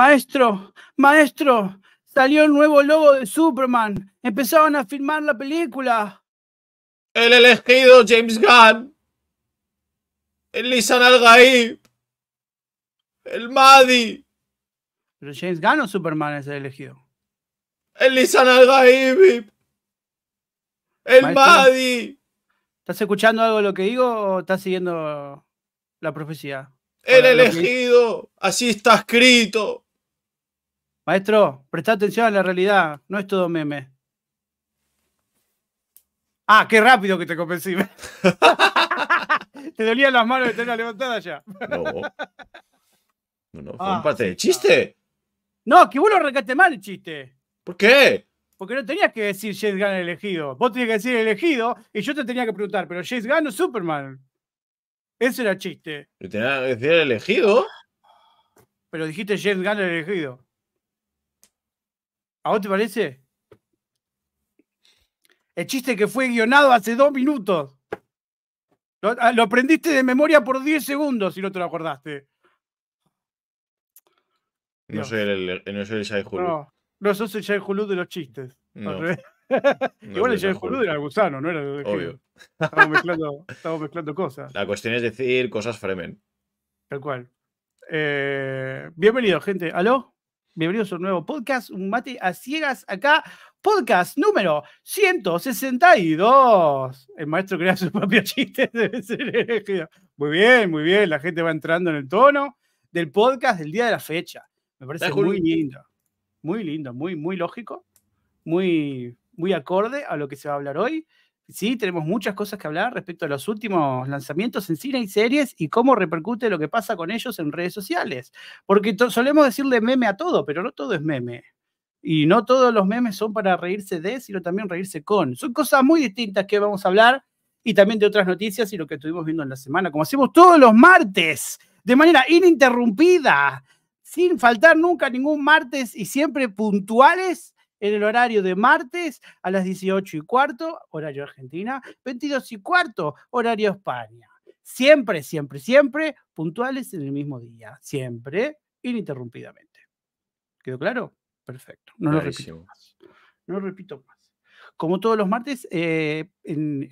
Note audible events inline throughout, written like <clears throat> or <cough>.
Maestro, maestro, salió el nuevo logo de Superman. Empezaron a filmar la película. El elegido James Gunn. El Lisan al El Madi. ¿Pero James Gunn o Superman es el elegido? El Lisan Al-Gaib. El Madi. ¿Estás escuchando algo de lo que digo o estás siguiendo la profecía? El elegido. Así está escrito. Maestro, presta atención a la realidad, no es todo meme. Ah, qué rápido que te convencí. <laughs> te dolían las manos de tenerla levantada ya. no. No, fue ah, un parte chiste. No, que vos lo arrancaste mal el chiste. ¿Por qué? Porque no tenías que decir James Gunn elegido. Vos tenías que decir elegido y yo te tenía que preguntar, pero James Gunn o Superman. Ese era chiste. ¿Te tenías que decir elegido? Pero dijiste James Gunn elegido. ¿A vos te parece? El chiste que fue guionado hace dos minutos. Lo, ah, aprendiste de memoria por 10 segundos si no te lo acordaste. No soy el, no el Shai Hulu. No, no sos el Shai Hulu de los chistes. <laughs> <laughs> Igual el Shai Hulu era el gusano, no era el Obvio. Estamos mezclando, <laughs> mezclando cosas. La cuestión es decir cosas Fremen. Tal cual. Eh, bienvenido, gente. ¿Aló? Bienvenidos a un nuevo podcast, un mate a ciegas acá. Podcast número 162. El maestro crea su propios chistes, <laughs> Muy bien, muy bien. La gente va entrando en el tono del podcast del día de la fecha. Me parece muy lindo. Muy lindo, muy, muy lógico. Muy, muy acorde a lo que se va a hablar hoy. Sí, tenemos muchas cosas que hablar respecto a los últimos lanzamientos en cine y series y cómo repercute lo que pasa con ellos en redes sociales. Porque solemos decirle meme a todo, pero no todo es meme. Y no todos los memes son para reírse de, sino también reírse con. Son cosas muy distintas que vamos a hablar y también de otras noticias y lo que estuvimos viendo en la semana, como hacemos todos los martes, de manera ininterrumpida, sin faltar nunca ningún martes y siempre puntuales en el horario de martes a las 18 y cuarto, horario Argentina, 22 y cuarto, horario España. Siempre, siempre, siempre puntuales en el mismo día, siempre, ininterrumpidamente. ¿Quedó claro? Perfecto. No lo repito más. No lo repito más. Como todos los martes, eh,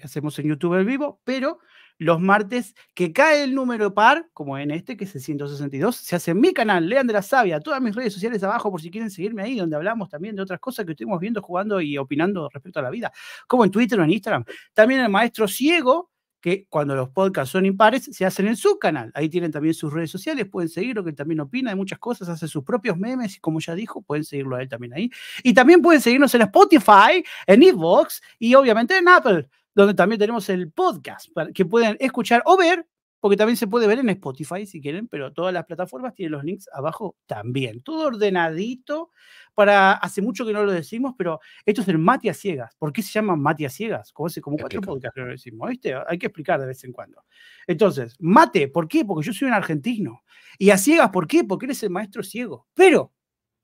hacemos en YouTube el vivo, pero los martes que cae el número par, como en este, que es el 162, se hace en mi canal, de la Sabia, todas mis redes sociales abajo por si quieren seguirme ahí, donde hablamos también de otras cosas que estuvimos viendo, jugando y opinando respecto a la vida, como en Twitter o en Instagram. También el maestro ciego, que cuando los podcasts son impares, se hacen en su canal. Ahí tienen también sus redes sociales, pueden seguirlo, que él también opina de muchas cosas, hace sus propios memes, y como ya dijo, pueden seguirlo a él también ahí. Y también pueden seguirnos en Spotify, en Evox y obviamente en Apple donde también tenemos el podcast que pueden escuchar o ver, porque también se puede ver en Spotify si quieren, pero todas las plataformas tienen los links abajo también. Todo ordenadito para, hace mucho que no lo decimos, pero esto es el Mate a Ciegas. ¿Por qué se llama Mate a Ciegas? Como hace como cuatro podcasts que lo decimos, ¿viste? Hay que explicar de vez en cuando. Entonces, Mate, ¿por qué? Porque yo soy un argentino. Y a Ciegas, ¿por qué? Porque eres el maestro ciego. Pero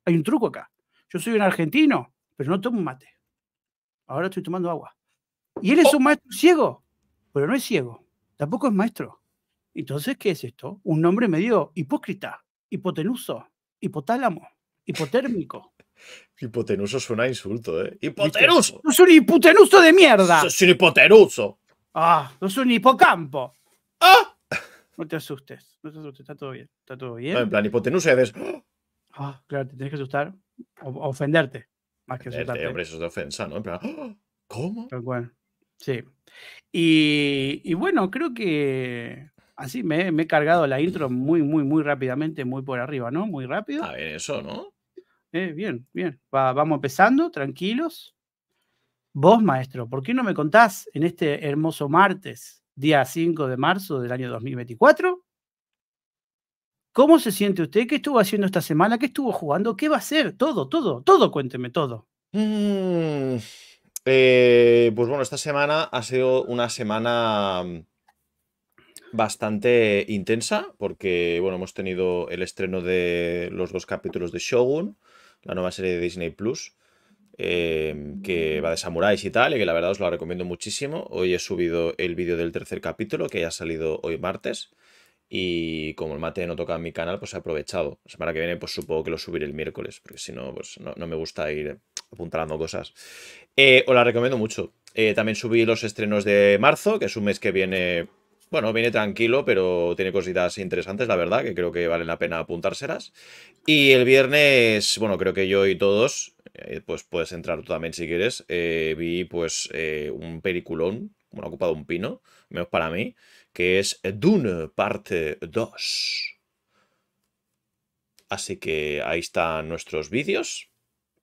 hay un truco acá. Yo soy un argentino, pero no tomo mate. Ahora estoy tomando agua. Y él es oh. un maestro ciego, pero no es ciego, tampoco es maestro. Entonces, ¿qué es esto? Un nombre medio hipócrita, hipotenuso, hipotálamo, hipotérmico. <laughs> Hipotenuso suena a insulto, ¿eh? ¡Hipotenuso! ¡No es un hipotenuso de mierda! ¡Es un hipotenuso! ¡Ah! ¡No es un hipocampo! ¡Ah! No te asustes, no te asustes, está todo bien. Está todo bien. No, en plan, hipotenuso ya ves. ¡ah! ah, claro, te tienes que asustar. ofenderte. Más que asustarte. Hombre, eso es de ofensa, ¿no? En plan, ¡ah! ¿cómo? Sí. Y, bueno, creo que así me, he cargado la intro muy, muy, muy rápidamente, muy por arriba, ¿no? Muy rápido. A ver, eso, ¿no? Eh, bien, bien. vamos empezando, tranquilos. Vos, maestro, ¿por qué no me contás en este hermoso martes, día 5 de marzo del año 2024? ¿Cómo se siente usted? ¿Qué estuvo haciendo esta semana? ¿Qué estuvo jugando? ¿Qué va a hacer? Todo, todo, todo, cuénteme todo. Mm. Eh, pues bueno, esta semana ha sido una semana mm, bastante intensa porque bueno, hemos tenido el estreno de los dos capítulos de Shogun, la nueva serie de Disney Plus. Em, que va de samuráis y tal, y que la verdad os lo recomiendo muchísimo. Hoy he subido el vídeo del tercer capítulo, que ya ha salido hoy martes, y como el mate no toca en mi canal, pues he aprovechado. La semana que viene, pues supongo que lo subiré el miércoles, porque si no, pues no me gusta ir apuntalando cosas. Eh, os la recomiendo mucho. Eh, también subí los estrenos de marzo, que es un mes que viene, bueno, viene tranquilo, pero tiene cositas interesantes, la verdad, que creo que vale la pena apuntárselas. Y el viernes, bueno, creo que yo y todos, eh, pues puedes entrar tú también si quieres, vi pues un periculón, bueno, ha un pino, menos para mí, que es Dune, parte 2. Así que ahí están nuestros vídeos.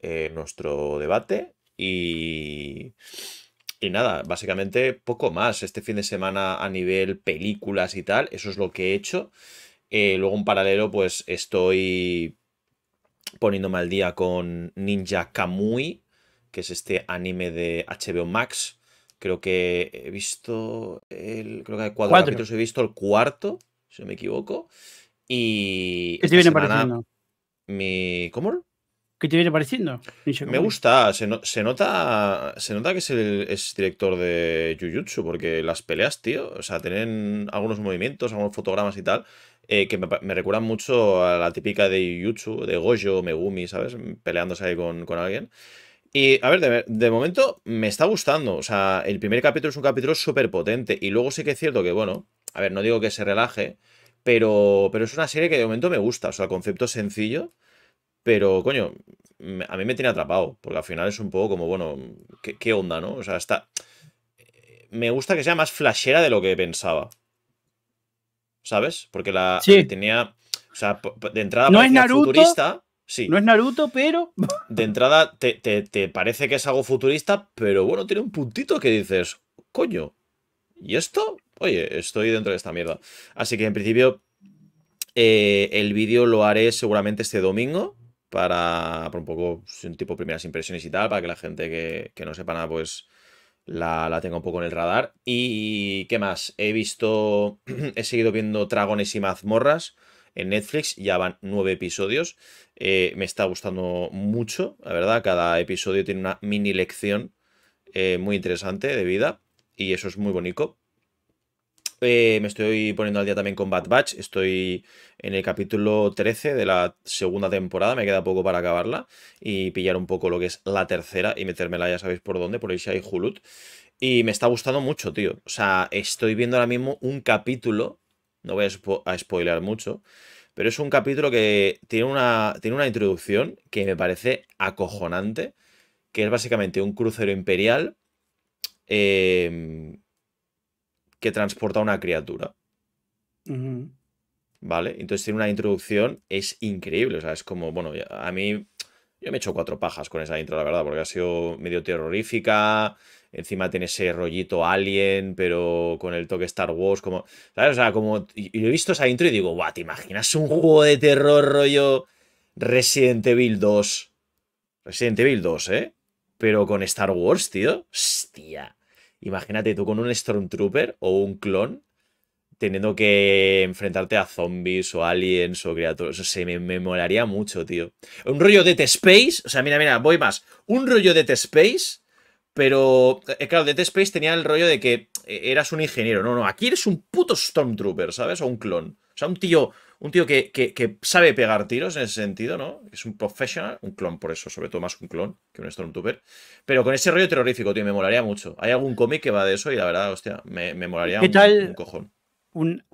Eh, nuestro debate y... Y nada, básicamente poco más. Este fin de semana a nivel películas y tal, eso es lo que he hecho. Eh, luego en paralelo, pues estoy poniéndome al día con Ninja Kamui, que es este anime de HBO Max. Creo que he visto el. Creo que He visto el cuarto, si no me equivoco. Y. Este viene Mi. ¿Cómo? ¿Qué te viene pareciendo? Me gusta, se, nota se nota que es, el, director de Jujutsu, porque las peleas, tío, o sea, tienen algunos movimientos, algunos fotogramas y tal, eh, que me, recuerdan mucho a la típica de Jujutsu, de Gojo, Megumi, ¿sabes? Peleándose ahí con, alguien. Y a ver, de, momento me está gustando. O sea, el primer capítulo es un capítulo súper potente. Y luego sí que es cierto que, bueno, a ver, no digo que se relaje, pero, pero es una serie que de momento me gusta. O sea, el concepto es sencillo. Pero, coño, a mí me tiene atrapado, porque al final es un poco como, bueno, ¿qué, onda, no? O sea, está... Eh, me gusta que sea más flashera de lo que pensaba. ¿Sabes? Porque la eh, tenía... O sea, de entrada no es Naruto, futurista. Sí. No es Naruto, pero... <laughs> De entrada te, parece que es algo futurista, pero bueno, tiene un puntito que dices, coño, ¿y esto? Oye, estoy dentro de esta mierda. Así que en principio eh, el vídeo lo haré seguramente este domingo para, por un poco, un tipo primeras impresiones y tal, para que la gente que, que no sepa nada, pues la, la, tenga un poco en el radar. Y qué más, he visto, <clears throat> he seguido viendo Dragones y mazmorras en Netflix, ya van nueve episodios, eh, me está gustando mucho, la verdad, cada episodio tiene una mini lección eh, muy interesante de vida y eso es muy bonito. Eh, me estoy poniendo al día también con Bad Batch. Estoy en el capítulo 13 de la segunda temporada. Me queda poco para acabarla y pillar un poco lo que es la tercera y metérmela, ya sabéis por dónde, por si hay Hulut. Y me está gustando mucho, tío. O sea, estoy viendo ahora mismo un capítulo. No voy a, mucho. Pero es un capítulo que tiene una, tiene una introducción que me parece acojonante. Que es básicamente un crucero imperial. Eh, que transporta a una criatura. ¿Vale? Entonces tiene una introducción, es increíble. O sea, es como, bueno, a mí. Yo me he hecho cuatro pajas con esa intro, la verdad, porque ha sido medio terrorífica. Encima tiene ese rollito alien, pero con el toque Star Wars, como. ¿Sabes? O sea, como. Y he visto esa intro y digo, guau, ¿te imaginas un juego de terror rollo Resident Evil 2? Resident Evil 2, ¿eh? Pero con Star Wars, tío. Hostia. Imagínate tú con un Stormtrooper o un clon teniendo que enfrentarte a zombies o aliens o criaturas. O sea, me, me molaría mucho, tío. Un rollo de Space. O sea, mira, mira, voy más. Un rollo de Space. Pero, eh, claro, t Space tenía el rollo de que eh, eras un ingeniero. No, no, aquí eres un puto Stormtrooper, ¿sabes? O un clon sea, un tío, un tío que, sabe pegar tiros en ese sentido, ¿no? Es un professional, un clon por eso, sobre todo más un clon que un Stormtrooper. Pero con ese rollo terrorífico, tío, me molaría mucho. Hay algún cómic que va de eso y la verdad, hostia, me, me molaría ¿Qué un, tal un cojón.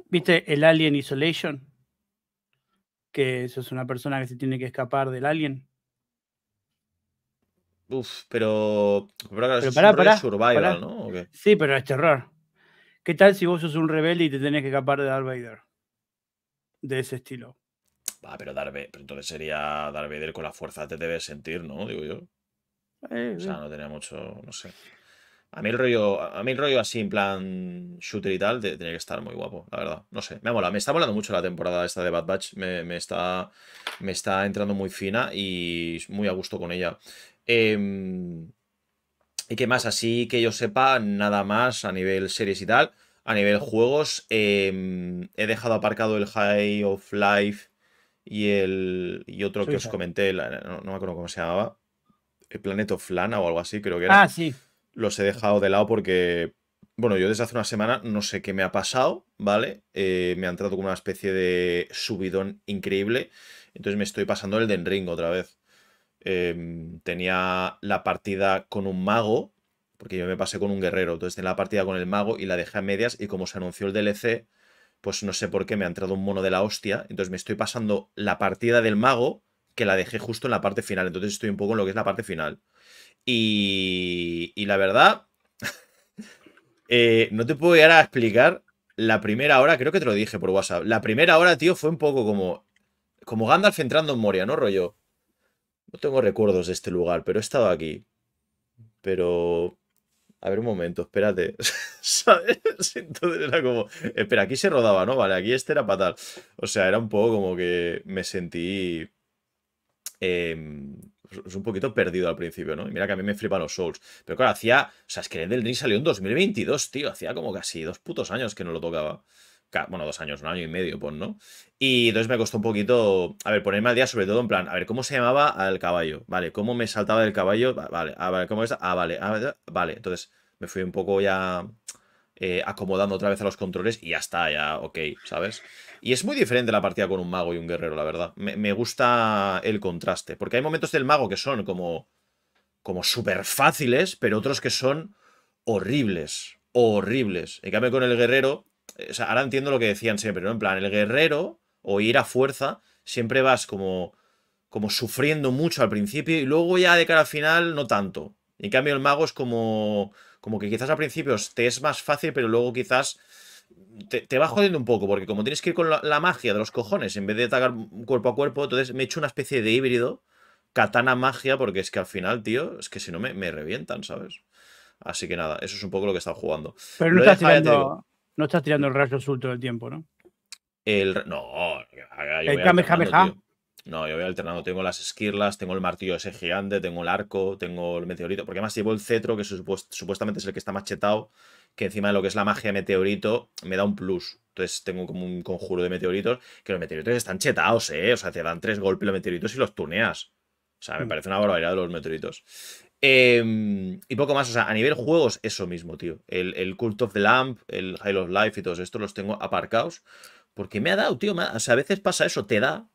¿Viste el Alien Isolation? Que eso es una persona que se tiene que escapar del alien. Uf, pero. Pero, claro, survival, ¿no? Sí, pero es terror. ¿Qué tal si vos sos un rebelde y te tenés que escapar de Darth de ese estilo. Va, pero Darby, pero entonces sería Darth con la fuerza te debe sentir, ¿no? Digo yo. Eh, o sea, eh. no tenía mucho, no sé. A mí el rollo, a mí el rollo así en plan shooter y tal, tenía que estar muy guapo, la verdad. No sé, me mola, me está molando mucho la temporada esta de Bad Batch, me, está, me está entrando muy fina y muy a gusto con ella. Em, y qué más, así que yo sepa, nada más a nivel series y tal. A nivel juegos, em, he dejado aparcado el High of Life y el y otro que os comenté, no, me acuerdo cómo se llamaba, el Planet Flana o algo así, creo que era. Ah, sí. Los he dejado de lado porque, bueno, yo desde hace una semana no sé qué me ha pasado, ¿vale? Eh, me han entrado como una especie de subidón increíble. Entonces me estoy pasando el Den Ring otra vez. Em, tenía la partida con un mago porque yo me pasé con un guerrero, entonces tenía la partida con el mago y la dejé a medias y como se anunció el DLC, pues no sé por qué me ha entrado un mono de la hostia, entonces me estoy pasando la partida del mago que la dejé justo en la parte final, entonces estoy un poco en lo que es la parte final. Y, y la verdad, <laughs> eh, no te puedo llegar a explicar la primera hora, creo que te lo dije por WhatsApp, la primera hora, tío, fue un poco como, como Gandalf entrando en Moria, ¿no, rollo? No tengo recuerdos de este lugar, pero he estado aquí. Pero a ver un momento, espérate, <laughs> ¿sabes? Entonces era como, espera, aquí se rodaba, ¿no? Vale, aquí este era para tal. O sea, era un poco como que me sentí... Em, pues, pues un poquito perdido al principio, ¿no? Y mira que a mí me flipan los Souls. Pero claro, hacía. O sea, es que el del Ring salió en 2022, tío. Hacía como casi dos putos años que no lo tocaba bueno, dos años, un año y medio, pues, ¿no? Y entonces me costó un poquito, a ver, ponerme al día, sobre todo en plan, a ver, ¿cómo se llamaba al caballo? Vale, ¿cómo me saltaba del caballo? Ah, vale, ¿cómo es? Ah, ah, vale, vale. Entonces me fui un poco ya eh, acomodando otra vez a los controles y ya está, ya, ok, ¿sabes? Y es muy diferente la partida con un mago y un guerrero, la verdad. Me, me gusta el contraste, porque hay momentos del mago que son como, como súper fáciles, pero otros que son horribles, horribles. En cambio, con el guerrero ahora entiendo lo que decían siempre, pero En plan, el guerrero o ir a fuerza, siempre vas como, como sufriendo mucho al principio y luego ya de cara al final no tanto. En cambio, el mago es como, como que quizás al principio te es más fácil, pero luego quizás te, te va jodiendo un poco, porque como tienes que ir con la, magia de los cojones en vez de atacar cuerpo a cuerpo, entonces me he hecho una especie de híbrido katana magia, porque es que al final, tío, es que si no me, me revientan, ¿sabes? Así que nada, eso es un poco lo que he estado jugando. Pero no no estás tirando el rayo azul todo el tiempo, ¿no? El, no, el Kamehameha. No, yo voy alternando. Tengo las esquirlas, tengo el martillo ese gigante, tengo el arco, tengo el meteorito. Porque además llevo el cetro, que supuestamente es el que está machetado, que encima de lo que es la magia meteorito me da un plus. Entonces tengo como un conjuro de meteoritos, que los meteoritos están chetados, ¿eh? O sea, te dan tres golpes los meteoritos y los tuneas. O sea, me mm. parece una barbaridad los meteoritos. Em, y poco más, o sea, a nivel juegos, eso mismo, tío. El, Cult of the Lamp, el High of Life y todos estos los tengo aparcados. Porque me ha dado, tío. o sea, a veces pasa eso, te da.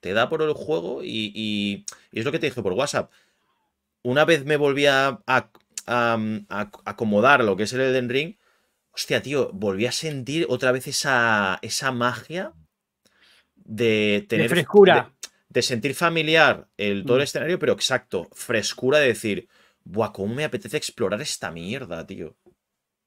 Te da por el juego y, y, es lo que te dije por WhatsApp. Una vez me volví a, a, mm, acomodar lo que es el Eden Ring, hostia, tío, volví a sentir otra vez esa, esa magia de tener. frescura de sentir familiar el todo el mm. escenario, pero exacto, frescura de decir, buah, cómo me apetece explorar esta mierda, tío.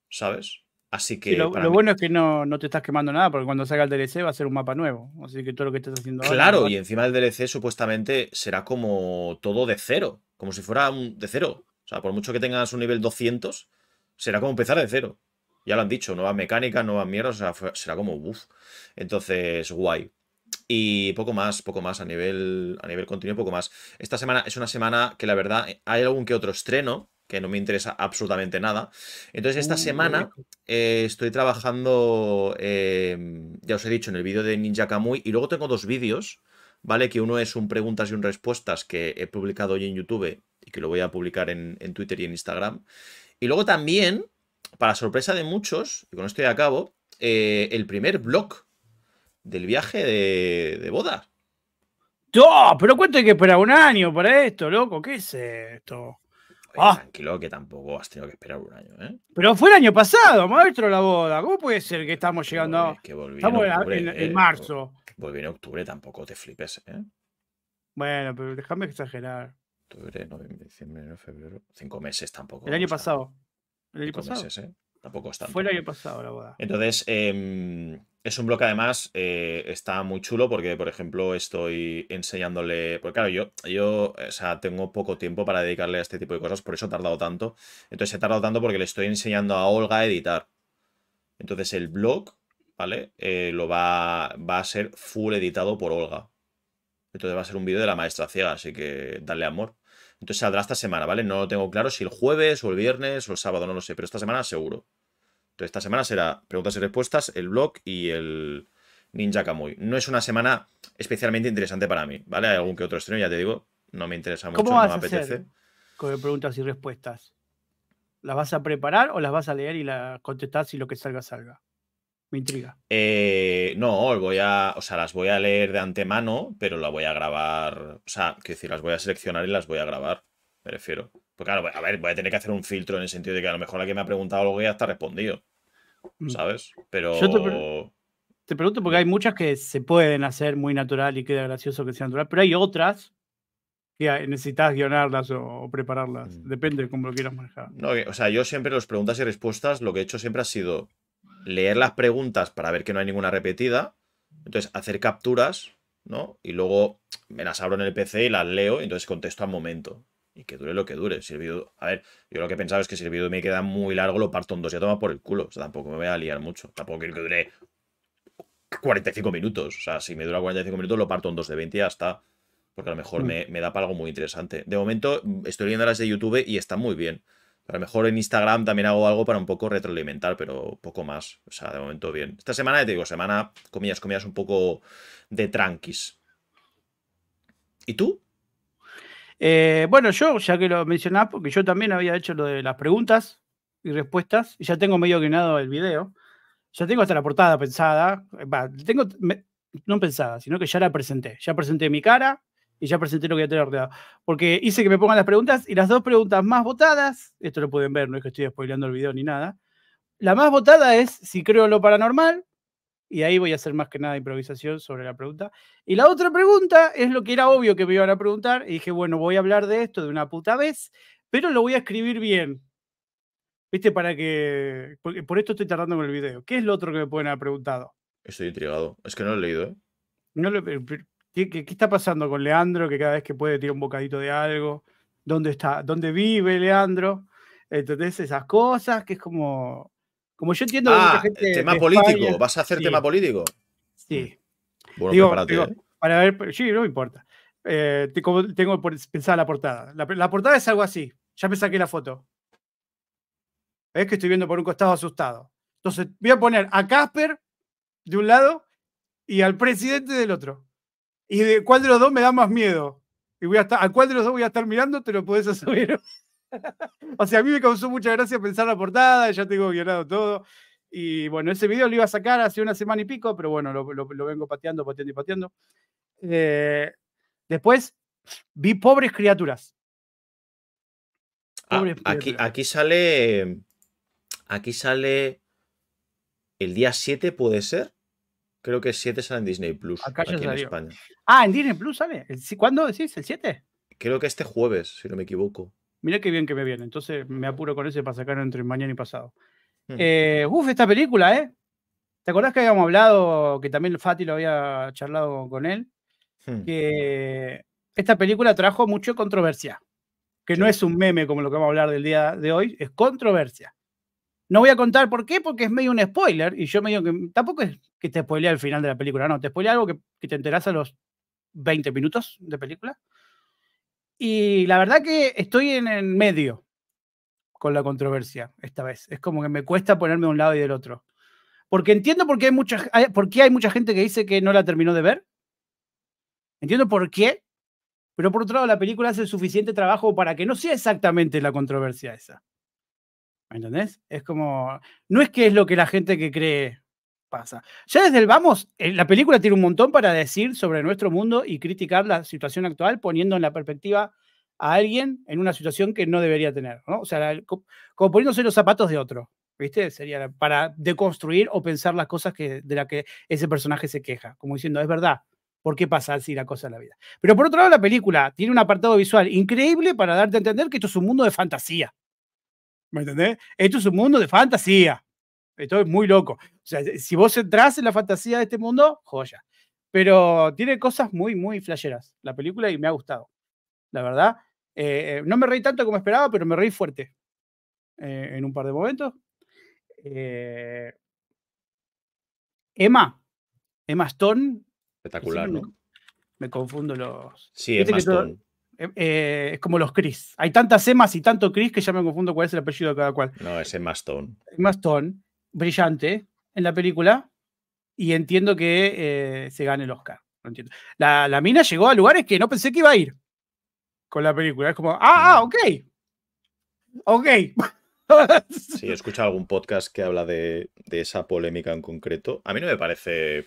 ¿Sabes? Así que. lo, bueno es que no, no, te estás quemando nada, porque cuando salga el DLC va a ser un mapa nuevo. Así que todo lo que estás haciendo claro, ahora. Claro, y encima del DLC supuestamente será como todo de cero. Como si fuera un de cero. O sea, por mucho que tengas un nivel 200, será como empezar de cero. Ya lo han dicho, nuevas mecánicas, nuevas mierdas, o sea, será como uff. Entonces, guay. Y poco más, poco más a nivel, a nivel continuo, poco más. Esta semana es una semana que la verdad eh, hay algún que otro estreno que no me interesa absolutamente nada. Entonces esta uh, semana eh, estoy trabajando, em, ya os he dicho, en el vídeo de Ninja Kamui y luego tengo dos vídeos, ¿vale? Que uno es un preguntas y un respuestas que he publicado hoy en YouTube y que lo voy a publicar en, Twitter y en Instagram. Y luego también, para sorpresa de muchos, y con esto ya acabo, eh, el primer blog del viaje de, boda. ¡No! Pero cuento hay que esperar un año para esto, loco. ¿Qué es esto? Ah. Tranquilo, que tampoco has tenido que esperar un año, ¿eh? Pero fue el año pasado, maestro, la boda. ¿Cómo puede ser que estamos llegando a... que Estamos en, eh, marzo. volvimos en octubre, tampoco te flipes, ¿eh? Bueno, pero déjame exagerar. Octubre, noviembre, diciembre, febrero. Cinco meses tampoco. El año pasado. cinco meses, ¿eh? Tampoco está. tanto. Fue el pasado la boda. Entonces, em, es un que además, eh, está muy chulo porque, por ejemplo, estoy enseñándole. Porque claro, yo, yo o sea, tengo poco tiempo para dedicarle a este tipo de cosas, por eso he tardado tanto. Entonces, he tardado tanto porque le estoy enseñando a Olga a editar. Entonces, el blog, ¿vale? Eh, lo va, va a ser full editado por Olga. Entonces va a ser un vídeo de la maestra ciega, así que dale amor. Entonces saldrá esta semana, ¿vale? No lo tengo claro si el jueves o el viernes o el sábado, no lo sé, pero esta semana seguro. Entonces esta semana será preguntas y respuestas, el blog y el Ninja Kamui. No es una semana especialmente interesante para mí, ¿vale? Hay algún que otro estreno, ya te digo, no me interesa mucho, no me apetece. con preguntas y respuestas. ¿Las vas a preparar o las vas a leer y las contestar si lo que salga, salga? Me intriga. Eh, no, voy a, o sea, las voy a leer de antemano, pero las voy a grabar. O sea, que decir, las voy a seleccionar y las voy a grabar. Me refiero. porque claro, a ver, voy a tener que hacer un filtro en el sentido de que a lo mejor la que me ha preguntado algo ya está respondido. Mm. ¿Sabes? Pero. te, pregunto porque hay muchas que se pueden hacer muy natural y queda gracioso que sea natural, pero hay otras que necesitas guionarlas o, prepararlas. Mm. Depende de cómo lo quieras manejar. No, o sea, yo siempre los preguntas y respuestas, lo que he hecho siempre ha sido leer las preguntas para ver que no hay ninguna repetida. Entonces, hacer capturas, ¿no? Y luego me las abro en el PC y las leo entonces contesto al momento. Y que dure lo que dure. Si A ver, yo lo que he pensaba es que si el vídeo me queda muy largo, lo parto en dos y toma por el culo. O sea, tampoco me voy a liar mucho. Tampoco quiero que dure 45 minutos. O sea, si me dura 45 minutos, lo parto en dos de 20 y ya está. Porque a lo mejor mm. me, me da para algo muy interesante. De momento, estoy viendo las de YouTube y está muy bien. A lo mejor en Instagram también hago algo para un poco retroalimentar, pero poco más. O sea, de momento bien. Esta semana, ya te digo, semana, comillas, comillas, un poco de tranquis. ¿Y tú? Eh, bueno, yo, ya que lo mencionás, porque yo también había hecho lo de las preguntas y respuestas, y ya tengo medio guiñado el video. Ya tengo hasta la portada pensada. tengo, no pensada, sino que ya la presenté. Ya presenté mi cara, y ya presenté lo que ya ordenado. Porque hice que me pongan las preguntas y las dos preguntas más votadas, esto lo pueden ver, no es que estoy spoileando el video ni nada. La más votada es si creo lo paranormal, y ahí voy a hacer más que nada improvisación sobre la pregunta. Y la otra pregunta es lo que era obvio que me iban a preguntar, y dije, bueno, voy a hablar de esto de una puta vez, pero lo voy a escribir bien. ¿Viste? Para que. por esto estoy tardando con el video. ¿Qué es lo otro que me pueden haber preguntado? Estoy intrigado. Es que no lo he leído, ¿eh? No lo, eh, ¿Qué, está pasando con Leandro? Que cada vez que puede tirar un bocadito de algo. ¿Dónde está? ¿Dónde vive Leandro? Entonces, esas cosas que es como. Como yo entiendo ah, Tema político. ¿Vas a hacer tema político? Sí. Mm. Bueno, digo, ¿eh? Para ver. Sí, no me importa. Eh, tengo, tengo pensada la portada. La, la, portada es algo así. Ya me saqué la foto. Es que estoy viendo por un costado asustado. Entonces, voy a poner a Casper de un lado y al presidente del otro y de cuál de los dos me da más miedo. Y voy a estar, a cuál de los dos voy a estar mirando, te lo puedes asumir. <laughs> o sea, a mí me causó mucha gracia pensar la portada, ya tengo guionado todo. Y bueno, ese video lo iba a sacar hace una semana y pico, pero bueno, lo, vengo pateando, pateando y pateando. Eh, después vi Pobres Criaturas. Ah, criaturas. Aquí, aquí sale. Aquí sale. El día 7 puede ser. Creo que siete sale en Disney Plus. Aquí en España. Ah, en Disney Plus sale. ¿Cuándo decís? ¿El 7? Creo que este jueves, si no me equivoco. Mira qué bien que me viene. Entonces me apuro con ese para sacar entre mañana y pasado. Hmm. Eh, uf, esta película, ¿eh? ¿Te acordás que habíamos hablado, que también Fati lo había charlado con él? Hmm. Que esta película trajo mucha controversia. Que no es un meme como lo que vamos a hablar del día de hoy, es controversia. No voy a contar por qué, porque es medio un spoiler y yo medio que tampoco es que te spoilea al final de la película, no, te spoilea algo que, te enterás a los 20 minutos de película. Y la verdad que estoy en medio con la controversia esta vez. Es como que me cuesta ponerme de un lado y del otro. Porque entiendo por qué hay mucha, hay mucha gente que dice que no la terminó de ver. Entiendo por qué. Pero por otro lado, la película hace suficiente trabajo para que no sea exactamente la controversia esa. ¿Me entendés? Es como. No es que es lo que la gente que cree pasa. Ya desde el vamos, eh, la película tiene un montón para decir sobre nuestro mundo y criticar la situación actual, poniendo en la perspectiva a alguien en una situación que no debería tener, O sea, como poniéndose los zapatos de otro, ¿viste? Sería para deconstruir o pensar las cosas que, de las que ese personaje se queja, como diciendo, es verdad, ¿por qué pasa así la cosa en la vida? Pero por otro lado, la película tiene un apartado visual increíble para darte a entender que esto es un mundo de fantasía. ¿Me entendés? Esto es un mundo de fantasía. Esto es muy loco. O sea, si vos entras en la fantasía de este mundo, joya. Pero tiene cosas muy, muy flasheras la película y me ha gustado. La verdad, eh, eh, no me reí tanto como esperaba, pero me reí fuerte eh, en un par de momentos. Emma, Emma Stone. Espectacular, ¿no? Me, confundo los. Sí, Emma Stone. Em, eh, es como los Chris. Hay tantas Emas y tanto Chris que ya me confundo cuál es el apellido de cada cual. No, es Emma Stone. Emma Stone, brillante en la película y entiendo que eh, se gane el Oscar. La, mina llegó a lugares que no pensé que iba a ir con la película. Es como, ah, ah mm. ok. Ok. si he escuchado algún podcast que habla de, de esa polémica en concreto. A mí no me parece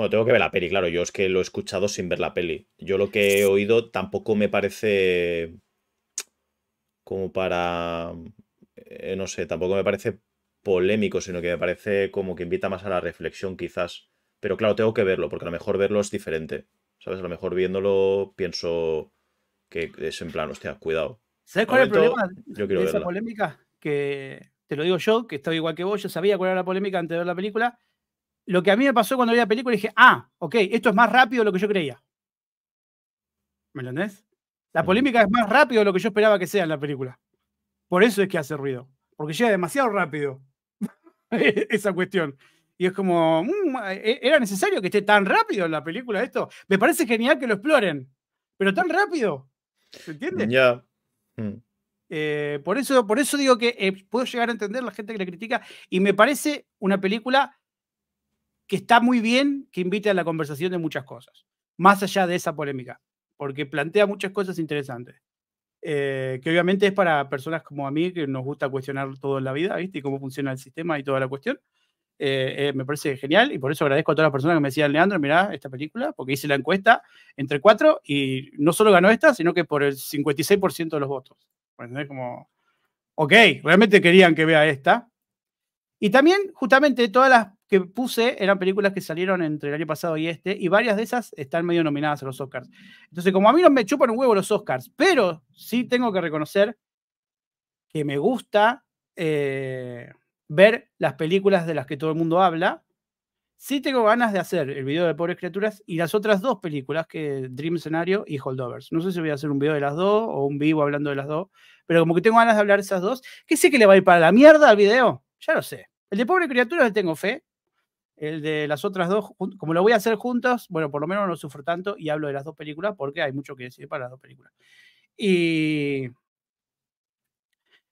bueno, tengo que ver la peli, claro. Yo es que lo he escuchado sin ver la peli. Yo lo que he oído tampoco me parece como para, eh, no sé, tampoco me parece polémico, sino que me parece como que invita más a la reflexión quizás. Pero claro, tengo que verlo, porque a lo mejor verlo es diferente. ¿Sabes? A lo mejor viéndolo pienso que es en plan, hostia, cuidado. ¿Sabes cuál es el problema yo quiero de esa polémica? Que te lo digo yo, que estaba igual que vos, yo sabía cuál era la polémica antes de ver la película lo que a mí me pasó cuando vi la película, dije, ah, ok, esto es más rápido de lo que yo creía. ¿Me entendés? La mm. polémica es más rápido de lo que yo esperaba que sea en la película. Por eso es que hace ruido. Porque llega demasiado rápido <laughs> esa cuestión. Y es como, mm, eh, ¿era necesario que esté tan rápido en la película esto? Me parece genial que lo exploren, pero tan rápido. ¿Se entiende? Ya. Mm. Eh, por, eso, por eso digo que eh, puedo llegar a entender la gente que la critica y me parece una película que está muy bien que invite a la conversación de muchas cosas, más allá de esa polémica, porque plantea muchas cosas interesantes. Eh, que obviamente es para personas como a mí, que nos gusta cuestionar todo en la vida, ¿viste? Y cómo funciona el sistema y toda la cuestión. Eh, eh, me parece genial y por eso agradezco a todas las personas que me decían, Leandro, mirá esta película, porque hice la encuesta entre cuatro y no solo ganó esta, sino que por el 56% de los votos. Como, ok, realmente querían que vea esta. Y también, justamente, todas las que puse eran películas que salieron entre el año pasado y este, y varias de esas están medio nominadas a los Oscars. Entonces, como a mí no me chupan un huevo los Oscars, pero sí tengo que reconocer que me gusta eh, ver las películas de las que todo el mundo habla. Sí tengo ganas de hacer el video de Pobres Criaturas y las otras dos películas, que Dream Scenario y Holdovers. No sé si voy a hacer un video de las dos o un vivo hablando de las dos, pero como que tengo ganas de hablar de esas dos, ¿qué sé que le va a ir para la mierda al video, ya lo sé. El de Pobres Criaturas le tengo fe, el de las otras dos, como lo voy a hacer juntos, bueno, por lo menos no sufro tanto y hablo de las dos películas porque hay mucho que decir para las dos películas. Y,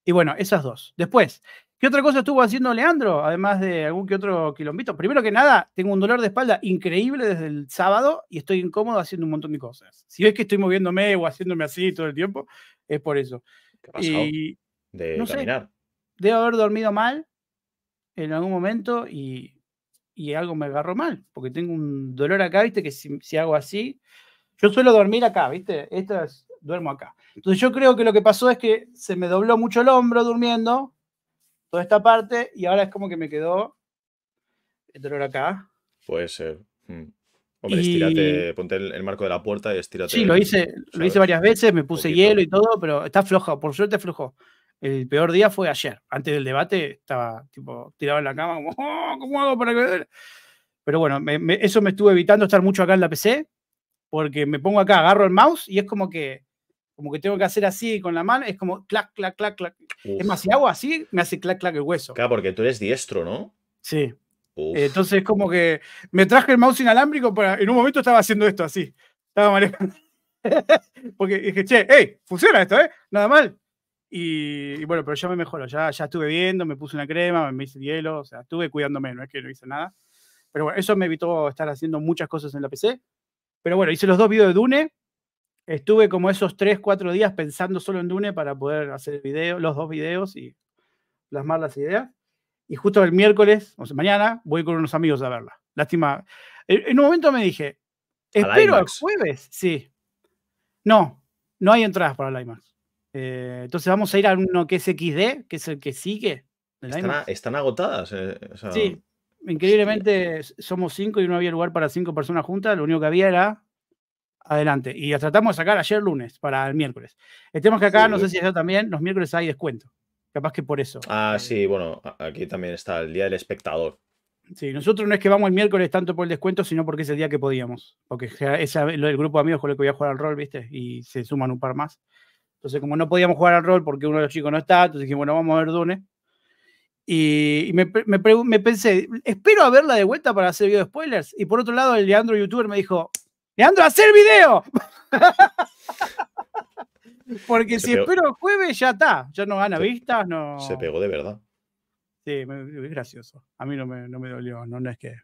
y bueno, esas dos. Después, ¿qué otra cosa estuvo haciendo Leandro? Además de algún que otro quilombito. Primero que nada, tengo un dolor de espalda increíble desde el sábado y estoy incómodo haciendo un montón de cosas. Si ves que estoy moviéndome o haciéndome así todo el tiempo, es por eso. ¿Qué Y, de no caminar. debo haber dormido mal en algún momento y y algo me agarró mal, porque tengo un dolor acá, viste, que si, hago así, yo suelo dormir acá, viste, estas duermo acá. Entonces yo creo que lo que pasó es que se me dobló mucho el hombro durmiendo, toda esta parte, y ahora es como que me quedó el dolor acá. Puede ser. Hmm. Hombre, estirate, estírate, ponte el, marco de la puerta y estírate. Sí, lo hice, lo hice varias veces, me puse hielo y todo, pero está flojo, por suerte flojo. El peor día fue ayer. Antes del debate estaba tipo tirado en la cama, como, oh, ¿cómo hago para que.? Pero bueno, eso me estuve evitando estar mucho acá en la PC, porque me pongo acá, agarro el mouse y es como que, como que tengo que hacer así con la mano, es como clac, clac, clac, clac. Es más, si hago así, me hace clac, clac el hueso. Claro, porque tú eres diestro, ¿no? Sí. entonces Entonces, como que me traje el mouse inalámbrico para. En un momento estaba haciendo esto así. Estaba manejando. <laughs> porque dije, che, hey, funciona esto, ¿eh? Nada mal. Y, bueno, pero yo me mejoro, ya, ya estuve viendo, me puse una crema, me hice hielo, o sea, estuve cuidándome, no es que no hice nada. Pero bueno, eso me evitó estar haciendo muchas cosas en la PC. Pero bueno, hice los dos videos de Dune. Estuve como esos 3, 4 días pensando solo en Dune para poder hacer el los dos videos y plasmar las ideas. Y justo el miércoles, o sea, mañana, voy con unos amigos a verla. Lástima. En un momento me dije, espero el jueves. Sí. No, no hay entradas para la IMAX. Eh, entonces vamos a ir a uno que es XD, que es el que sigue. Están, agotadas. Eh, sí, increíblemente somos cinco y no había lugar para cinco personas juntas. Lo único que había era adelante. Y tratamos de sacar ayer lunes para el miércoles. Estemos que acá, no sé si eso también, los miércoles hay descuento. Capaz que por eso. Ah, sí, bueno, aquí también está el día del espectador. Sí, nosotros no es que vamos el miércoles tanto por el descuento, sino porque es el día que podíamos. Porque es el grupo de amigos con el que voy a jugar al rol, ¿viste? Y se suman un par más. Entonces, como no podíamos jugar al rol porque uno de los chicos no está, entonces dije, bueno, vamos a ver Dune. Y, me, pensé, espero a verla de vuelta para hacer video spoilers. Y por otro lado, el Leandro YouTuber me dijo, Leandro, hacer video. <laughs> Porque si espero jueves, ya está. Ya no gana vistas, no... Se pegó de verdad. Sí, es gracioso. A mí no me, dolió, no, es que...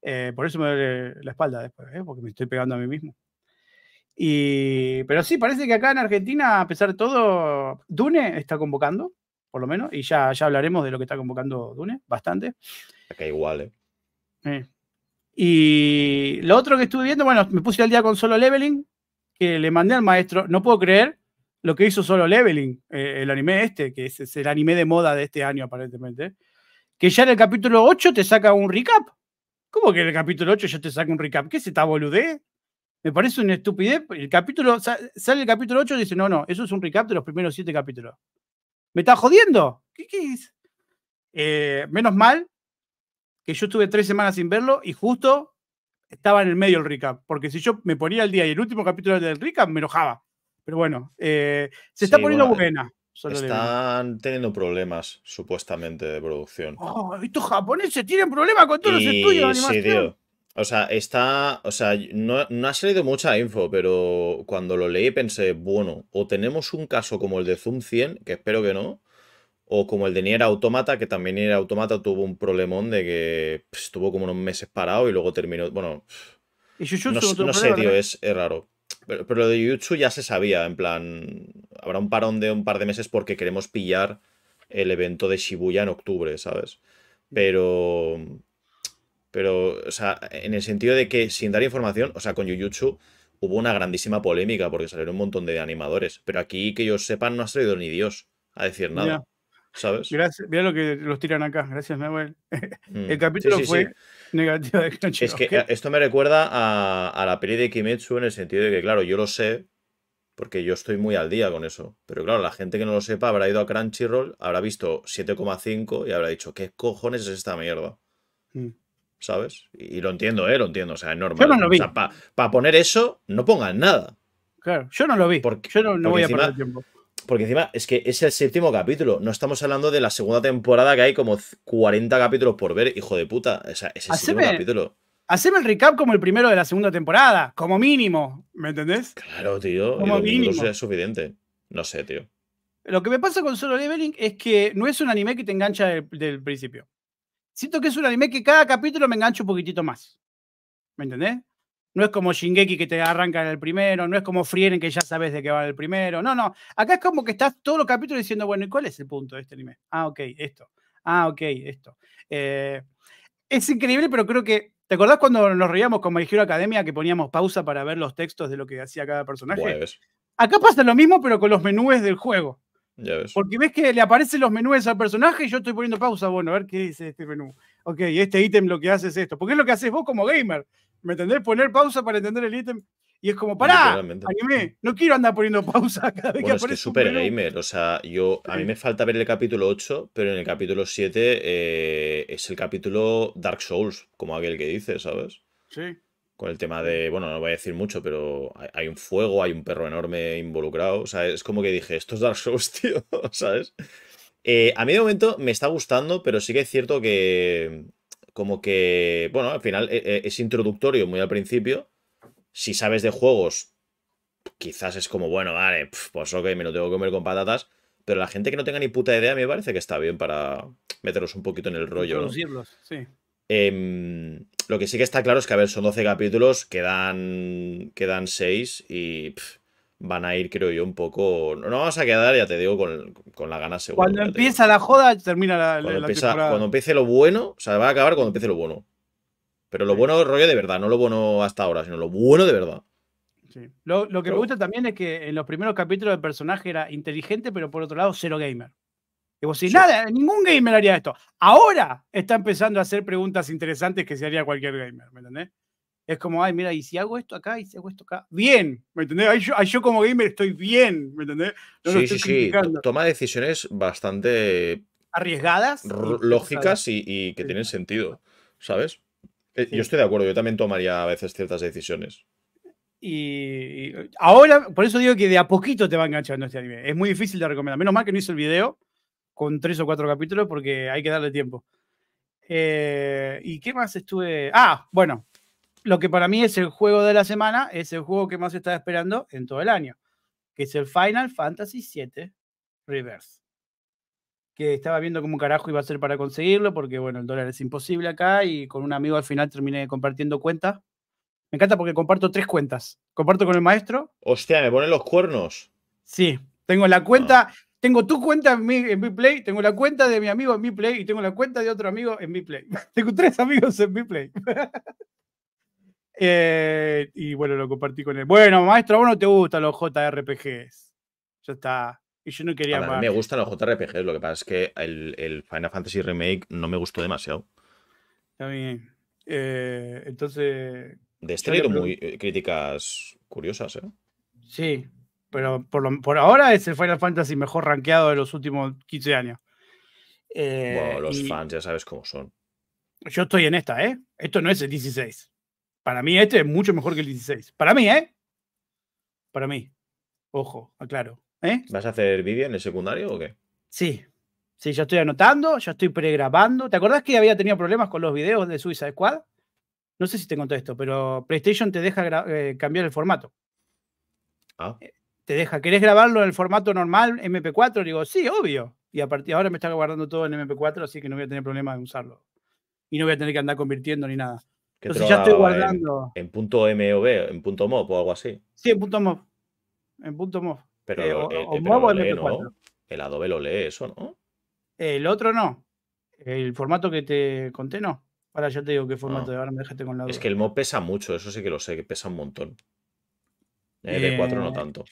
Eh, por eso me duele la espalda después, ¿eh? porque me estoy pegando a mí mismo pero sí, parece que acá en Argentina, a pesar de todo, Dune está convocando, por lo menos, y ya, ya hablaremos de lo que está convocando Dune, bastante. Acá igual, ¿eh? eh. Y lo otro que estuve viendo, bueno, me puse al día con Solo Leveling, que le mandé al maestro, no puedo creer lo que hizo Solo Leveling, eh, el anime este, que es, el anime de moda de este año aparentemente, que ya en el capítulo 8 te saca un recap. ¿Cómo que en el capítulo 8 ya te saca un recap? ¿Qué se está boludeando? Me parece una estupidez. El capítulo, sale el capítulo 8 y dice, no, no, eso es un recap de los primeros siete capítulos. ¿Me está jodiendo? ¿Qué, es? Eh, menos mal que yo estuve tres semanas sin verlo y justo estaba en el medio el recap, porque si yo me ponía el día y el último capítulo del recap, me enojaba. Pero bueno, eh, se está poniendo buena. están teniendo problemas, supuestamente, de producción. Oh, estos japoneses tienen problemas con todos los estudios de animación. Sí, o sea, está. O sea, no, no, ha salido mucha info, pero cuando lo leí pensé, bueno, o tenemos un caso como el de Zoom 100, que espero que no, o como el de Nier Automata, que también Nier Automata tuvo un problemón de que estuvo como unos meses parado y luego terminó. Bueno. no, sé, tío, es, raro. Pero, pero, lo de Jujutsu ya se sabía, en plan. Habrá un parón de un par de meses porque queremos pillar el evento de Shibuya en octubre, ¿sabes? Pero pero, o sea, en el sentido de que sin dar información, o sea, con Jujutsu hubo una grandísima polémica porque salieron un montón de animadores, pero aquí que ellos sepan no ha salido ni Dios a decir nada. ¿Sabes? mira lo que los tiran acá, gracias Manuel mm. El capítulo fue negativo de Crunchyroll. Es que eh, esto me recuerda a, la peli de Kimetsu en el sentido de que, claro, yo lo sé, porque yo estoy muy al día con eso. Pero claro, la gente que no lo sepa habrá ido a Crunchyroll, habrá visto 7,5 y habrá dicho, ¿qué cojones es esta mierda? Mm. ¿sabes? Y lo entiendo, ¿eh? Lo entiendo, o sea, es normal. Yo no lo vi. para poner eso, no pongan nada. Claro, yo no lo vi. yo no, voy a perder tiempo. Porque encima es que es el séptimo capítulo. No estamos hablando de la segunda temporada que hay como 40 capítulos por ver, hijo de puta. O sea, es el capítulo. Haceme el recap como el primero de la segunda temporada, como mínimo. ¿Me entendés? Claro, tío. Como mínimo. es suficiente. No sé, tío. Lo que me pasa con Solo Leveling es que no es un anime que te engancha del principio siento que es un anime que cada capítulo me engancha un poquitito más. ¿Me entendés? No es como Shingeki que te arranca en el primero, no es como Frieren que ya sabes de qué va el primero. No, no. Acá es como que estás todos los capítulos diciendo, bueno, ¿y cuál es el punto de este anime? Ah, ok, esto. Ah, ok, esto. Eh, es increíble, pero creo que. ¿Te acordás cuando nos reíamos con My Hero Academia que poníamos pausa para ver los textos de lo que hacía cada personaje? Acá pasa lo mismo, pero con los menúes del juego. Porque ves que le aparecen los menús al personaje y yo estoy poniendo pausa, bueno, a ver qué dice este menú. Ok, este ítem lo que hace es esto. Porque es lo que haces vos como gamer. ¿Me entendés? Poner pausa para entender el ítem. Y es como, pará, no quiero andar poniendo pausa <laughs> cada Es que super gamer, o sea, yo, a mí me falta ver el capítulo 8, pero en el capítulo 7 eh, es el capítulo Dark Souls, como aquel que dice, ¿sabes? Sí con el tema de, bueno, no voy a decir mucho, pero hay, un fuego, hay un perro enorme involucrado, o sea, es como que dije, esto es Dark Souls, <laughs> tío, ¿sabes? Eh, a mí de momento me está gustando, pero sí que es cierto que, como que, bueno, al final eh, eh, es introductorio muy al principio, si sabes de juegos, quizás es como, bueno, vale, pues ok, me lo tengo que comer con patatas, pero la gente que no tenga ni puta idea me parece que está bien para meterlos un poquito en el rollo. Sí. Eh, lo que sí que está claro es que, a ver, son 12 capítulos, quedan, quedan 6 y van a ir, creo yo, un poco... No vamos a quedar, ya te digo, con, la gana segura. Cuando empieza la joda, termina la, cuando Cuando empiece lo bueno, o sea, va a acabar cuando empiece lo bueno. Pero lo bueno rollo de verdad, no lo bueno hasta ahora, sino lo bueno de verdad. Lo, que me gusta también es que en los primeros capítulos el personaje era inteligente, pero por otro lado, cero gamer. Y vos decís, nada, ningún gamer haría esto. Ahora está empezando a hacer preguntas interesantes que se haría cualquier gamer, ¿me entendés? Es como, ay, mira, y si hago esto acá, y si hago esto acá, bien, ¿me entendés? yo, como gamer estoy bien, ¿me entendés? No sí, estoy sí, criticando. sí. Toma decisiones bastante. arriesgadas. Lógicas y, que tienen sentido, ¿sabes? Eh, yo estoy de acuerdo, yo también tomaría a veces ciertas decisiones. Y, ahora, por eso digo que de a poquito te va enganchando este anime. Es muy difícil de recomendar. Menos mal que no hice el video, con tres o cuatro capítulos porque hay que darle tiempo. Eh, ¿Y qué más estuve? Ah, bueno, lo que para mí es el juego de la semana, es el juego que más estaba esperando en todo el año, que es el Final Fantasy VII Reverse. Que estaba viendo cómo carajo iba a ser para conseguirlo, porque bueno, el dólar es imposible acá y con un amigo al final terminé compartiendo cuentas. Me encanta porque comparto tres cuentas. Comparto con el maestro. Hostia, me ponen los cuernos. Sí, tengo la cuenta, ah. Tengo tu cuenta en mi, en mi Play, tengo la cuenta de mi amigo en mi Play y tengo la cuenta de otro amigo en mi Play. <laughs> tengo tres amigos en mi Play. <laughs> Eh, y bueno, lo compartí con él. Bueno, maestro, a vos no te gustan los JRPGs. Ya está. Y yo no quería más. Me gustan los JRPGs, lo que pasa es que el, Final Fantasy Remake no me gustó demasiado. Está bien. Eh, entonces. De este muy eh, críticas curiosas, ¿eh? Sí, pero por, ahora es el Final Fantasy mejor rankeado de los últimos 15 años. Eh, los fans ya sabes cómo son. Yo estoy en esta, ¿eh? Esto no es el 16. Para mí este es mucho mejor que el 16. Para mí, ¿eh? Para mí. Ojo, aclaro. ¿eh? ¿Vas a hacer vídeo en el secundario o qué? Sí. Sí, ya estoy anotando, ya estoy pregrabando. ¿Te acordás que había tenido problemas con los videos de Suicide Squad? No sé si te conté esto pero PlayStation te deja eh, cambiar el formato. Ah te deja, ¿querés grabarlo en el formato normal MP4? Digo, sí, obvio. Y a partir de ahora me está guardando todo en MP4, así que no voy a tener problema de usarlo. Y no voy a tener que andar convirtiendo ni nada. Entonces ya estoy guardando. En, punto MOV, en punto MOV o algo así. Sí, en punto MOV. En punto MOV. Pero, el eh, o, eh, eh, El Adobe lo lee eso, ¿no? El otro no. El formato que te conté no. Ahora ya te digo qué ah. formato, de ahora me dejaste con la Es que el MOV pesa mucho, eso sí que lo sé, que pesa un montón. El 4 no tanto.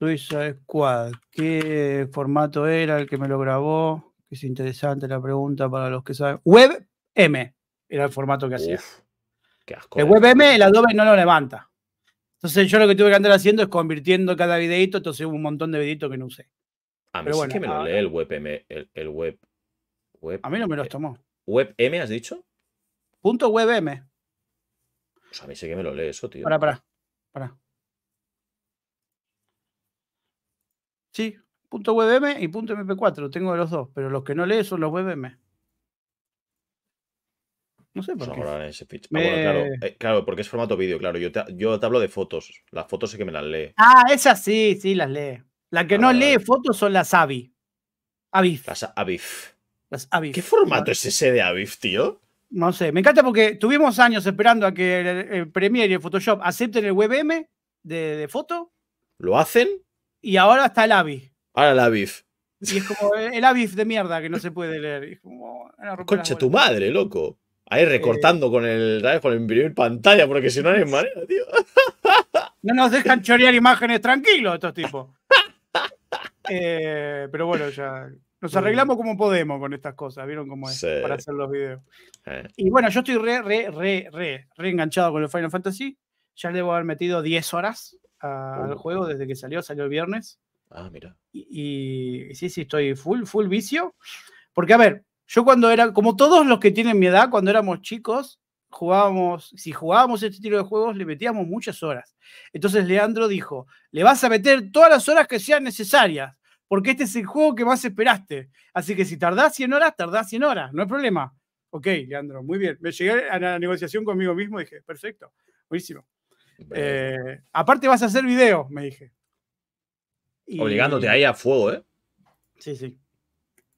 Suiza Squad, ¿qué formato era el que me lo grabó? Es interesante la pregunta para los que saben. WebM era el formato que hacía. Qué asco el WebM, el Adobe no lo levanta. Entonces yo lo que tuve que andar haciendo es convirtiendo cada videito, entonces un montón de videitos que no usé. A mí Pero que me lo ah, lee el WebM, el, el web, web, A mí no me los tomó. ¿WebM has dicho? Punto WebM. Pues a mí sé que me lo lee eso, tío. Para, para, para. Sí, punto .webm y punto .mp4, tengo los dos, pero los que no lee son los webm. No sé por qué. Ah, claro, eh, claro, porque es formato vídeo, claro. Yo te, yo hablo de fotos. Las fotos sí que me las lee. Ah, esas sí, sí, las lee. La que no lee fotos son las AVI. AVIF. Las AVIF. ¿Qué formato es ese de AVIF, tío? No sé, me encanta porque tuvimos años esperando a que el, Premiere y el Photoshop acepten el WebM de, de foto. ¿Lo hacen? Y ahora está el AVI. Ahora el avif. Y es como el avif de mierda que no se puede leer. Concha tu madre, loco. Ahí recortando eh, con el con el imprimir pantalla, porque si no, no hay manera, tío. No nos dejan chorear imágenes tranquilos estos tipos. <laughs> Eh, pero bueno, ya nos arreglamos como podemos con estas cosas, ¿vieron cómo es? Para hacer los videos. Eh. Y bueno, yo estoy re, re, re, re, re enganchado con el Final Fantasy. Ya le debo haber metido 10 horas al juego desde que salió, salió el viernes. Ah, mira. Y, sí, sí, estoy full, full vicio. Porque, a ver, yo cuando era, como todos los que tienen mi edad, cuando éramos chicos, jugábamos, si jugábamos este tipo de juegos, le metíamos muchas horas. Entonces Leandro dijo, le vas a meter todas las horas que sean necesarias, porque este es el juego que más esperaste. Así que si tardás 100 horas, tardás 100 horas, no hay problema. Ok, Leandro, muy bien. Me llegué a la negociación conmigo mismo y dije, perfecto, buenísimo. Eh, aparte vas a hacer video, me dije. Y, Obligándote ahí a fuego, ¿eh? Sí, sí.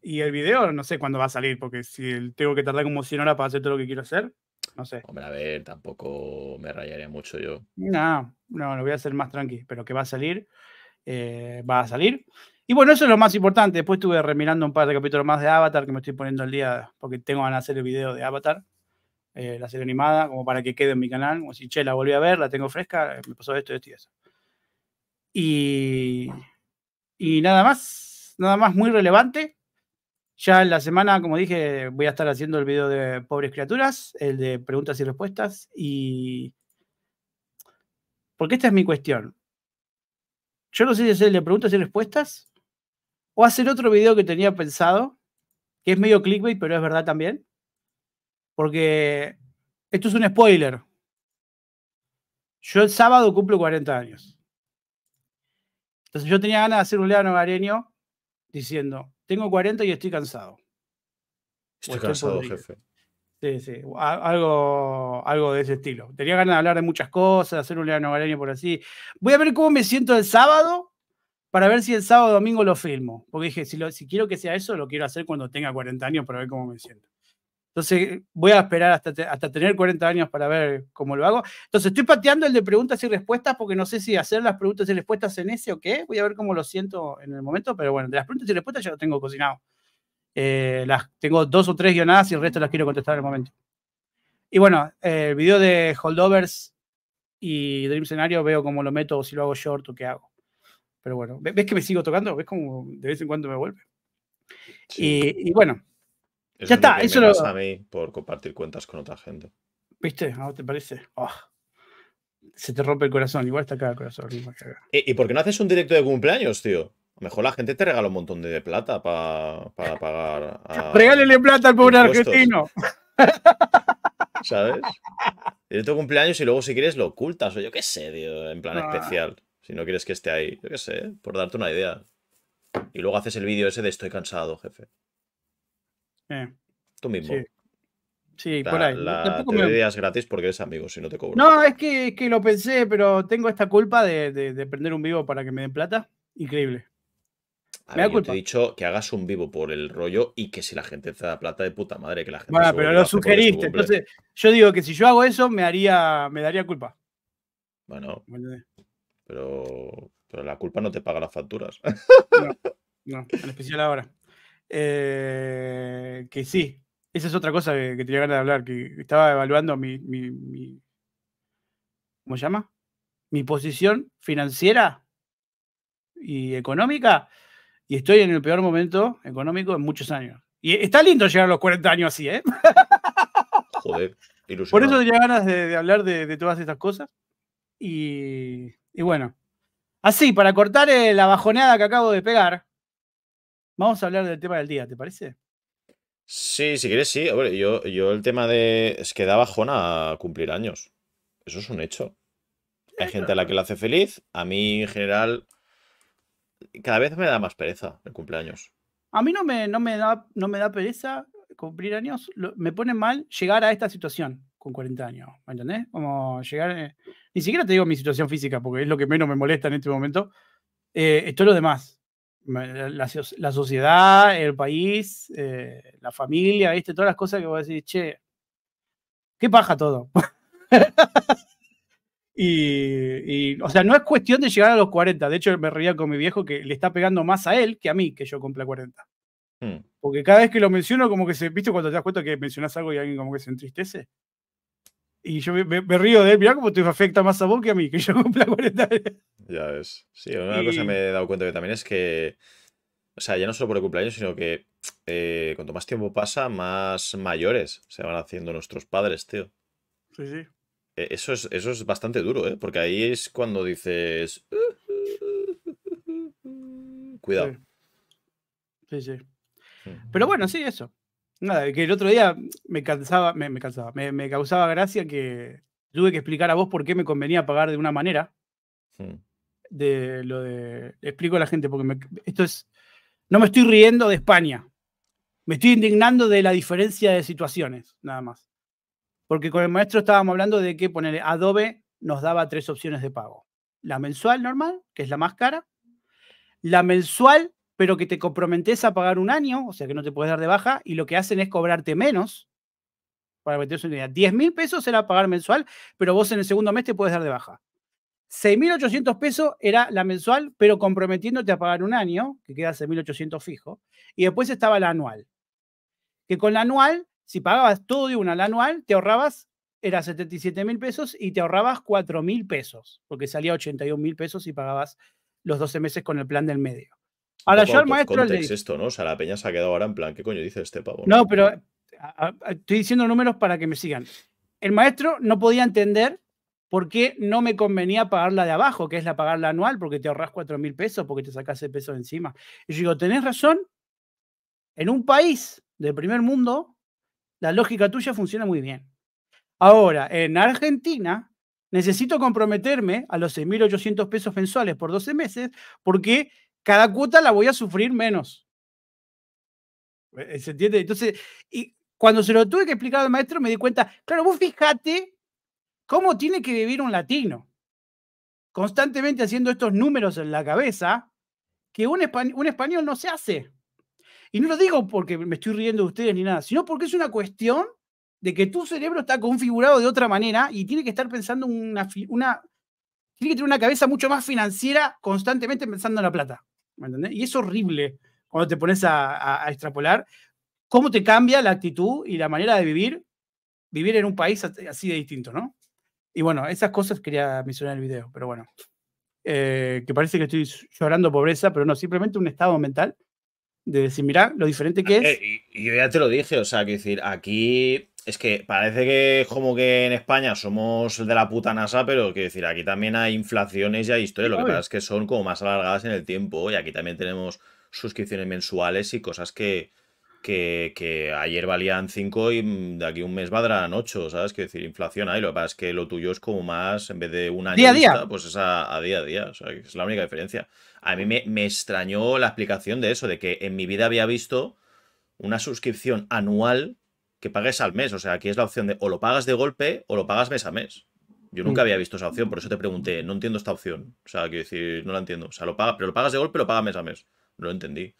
Y el video, no sé cuándo va a salir, porque si tengo que tardar como 100 horas para hacer todo lo que quiero hacer, no sé. Hombre, a ver, tampoco me rayaría mucho yo. No, no, lo voy a hacer más tranqui, pero que va a salir, eh, va a salir. Y bueno, eso es lo más importante. Después estuve remirando un par de capítulos más de Avatar, que me estoy poniendo el día, porque tengo ganas hacer el video de Avatar, eh, la serie animada, como para que quede en mi canal, como si, che, la volví a ver, la tengo fresca, me pasó esto, esto y eso. Y, y nada más, nada más muy relevante. Ya en la semana, como dije, voy a estar haciendo el video de Pobres Criaturas, el de preguntas y respuestas, y... Porque esta es mi cuestión. Yo no sé si hacer el de preguntas y respuestas o hacer otro video que tenía pensado, que es medio clickbait, pero es verdad también, porque esto es un spoiler. Yo el sábado cumplo 40 años. Entonces yo tenía ganas de hacer un Leano diciendo, tengo 40 y estoy cansado. Estoy, cansado, jefe. Sí, sí, algo, algo de ese estilo. Tenía ganas de hablar de muchas cosas, hacer un Leano Gareño por así. Voy a ver cómo me siento el sábado para ver si el sábado o domingo lo filmo. Porque dije, si quiero que sea eso, lo quiero hacer cuando tenga 40 años para ver cómo me siento. Entonces voy a esperar hasta, hasta tener 40 años para ver cómo lo hago. Entonces estoy pateando el de preguntas y respuestas porque no sé si hacer las preguntas y respuestas en ese o qué. Voy a ver cómo lo siento en el momento, pero bueno, de las preguntas y respuestas ya lo tengo cocinado. Eh, las, tengo dos o tres guionadas y el resto las quiero contestar en el momento. Y bueno, eh, el video de Holdovers y Dream Scenario veo cómo lo meto o si lo hago short o qué hago. Pero bueno, ¿ves que me sigo tocando? ¿Ves cómo de vez en cuando me vuelve? y bueno, ya está, eso lo pasa a mí por compartir cuentas con otra gente. ¿Viste? ¿No te parece? Ah. Se te rompe el corazón, igual está acá el corazón. ¿Y, por qué no haces un directo de cumpleaños, tío? A lo mejor la gente te regala un montón de plata para pagar. A... <laughs> plata al pobre argentino. <laughs> ¿Sabes? Directo de cumpleaños y luego, si quieres, lo ocultas o yo qué sé, tío, en plan ah. especial. Si no quieres que esté ahí, yo qué sé, por darte una idea. Y luego haces el vídeo ese de estoy cansado, jefe. Tú mismo. Sí. por ahí. te gratis porque eres amigo, si no te cobro. No, es que, que lo pensé, pero tengo esta culpa de, prender un vivo para que me den plata. Increíble. me te he dicho que hagas un vivo por el rollo y que si la gente te da plata de puta madre, que la gente. Bueno, pero lo sugeriste. Entonces, yo digo que si yo hago eso, me haría, me daría culpa. Bueno. Pero, pero la culpa no te paga las facturas. no en especial ahora. Eh, que sí, esa es otra cosa que, tenía ganas de hablar, que estaba evaluando mi, ¿cómo se llama? Mi posición financiera y económica y estoy en el peor momento económico en muchos años. Y está lindo llegar a los 40 años así, ¿eh? Joder, <laughs> Por eso tenía ganas de, hablar de, todas estas cosas. Y, y bueno, así, para cortar eh, la bajoneada que acabo de pegar, Vamos a hablar del tema del día, ¿te parece? Sí, si quieres, sí. yo, yo el tema de. Es que da bajona a cumplir años. Eso es un hecho. Hay gente a la que la hace feliz. A mí, en general, cada vez me da más pereza el cumpleaños. A mí no me, no me, da, no me da pereza cumplir años. me pone mal llegar a esta situación con 40 años. ¿Me entendés? Como llegar. Eh, ni siquiera te digo mi situación física, porque es lo que menos me molesta en este momento. Eh, esto es lo demás. La, sociedad, el país, eh, la familia, Todas las cosas que vos decís, che, qué paja todo. <laughs> y, o sea, no es cuestión de llegar a los 40. De hecho, me reía con mi viejo que le está pegando más a él que a mí que yo cumpla 40. Hmm. Porque cada vez que lo menciono, como que se, ¿viste? Cuando te das cuenta que mencionas algo y alguien como que se entristece. Y yo me, río de él, cómo te afecta más a vos que a mí, que yo cumpla 40 años. Ya ves. Sí, una cosa me he dado cuenta que también es que, o sea, ya no solo por el cumpleaños, sino que cuanto más tiempo pasa, más mayores se van haciendo nuestros padres, tío. Sí, sí. eso, es, eso es bastante duro, ¿eh? Porque ahí es cuando dices... Cuidado. sí. sí. Pero bueno, sí, eso. Nada, que el otro día me cansaba, me, cansaba, me, causaba gracia que tuve que explicar a vos por qué me convenía pagar de una manera. De lo de. Explico a la gente, porque esto es. No me estoy riendo de España. Me estoy indignando de la diferencia de situaciones, nada más. Porque con el maestro estábamos hablando de que poner Adobe nos daba tres opciones de pago. La mensual normal, que es la más cara. La mensual pero que te comprometes a pagar un año, o sea que no te puedes dar de baja, y lo que hacen es cobrarte menos, para meterse en idea, 10 mil pesos era pagar mensual, pero vos en el segundo mes te puedes dar de baja. 6.800 pesos era la mensual, pero comprometiéndote a pagar un año, que queda 6.800 fijo, y después estaba la anual, que con la anual, si pagabas todo de una la anual, te ahorrabas, era 77.000 pesos y te ahorrabas 4.000 pesos, porque salía 81.000 pesos si pagabas los 12 meses con el plan del medio. Ahora yo al maestro le... esto, ¿no? O sea, la peña se ha quedado ahora en plan, ¿qué coño dice este pavo? No, pero estoy diciendo números para que me sigan. El maestro no podía entender por qué no me convenía pagarla de abajo, que es la pagarla anual, porque te ahorras cuatro mil pesos, porque te sacas el peso encima. Y yo digo, tenés razón, en un país del primer mundo, la lógica tuya funciona muy bien. Ahora, en Argentina, necesito comprometerme a los 6.800 pesos mensuales por 12 meses porque cada cuota la voy a sufrir menos. Eh, eh, ¿Se entiende? Entonces, y cuando se lo tuve que explicar al maestro, me di cuenta, claro, vos fíjate cómo tiene que vivir un latino, constantemente haciendo estos números en la cabeza, que un, español no se hace. Y no lo digo porque me estoy riendo de ustedes ni nada, sino porque es una cuestión de que tu cerebro está configurado de otra manera y tiene que estar pensando una, una tiene que tener una cabeza mucho más financiera constantemente pensando en la plata. ¿me entendés? Y es horrible cuando te pones a, extrapolar cómo te cambia la actitud y la manera de vivir, vivir en un país así de distinto, ¿no? Y bueno, esas cosas quería mencionar en el video, pero bueno. Eh, que parece que estoy llorando pobreza, pero no, simplemente un estado mental de decir, mirá, lo diferente que ah, eh, es. y, y, ya te lo dije, o sea, que decir, aquí es que parece que como que en España somos de la puta NASA, pero quiero decir, aquí también hay inflaciones y hay historias, lo que pasa es que son como más alargadas en el tiempo y aquí también tenemos suscripciones mensuales y cosas que, que, ayer valían 5 y de aquí un mes valdrán 8, ¿sabes? que decir, inflación hay lo que pasa es que lo tuyo es como más, en vez de un año, día a día. pues es a, día a día, o es la única diferencia. A mí me, me extrañó la explicación de eso, de que en mi vida había visto una suscripción anual que pagues al mes. O sea, aquí es la opción de o lo pagas de golpe o lo pagas mes a mes. Yo nunca mm. había visto esa opción, por eso te pregunté, no entiendo esta opción. O sea, quiero decir, no la entiendo. O sea, lo paga, pero lo pagas de golpe, lo pagas mes a mes. No lo entendí.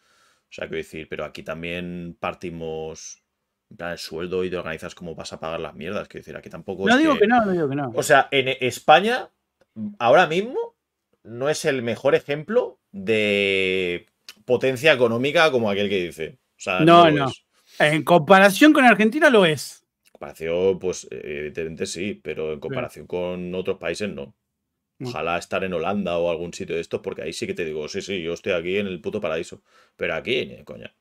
O sea, quiero decir, pero aquí también partimos en plan el sueldo y te organizas como vas a pagar las mierdas. Quiero decir, aquí tampoco. No digo que... no, no digo que no. O sea, en España, ahora mismo, no es el mejor ejemplo de potencia económica como aquel que dice. O sea, no. no. En comparación con Argentina lo es. En comparación, pues eh, evidentemente sí, pero en comparación con otros países no. Mm. Ojalá estar en Holanda o algún sitio de estos, porque ahí sí que te digo, sí, sí, yo estoy aquí en el puto paraíso. Pero aquí, coña.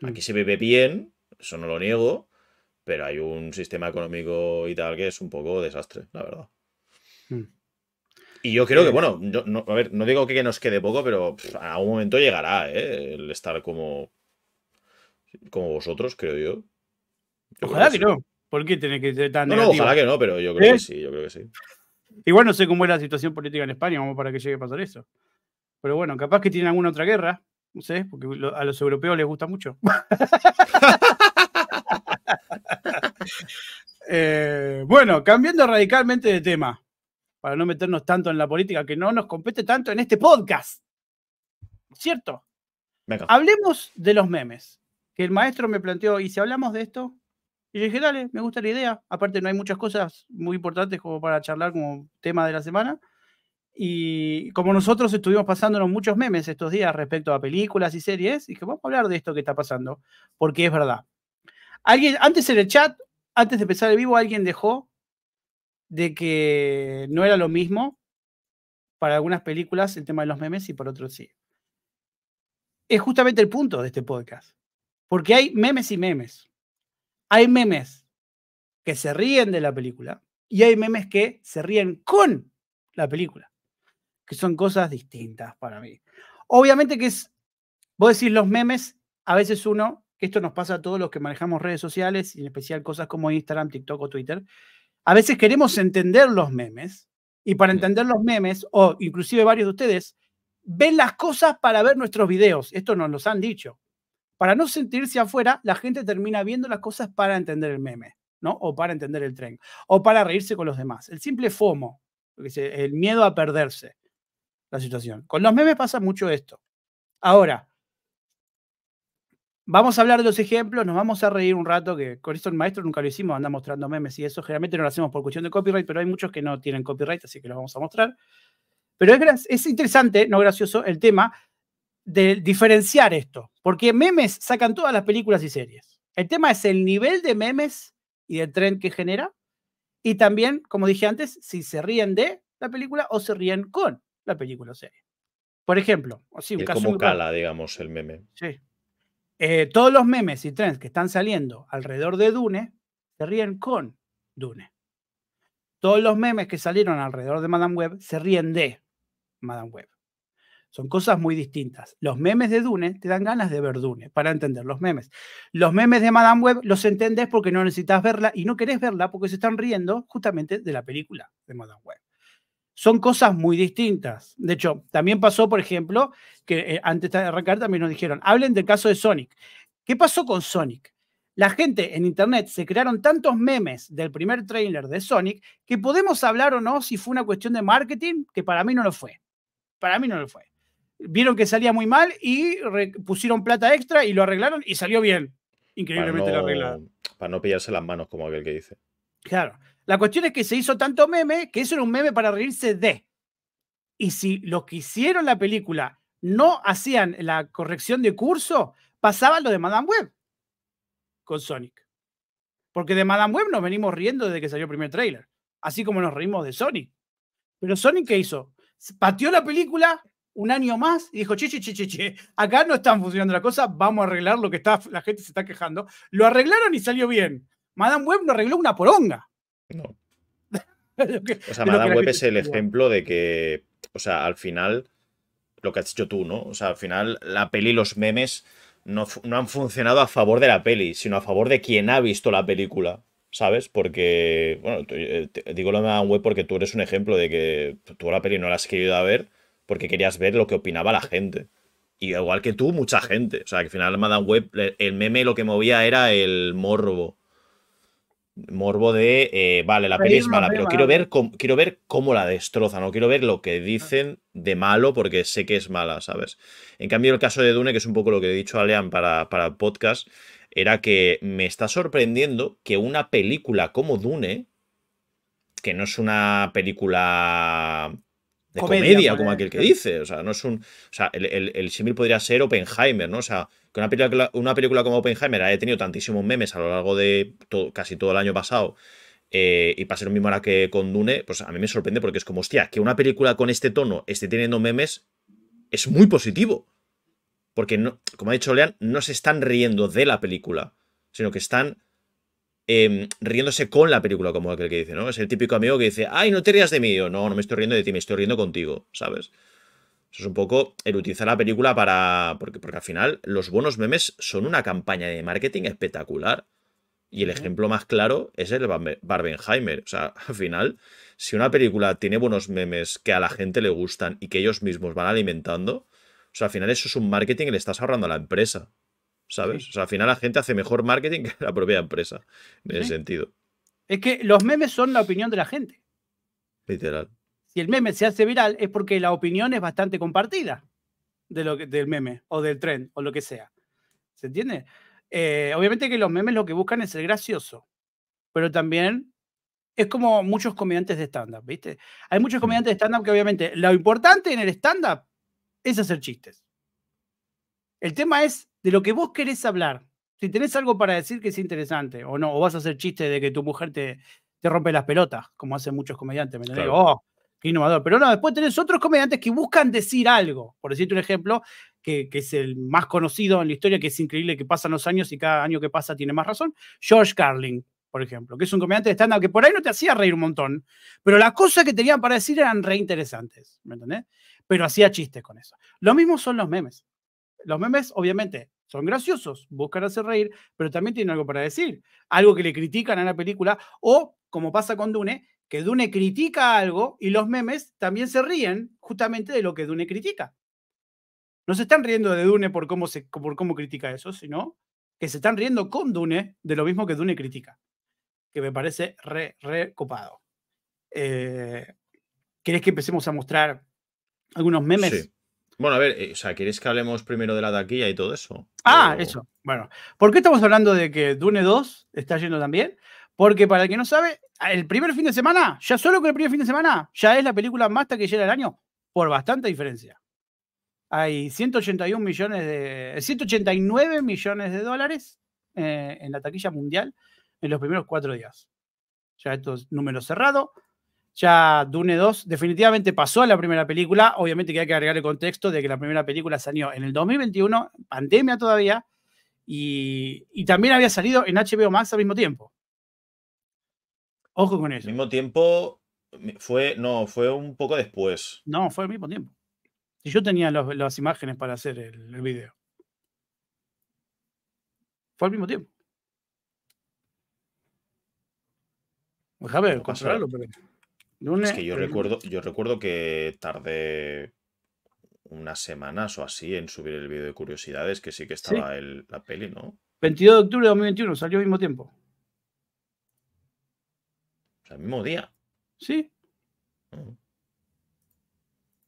Mm. Aquí se bebe bien, eso no lo niego, pero hay un sistema económico y tal que es un poco desastre, la verdad. Mm. Y yo creo que, eh. bueno, a ver, no digo que, nos quede poco, pero a un momento llegará, ¿eh? El estar como como vosotros, creo yo. ojalá que, no. ¿Por qué tiene que ser tan no, No, ojalá que no, pero yo creo que sí, yo creo que sí. Igual no sé cómo es la situación política en España, como para que llegue a pasar eso. Pero bueno, capaz que tienen alguna otra guerra, no sé, porque a los europeos les gusta mucho. <laughs> <laughs> Eh, bueno, cambiando radicalmente de tema, para no meternos tanto en la política, que no nos compete tanto en este podcast. ¿Cierto? Hablemos de los memes que el maestro me planteó, ¿y si hablamos de esto? Y yo dije, dale, me gusta la idea. Aparte, no hay muchas cosas muy importantes como para charlar como tema de la semana. Y como nosotros estuvimos pasándonos muchos memes estos días respecto a películas y series, dije, vamos a hablar de esto que está pasando, porque es verdad. Alguien, antes en el chat, antes de empezar el vivo, alguien dejó de que no era lo mismo para algunas películas el tema de los memes y por otros sí. Es justamente el punto de este podcast. Porque hay memes y memes. Hay memes que se ríen de la película y hay memes que se ríen con la película, que son cosas distintas para mí. Obviamente que es, vos decís los memes, a veces uno, que esto nos pasa a todos los que manejamos redes sociales, y en especial cosas como Instagram, TikTok o Twitter, a veces queremos entender los memes y para entender los memes, o inclusive varios de ustedes, ven las cosas para ver nuestros videos. Esto nos los han dicho para no sentirse afuera, la gente termina viendo las cosas para entender el meme, ¿no? O para entender el tren, o para reírse con los demás. El simple FOMO, el miedo a perderse la situación. Con los memes pasa mucho esto. Ahora, vamos a hablar de los ejemplos, nos vamos a reír un rato, que con esto el maestro nunca lo hicimos, anda mostrando memes y eso generalmente no lo hacemos por cuestión de copyright, pero hay muchos que no tienen copyright, así que lo vamos a mostrar. Pero es interesante, no gracioso, el tema de diferenciar esto. Porque memes sacan todas las películas y series. El tema es el nivel de memes y de tren que genera. Y también, como dije antes, si se ríen de la película o se ríen con la película o serie. Por ejemplo, si un caso. Como cala, digamos, el meme. Sí. Eh, todos los memes y trends que están saliendo alrededor de Dune se ríen con Dune. Todos los memes que salieron alrededor de Madame Web se ríen de Madame Web. Son cosas muy distintas. Los memes de Dune te dan ganas de ver Dune para entender los memes. Los memes de Madame Web los entendés porque no necesitas verla y no querés verla porque se están riendo justamente de la película de Madame Web. Son cosas muy distintas. De hecho, también pasó, por ejemplo, que eh, antes de arrancar también nos dijeron, hablen del caso de Sonic. ¿Qué pasó con Sonic? La gente en internet se crearon tantos memes del primer tráiler de Sonic que podemos hablar o no si fue una cuestión de marketing, que para mí no lo fue. Para mí no lo fue vieron que salía muy mal y pusieron plata extra y lo arreglaron y salió bien. Increíblemente lo arreglaron. Para no pillarse las manos, como aquel que dice. Claro. La cuestión es que se hizo tanto meme que eso era un meme para reírse de. Y si los que hicieron la película no hacían la corrección de curso, pasaba lo de Madame Web con Sonic. Porque de Madame Web nos venimos riendo desde que salió el primer trailer, Así como nos reímos de Sonic. Pero Sonic, ¿qué hizo? Pateó la película, un año más y dijo, che, che, che, che, che, acá no están funcionando la cosa, vamos a arreglar lo que está, la gente se está quejando. Lo arreglaron y salió bien. Madame Web no arregló una poronga. No. <laughs> o sea, Madame Web es el ejemplo de que, o sea, al final, lo que has dicho tú, ¿no? O sea, al final la peli, los memes no, han funcionado a favor de la peli, sino a favor de quien ha visto la película. ¿sabes? Porque, bueno, eh, digo lo de Madame Web porque tú eres un ejemplo de que tú la peli no la has querido ver porque querías ver lo que opinaba la gente. Y igual que tú, mucha gente. O sea, que al final Web, el meme lo que movía era el morbo. Morbo de, eh, vale, la peli es mala, pero quiero ver, cómo, quiero ver cómo la destrozan, no quiero ver lo que dicen de malo porque sé que es mala, ¿sabes? En cambio, el caso de Dune, que es un poco lo que he dicho a Lean para, para el podcast, era que me está sorprendiendo que una película como Dune, que no es una película de comedia, como aquel que dice. O sea, no es un. O sea, el, el, símil podría ser Oppenheimer, ¿no? O sea, que una película, como Oppenheimer haya tenido tantísimos memes a lo largo de casi todo el año pasado. Eh, y pase lo mismo ahora que con Dune, pues a mí me sorprende porque es como, hostia, que una película con este tono esté teniendo memes es muy positivo. Porque, no, como ha dicho Lean, no se están riendo de la película, sino que están Em, riéndose con la película, como aquel que dice, ¿no? Es el típico amigo que dice, ay, no te rías de mí, no, no me estoy riendo de ti, me estoy riendo contigo, ¿sabes? Eso es un poco el utilizar la película para... Porque, porque al final los buenos memes son una campaña de marketing espectacular. Y el ejemplo más claro es el Barbenheimer. O sea, <laughs> al final, si una película tiene buenos memes que a la gente le gustan y que ellos mismos van alimentando, o sea, al final eso es un marketing y le estás ahorrando a la empresa. ¿sabes? O sea, al final la gente hace mejor marketing <laughs> que la propia empresa, en ese sentido. Es que los memes son la opinión de la gente. Literal. Si el meme se hace viral es porque la opinión es bastante compartida de lo del meme o del tren o lo que sea. ¿Se entiende? Eh, obviamente que los memes lo que buscan es ser gracioso, pero también es como muchos comediantes de stand-up, ¿viste? Hay muchos comediantes de stand-up que obviamente lo importante en el stand-up es hacer chistes. El tema es de lo que vos querés hablar. Si tenés algo para decir que es interesante o no, o vas a hacer chiste de que tu mujer te, te rompe las pelotas, como hacen muchos comediantes, ¿me claro. Oh, qué innovador. Pero no, después tenés otros comediantes que buscan decir algo. Por decirte un ejemplo, que, es el más conocido en la historia, que es increíble que pasan los años y cada año que pasa tiene más razón, George Carlin, por ejemplo, que es un comediante de stand-up que por ahí no te hacía reír un montón, pero las cosas que tenían para decir eran reinteresantes, ¿me entendés? Pero hacía chistes con eso. Lo mismo son los memes. Los memes, obviamente, son graciosos, buscan hacer reír, pero también tienen algo para decir, algo que le critican a la película, o como pasa con Dune, que Dune critica algo y los memes también se ríen justamente de lo que Dune critica. No se están riendo de Dune por cómo, se, por cómo critica eso, sino que se están riendo con Dune de lo mismo que Dune critica, que me parece re, re copado. Eh, ¿Querés que empecemos a mostrar algunos memes? Sí. Bueno, a ver, eh, o sea, ¿querés que hablemos primero de la taquilla y todo eso? Ah, eso. Bueno, ¿por qué estamos hablando de que Dune 2 está yendo también? Porque para el que no sabe, el primer fin de semana, ya solo con el primer fin de semana, ya es la película más taquillera del año, por bastante diferencia. Hay 181 millones de. 189 eh, millones de dólares eh, en la taquilla mundial en los primeros cuatro días. Ya esto es número cerrado. Ya Dune 2 definitivamente pasó a la primera película. Obviamente que hay que agregar el contexto de que la primera película salió en el 2021, pandemia todavía, y, también había salido en HBO Max al mismo tiempo. Ojo con eso. Al mismo tiempo fue, no, fue un poco después. No, fue al mismo tiempo. si yo tenía las imágenes para hacer el, video. Fue al mismo tiempo. Déjame no controlarlo, pero... Es que yo recuerdo, yo recuerdo que tardé unas semanas o así en subir el vídeo de curiosidades, que sí que estaba la peli, ¿no? 22 de octubre de 2021, salió al mismo tiempo. O sea, el mismo día. Sí. Mm.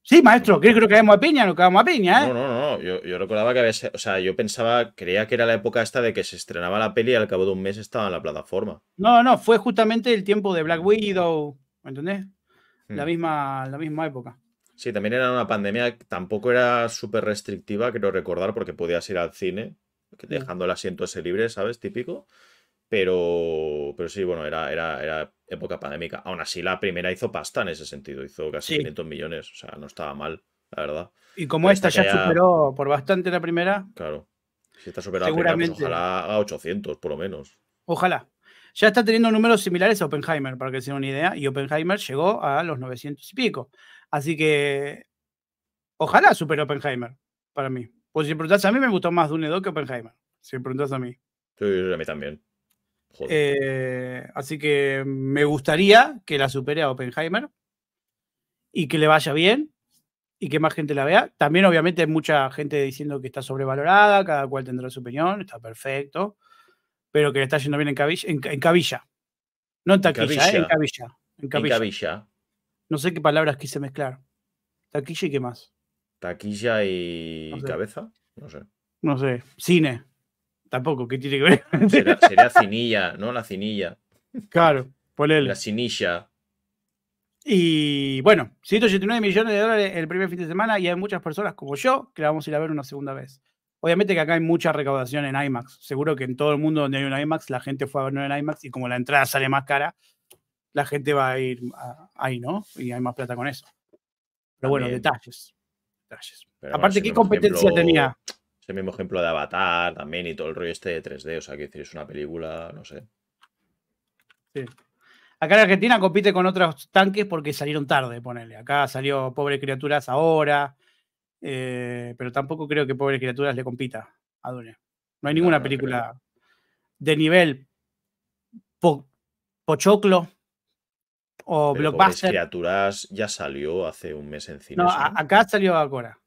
Sí, maestro, creo, que caemos a piña, no quedamos a piña, ¿eh? No, no, no, yo, yo, recordaba que había, o sea, yo pensaba, creía que era la época esta de que se estrenaba la peli y al cabo de un mes estaba en la plataforma. No, no, fue justamente el tiempo de Black mm. Widow. ¿Me entendés? La, mm. misma, la misma época. Sí, también era una pandemia tampoco era súper restrictiva, creo recordar, porque podías ir al cine, mm. dejando el asiento ese libre, ¿sabes? Típico. Pero, pero sí, bueno, era, era, era época pandémica. Aún así, la primera hizo pasta en ese sentido, hizo casi 500 millones, o sea, no estaba mal, la verdad. Y como esta, ya superó por bastante la primera. Claro, si está superada la pues ojalá a 800 por lo menos. Ojalá, ya está teniendo números similares a Oppenheimer, para que se den una idea, y Oppenheimer llegó a los 900 y pico. Así que ojalá supere Oppenheimer, para mí. Pues si preguntas a mí, me gustó más Dune 2 que Oppenheimer. Si preguntas a mí. Sí, a mí también. Eh, así que me gustaría que la supere a Oppenheimer y que le vaya bien y que más gente la vea. También, obviamente, hay mucha gente diciendo que está sobrevalorada, cada cual tendrá su opinión, está perfecto pero que le está yendo bien en Cabilla. En, cabilla. No en taquilla, ¿eh? en, cabilla, en, cabilla, No sé qué palabras quise mezclar. Taquilla y qué más. Taquilla y cabeza. No sé. No sé. Cine. Tampoco, ¿qué tiene que ver? sería <laughs> cinilla, ¿no? La cinilla. Claro, ponele. La cinilla. Y bueno, 189 millones de dólares el primer fin de semana y hay muchas personas como yo que la vamos a ir a ver una segunda vez. Obviamente que acá hay mucha recaudación en IMAX. Seguro que en todo el mundo donde hay un IMAX, la gente fue a ver en IMAX y como la entrada sale más cara, la gente va a ir ahí, ¿no? Y hay más plata con eso. Pero bueno, detalles. Aparte, ¿qué competencia tenía. tenía? el mismo ejemplo de Avatar también y todo el rollo este de 3D. O sea, que es una película, no sé. Sí. Acá en Argentina compite con otros tanques porque salieron tarde, ponele. Acá salió Pobre Criaturas ahora, eh, pero tampoco creo que Pobres Criaturas le compita a Dune. No hay ninguna película de nivel pochoclo o blockbuster. Criaturas ya salió hace un mes en cine. acá salió ahora.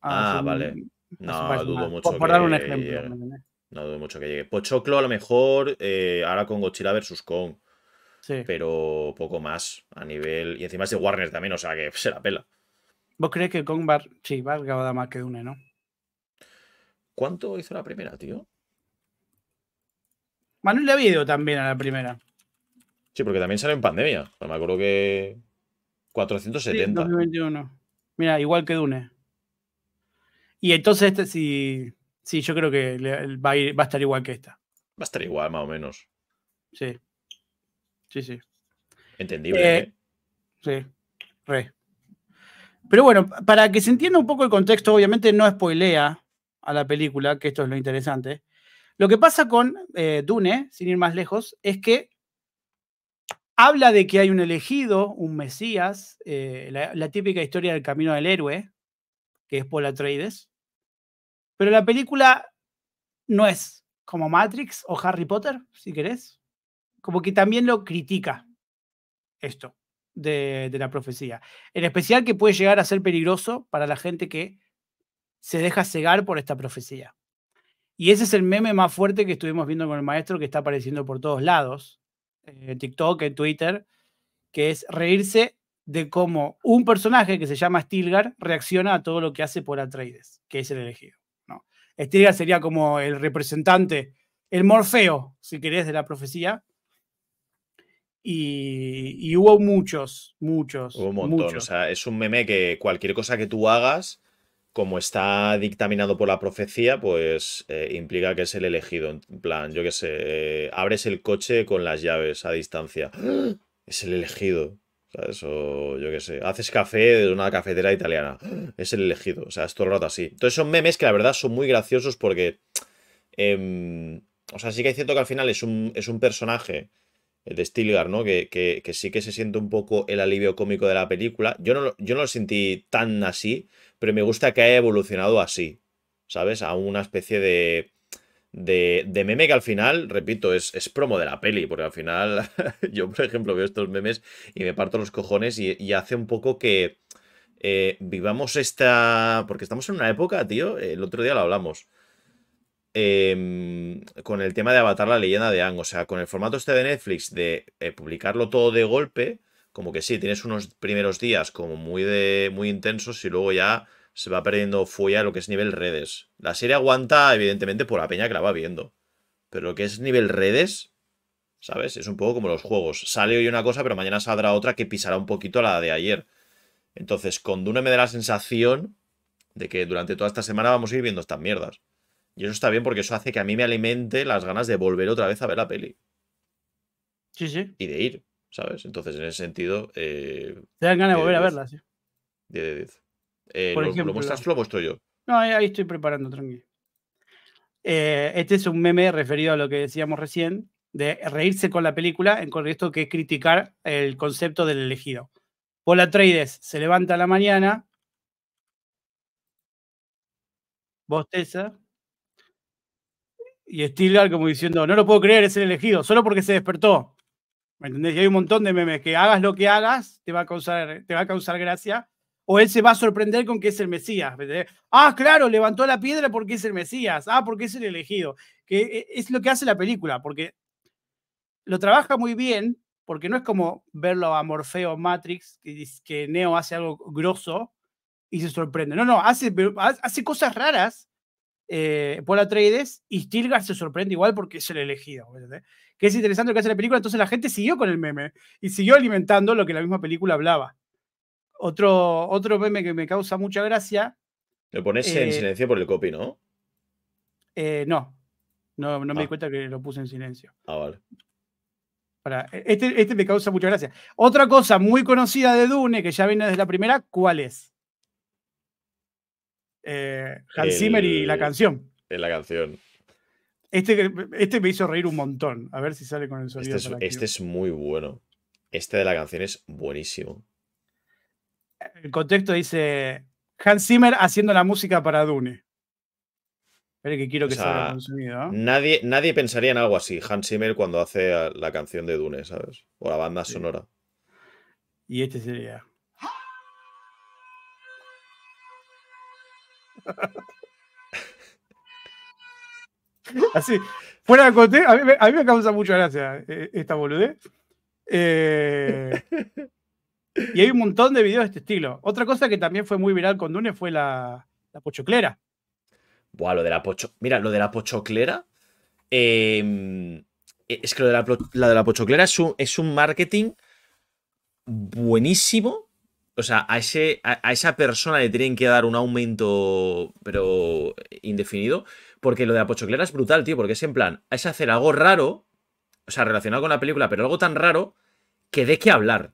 Ah, vale. no, dudo mucho. Por, dar un ejemplo. No dudo mucho que llegue. Pochoclo a lo mejor eh, ahora con Godzilla vs. Kong. Pero poco más a nivel. Y encima es de Warner también, o sea que <laughs> se la pela. ¿Vos crees que Kong Bar... sí, va a más que Dune, no? ¿Cuánto hizo la primera, tío? Manuel le ha ido también a la primera. Sí, porque también salió en pandemia. me acuerdo que 470. Sí, Mira, igual que Dune. Y entonces este sí, sí yo creo que va, a va a estar igual que esta. Va a estar igual, más o menos. Sí. Sí, sí. Entendible. Eh, ¿eh? Sí. Re. Pero bueno, para que se entienda un poco el contexto, obviamente no spoilea a la película, que esto es lo interesante. Lo que pasa con eh, Dune, sin ir más lejos, es que habla de que hay un elegido, un Mesías, eh, la, la, típica historia del camino del héroe, que es Paul Atreides, pero la película no es como Matrix o Harry Potter, si querés, como que también lo critica esto de, la profecía. En especial que puede llegar a ser peligroso para la gente que se deja cegar por esta profecía. Y ese es el meme más fuerte que estuvimos viendo con el maestro que está apareciendo por todos lados, eh, en TikTok, en Twitter, que es reírse de cómo un personaje que se llama Stilgar reacciona a todo lo que hace por Atreides, que es el elegido. ¿no? Stilgar sería como el representante, el morfeo, si querés, de la profecía, y, hubo muchos, muchos. Hubo un montón. O sea, es un meme que cualquier cosa que tú hagas, como está dictaminado por la profecía, pues eh, implica que es el elegido. En plan, yo qué sé, abres el coche con las llaves a distancia. <gasps> Es el elegido. sea, eso, yo qué sé, haces café de una cafetera italiana. <gasps> Es el elegido. O sea, es todo el rato así. Entonces son memes que la verdad son muy graciosos porque... Em, o sea, sí que es cierto que al final es es un personaje de Stilgar, ¿no? Que, sí que se siente un poco el alivio cómico de la película. Yo no, yo lo sentí tan así, pero me gusta que haya evolucionado así, ¿sabes? A una especie de, de, meme que al final, repito, es, promo de la peli, porque al final <laughs> yo, por ejemplo, veo estos memes y me parto los cojones y, hace un poco que eh, vivamos esta... Porque estamos en una época, tío, el otro día lo hablamos. Em, con el tema de Avatar la leyenda de Ang. O sea, con el formato este de Netflix de eh, publicarlo todo de golpe, como que sí, tienes unos primeros días como muy, de, muy intensos y luego ya se va perdiendo fuella lo que es nivel redes. La serie aguanta, evidentemente, por la peña que la va viendo. Pero lo que es nivel redes, ¿sabes? Es un poco como los juegos. Sale hoy una cosa, pero mañana saldrá otra que pisará un poquito a la de ayer. Entonces, con Dune me da la sensación de que durante toda esta semana vamos a ir viendo estas mierdas. Y eso está bien porque eso hace que a mí me alimente las ganas de volver otra vez a ver la peli. Sí, sí. Y de ir, ¿sabes? Entonces, en ese sentido. Eh, Te dan ganas de volver a verla, sí. 10 de 10. Eh, Por lo, ejemplo, muestras tú o lo yo? No, ahí, estoy preparando, tranquilo. Eh, este es un meme referido a lo que decíamos recién, de reírse con la película, en esto que es criticar el concepto del elegido. Hola, Atreides se levanta a la mañana, bosteza, y Stilgar como diciendo, no lo puedo creer, es el elegido, solo porque se despertó. ¿Me entendés? Y hay un montón de memes que hagas lo que hagas, te va a causar, te va a causar gracia. O él se va a sorprender con que es el Mesías. ah, claro, levantó la piedra porque es el Mesías. Ah, porque es el elegido. Que e, es lo que hace la película, porque lo trabaja muy bien, porque no es como verlo a Morfeo Matrix, que, que Neo hace algo grosso y se sorprende. No, no, hace, hace cosas raras eh, por Atreides y Stilgar se sorprende igual porque es el elegido. Que es interesante lo que hace la película, entonces la gente siguió con el meme y siguió alimentando lo que la misma película hablaba. Otro, otro meme que me causa mucha gracia. Lo pones en eh, silencio por el copy, ¿no? Eh, no, no, no me di ah. cuenta que lo puse en silencio. Ah, vale. Para, e, este, este me causa mucha gracia. Otra cosa muy conocida de Dune, que ya viene desde la primera, ¿cuál es? Eh, Hans Zimmer y la canción. En la canción. Este, este me hizo reír un montón. A ver si sale con el sonido. Este, este es, muy bueno. Este de la canción es buenísimo. El contexto dice Hans Zimmer haciendo la música para Dune. Espera que quiero que salga sonido. Nadie, nadie pensaría en algo así. Hans Zimmer cuando hace la canción de Dune, ¿sabes? O la banda sonora. Y este sería. Así, fuera de cote. a mí, me causa mucha gracia eh, esta boludez. Eh, y hay un montón de videos de este estilo. Otra cosa que también fue muy viral con Dune fue la, pochoclera. Buah, lo de la pocho... Mira, lo de la pochoclera. Em, eh, es que lo de la, de la pochoclera es es un marketing buenísimo o sea, a, ese, a, esa persona le tienen que dar un aumento, pero indefinido, porque lo de Apocho Clara es brutal, tío, porque es en plan, es hacer algo raro, o sea, relacionado con la película, pero algo tan raro que de qué hablar.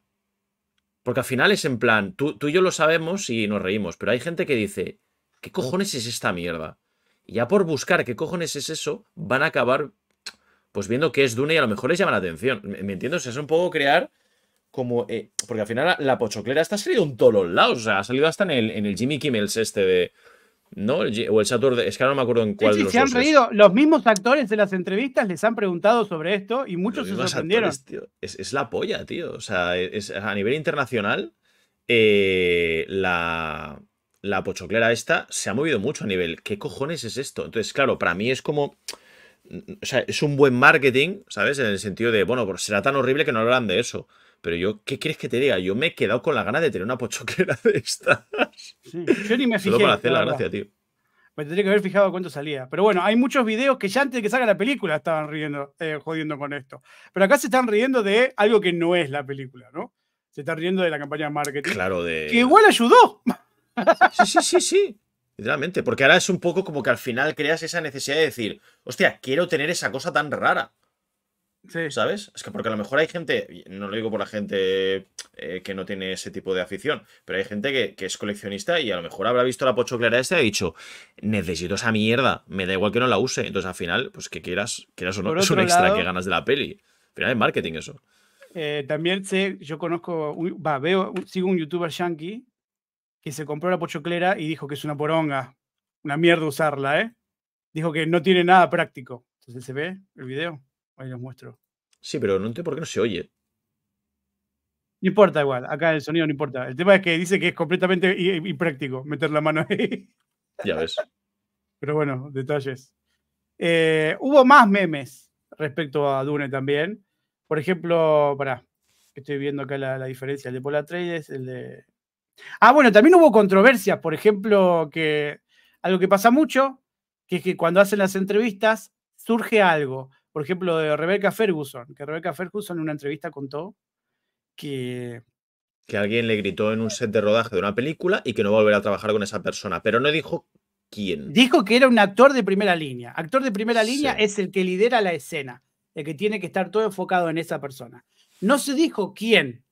Porque al final es en plan, tú, y yo lo sabemos y nos reímos, pero hay gente que dice, ¿qué cojones es esta mierda? Y ya por buscar qué cojones es eso, van a acabar pues viendo que es Dune y a lo mejor les llama la atención. ¿Me entiendes? sea, es un poco crear como. Eh, porque al final la, pochoclera está ha salido en todos los lados. O sea, ha salido hasta en el, en el Jimmy Kimmel este de. ¿No? El, o el Saturday. Es que ahora no me acuerdo en cuál. los se Los mismos actores de las entrevistas les han preguntado sobre esto y muchos se sorprendieron. es, la polla, tío. O sea, a nivel internacional, eh, la. pochoclera esta se ha movido mucho a nivel. ¿Qué cojones es esto? Entonces, claro, para mí es como o sea, es un buen marketing, ¿sabes? En el sentido de, bueno, pues será tan horrible que no hablan de eso. Pero yo, ¿qué crees que te diga? Yo me he quedado con la gana de tener una pochoquera de estas. Sí, yo ni me fijé. Solo para hacer la gracia, tío. Me tendría que haber fijado cuánto salía. Pero bueno, hay muchos videos que ya antes de que salga la película estaban riendo, eh, jodiendo con esto. Pero acá se están riendo de algo que no es la película, ¿no? Se están riendo de la campaña de marketing. Claro, de. Que igual ayudó. <laughs> Sí, sí, sí, sí. Literalmente. Porque ahora es un poco como que al final creas esa necesidad de decir, hostia, quiero tener esa cosa tan rara. ¿Sabes? Es que porque a lo mejor hay gente, no lo digo por la gente eh, que no tiene ese tipo de afición, pero hay gente que, es coleccionista y a lo mejor habrá visto la pochoclera esta y ha dicho, necesito esa mierda, me da igual que no la use. Entonces al final, pues que quieras, quieras o no, es un extra que ganas de la peli. Al final es marketing eso. Eh, también sé, yo conozco, va, veo, sigo un youtuber shanky que se compró la pochoclera y dijo que es una poronga, una mierda usarla, ¿eh? Dijo que no tiene nada práctico. Entonces se ve el video. Ahí los muestro. Sí, pero no entiendo por qué no se oye. No importa igual, acá el sonido no importa. El tema es que dice que es completamente impráctico meter la mano ahí. Ya ves. <laughs> Pero bueno, detalles. Eh, hubo más memes respecto a Dune también. Por ejemplo, pará, estoy viendo acá la, diferencia. El de Polar Trades, el de. Ah, bueno, también hubo controversias. Por ejemplo, que algo que pasa mucho, que es que cuando hacen las entrevistas surge algo por ejemplo, de Rebecca Ferguson, que Rebecca Ferguson en una entrevista contó que... Que alguien le gritó en un set de rodaje de una película y que no volverá a trabajar con esa persona, pero no dijo quién. Dijo que era un actor de primera línea. Actor de primera línea es el que lidera la escena, el que tiene que estar todo enfocado en esa persona. No se dijo quién.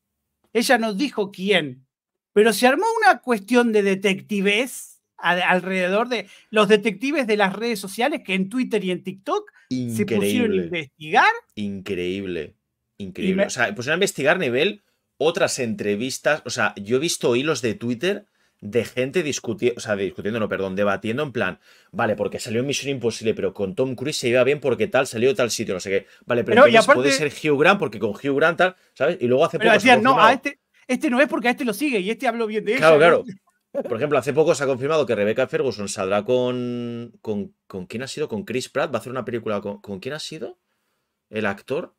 Ella no dijo quién. Pero se armó una cuestión de detectives alrededor de los detectives de las redes sociales que en Twitter y en TikTok se pusieron a investigar. Increíble, increíble. O sea, pusieron a investigar nivel otras entrevistas. O sea, yo he visto hilos de Twitter de gente discutiendo, o sea, discutiendo, no, perdón, debatiendo en plan, vale, porque salió Misión Imposible, pero con Tom Cruise se iba bien porque tal, salió tal sitio, no sé qué. Vale, pero, pero puede ser Hugh Grant porque con Hugh Grant tal, ¿sabes? Y luego hace pero poco no, a este, este no es porque a este lo sigue y este habló bien de él. Claro, claro. Por ejemplo, hace poco se ha confirmado que Rebecca Ferguson saldrá con. ¿Con, quién ha sido? ¿Con Chris Pratt? ¿Va a hacer una película con, ¿con quién ha sido? ¿El actor?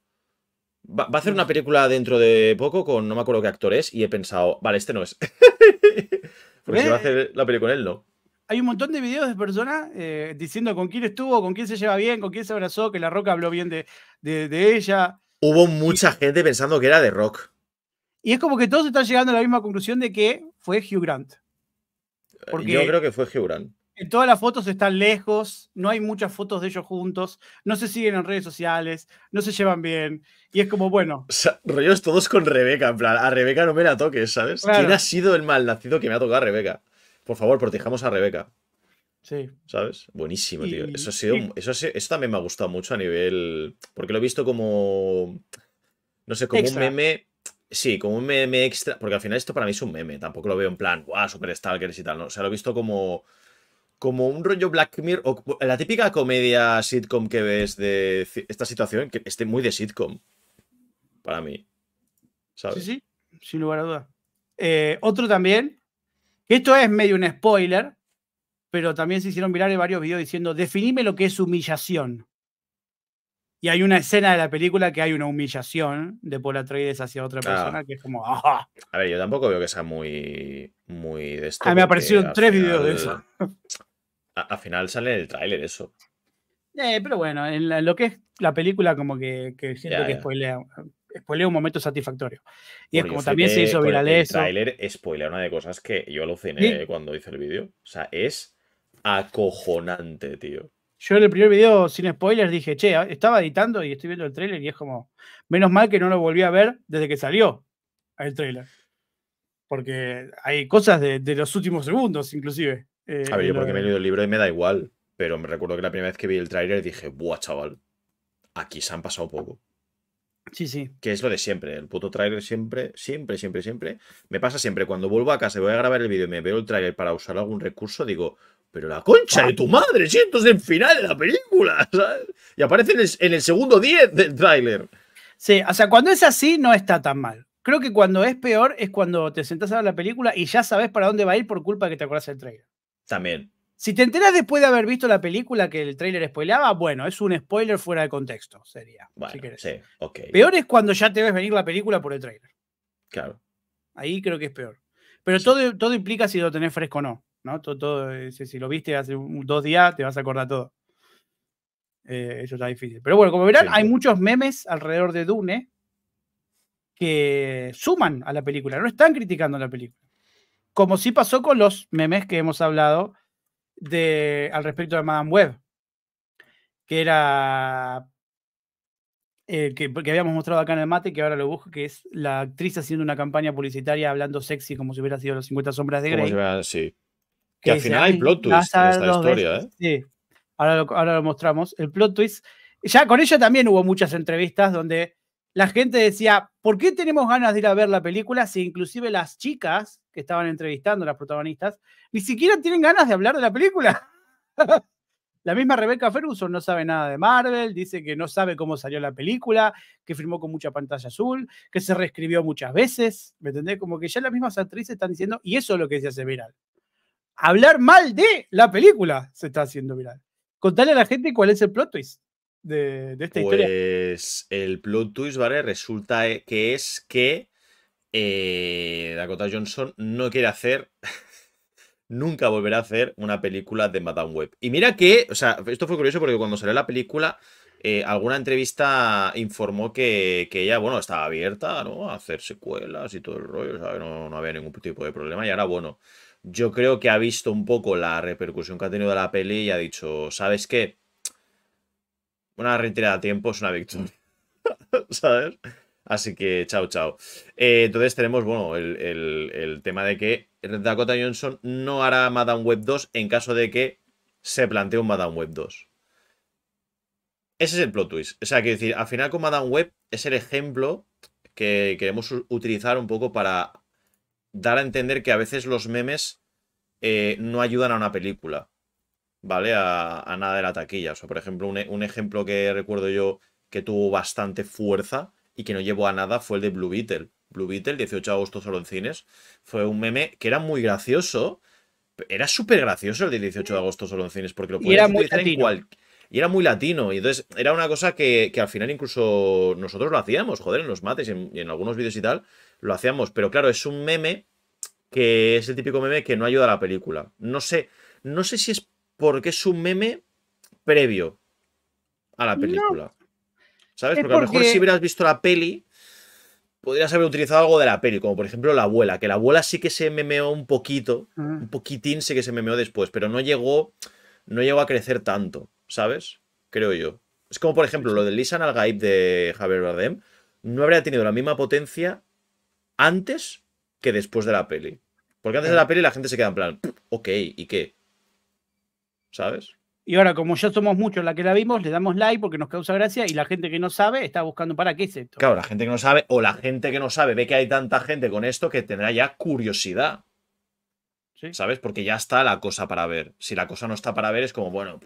Va, a hacer una mm. película dentro de poco con no me acuerdo qué actor es y he pensado, vale, este no es. <laughs> Porque se va a eh. hacer la película con él, no. Hay un montón de videos de personas eh, diciendo con quién estuvo, con quién se lleva bien, con quién se abrazó, que La Roca habló bien de, de ella. Hubo mucha gente pensando que era de Rock. Y es como que todos están llegando a la misma conclusión de que fue Hugh Grant. Yo creo que fue Geurán. todas las fotos están lejos, no hay muchas fotos de ellos juntos, no se siguen en redes sociales, no se llevan bien. Y es como, bueno. rollos todos con Rebeca, en plan, a Rebeca no me la toques, ¿sabes? ¿Quién ha sido el malnacido que me ha tocado a Rebeca? Por favor, protejamos a Rebeca. Sí. ¿Sabes? Buenísimo, tío. Eso, ha sido, eso, también me ha gustado mucho a nivel. Porque lo he visto como. No sé, como un meme Sí, como un meme extra, porque al final esto para mí es un meme, tampoco lo veo en plan, wow, super stalkers y tal, ¿no? O sea, lo he visto como, como un rollo Black Mirror, o la típica comedia sitcom que ves de esta situación, que esté muy de sitcom, para mí. ¿sabes? Sí, sí, sin lugar a duda. Eh, otro también, esto es medio un spoiler, pero también se hicieron mirar en varios videos diciendo, definime lo que es humillación. Y hay una escena de la película que hay una humillación de Paul Atreides hacia otra persona que es como. Ah". A ver, yo tampoco veo que sea muy. muy de ah, me aparecieron tres vídeos videos de eso. Al final sale el tráiler eso. Eh, pero bueno, en lo que es la película, como que, que siento que spoilea. un momento satisfactorio. Y es como también se hizo viral el, eso. tráiler spoiler una de cosas que yo aluciné cuando hice el vídeo. O sea, es acojonante, tío. Yo en el primer video, sin spoilers, dije, che, ah, estaba editando y estoy viendo el trailer y es como, menos mal que no lo volví a ver desde que salió el trailer Porque hay cosas de, los últimos segundos, inclusive. Eh, a ver, yo porque me he leído el libro y me da igual, pero me recuerdo que la primera vez que vi el trailer dije, buah, chaval, aquí se han pasado poco. Sí, sí. Que es lo de siempre. El puto tráiler siempre, siempre, siempre, siempre. Me pasa siempre. Cuando vuelvo a casa voy a grabar el vídeo y me veo el trailer para usar algún recurso, digo, pero la concha de tu madre, si en el final de la película, <laughs> Y aparece en el, segundo 10 del tráiler. Sí, o sea, cuando es así no está tan mal. Creo que cuando es peor es cuando te sentás a ver la película y ya sabes para dónde va a ir por culpa de que te acordás del tráiler. También. Si te enteras después de haber visto la película que el tráiler spoileaba, bueno, es un spoiler fuera de contexto, sería. si Sí, Peor es cuando ya te ves venir la película por el tráiler. Claro. Ahí creo que es peor. Pero todo, todo implica si lo tenés fresco o no. ¿no? Todo, todo eh, si, lo viste hace dos días, te vas a acordar todo. Eh, eso está difícil. Pero bueno, como verán, hay muchos memes alrededor de Dune que suman a la película, no están criticando la película. Como si pasó con los memes que hemos hablado de, al respecto de Madame Web, que era eh, que, habíamos mostrado acá en el mate, que ahora lo busco, que es la actriz haciendo una campaña publicitaria hablando sexy como si hubiera sido los 50 sombras de Grey. sí. Que, al final hay plot twist en esta historia, ¿eh? Sí, ahora lo, mostramos. El plot twist. Ya con ella también hubo muchas entrevistas donde la gente decía, ¿por qué tenemos ganas de ir a ver la película si inclusive las chicas que estaban entrevistando, las protagonistas, ni siquiera tienen ganas de hablar de la película? <laughs> la misma Rebecca Ferguson no sabe nada de Marvel, dice que no sabe cómo salió la película, que firmó con mucha pantalla azul, que se reescribió muchas veces, ¿me entendés? Como que ya las mismas actrices están diciendo, y eso es lo que se hace viral hablar mal de la película se está haciendo viral. Contale a la gente cuál es el plot twist de, este esta historia. Pues el plot twist, ¿vale? Resulta eh, que es que eh, Dakota Johnson no quiere hacer, <laughs> nunca volverá a hacer una película de Madame Web. Y mira que, o sea, esto fue curioso porque cuando salió la película, eh, alguna entrevista informó que, ella, bueno, estaba abierta ¿no? a hacer secuelas y todo el rollo, o no, no había ningún tipo de problema. Y ahora, bueno, yo creo que ha visto un poco la repercusión que ha tenido la peli y ha dicho, ¿sabes qué? Una retirada a tiempo es una victoria, <laughs> ¿sabes? Así que chao, chao. Eh, entonces tenemos, bueno, el, tema de que Dakota Johnson no hará Madame Web 2 en caso de que se plantee un Madame Web 2. Ese es el plot twist. O sea, quiero decir, al final con Madame Web es el ejemplo que queremos utilizar un poco para dar a entender que a veces los memes eh, no ayudan a una película, ¿vale? A, nada de la taquilla. O sea, por ejemplo, e, un, ejemplo que recuerdo yo que tuvo bastante fuerza y que no llevó a nada fue el de Blue Beetle. Blue Beetle, 18 de agosto solo en cines. Fue un meme que era muy gracioso. Era súper gracioso el de 18 de agosto solo en cines porque lo podías utilizar en Y era muy latino. Y entonces era una cosa que, al final incluso nosotros lo hacíamos, joder, en los mates y en algunos vídeos y tal lo hacíamos. Pero claro, es un meme que es el típico meme que no ayuda a la película. No sé, no sé si es porque es un meme previo a la película. ¿Sabes? Porque, a lo mejor si hubieras visto la peli, podrías haber utilizado algo de la peli, como por ejemplo la abuela, que la abuela sí que se memeó un poquito, un poquitín sí que se memeó después, pero no llegó, no llegó a crecer tanto, ¿sabes? Creo yo. Es como por ejemplo lo de Lisa Nalgaib de Javier Bardem, no habría tenido la misma potencia antes que después de la peli. Porque antes de la peli la gente se queda en plan, ok, ¿y qué? ¿Sabes? Y ahora, como ya somos muchos la que la vimos, le damos like porque nos causa gracia y la gente que no sabe está buscando para qué es esto. Claro, la gente que no sabe o la gente que no sabe ve que hay tanta gente con esto que tendrá ya curiosidad. ¿Sabes? Porque ya está la cosa para ver. Si la cosa no está para ver es como, bueno,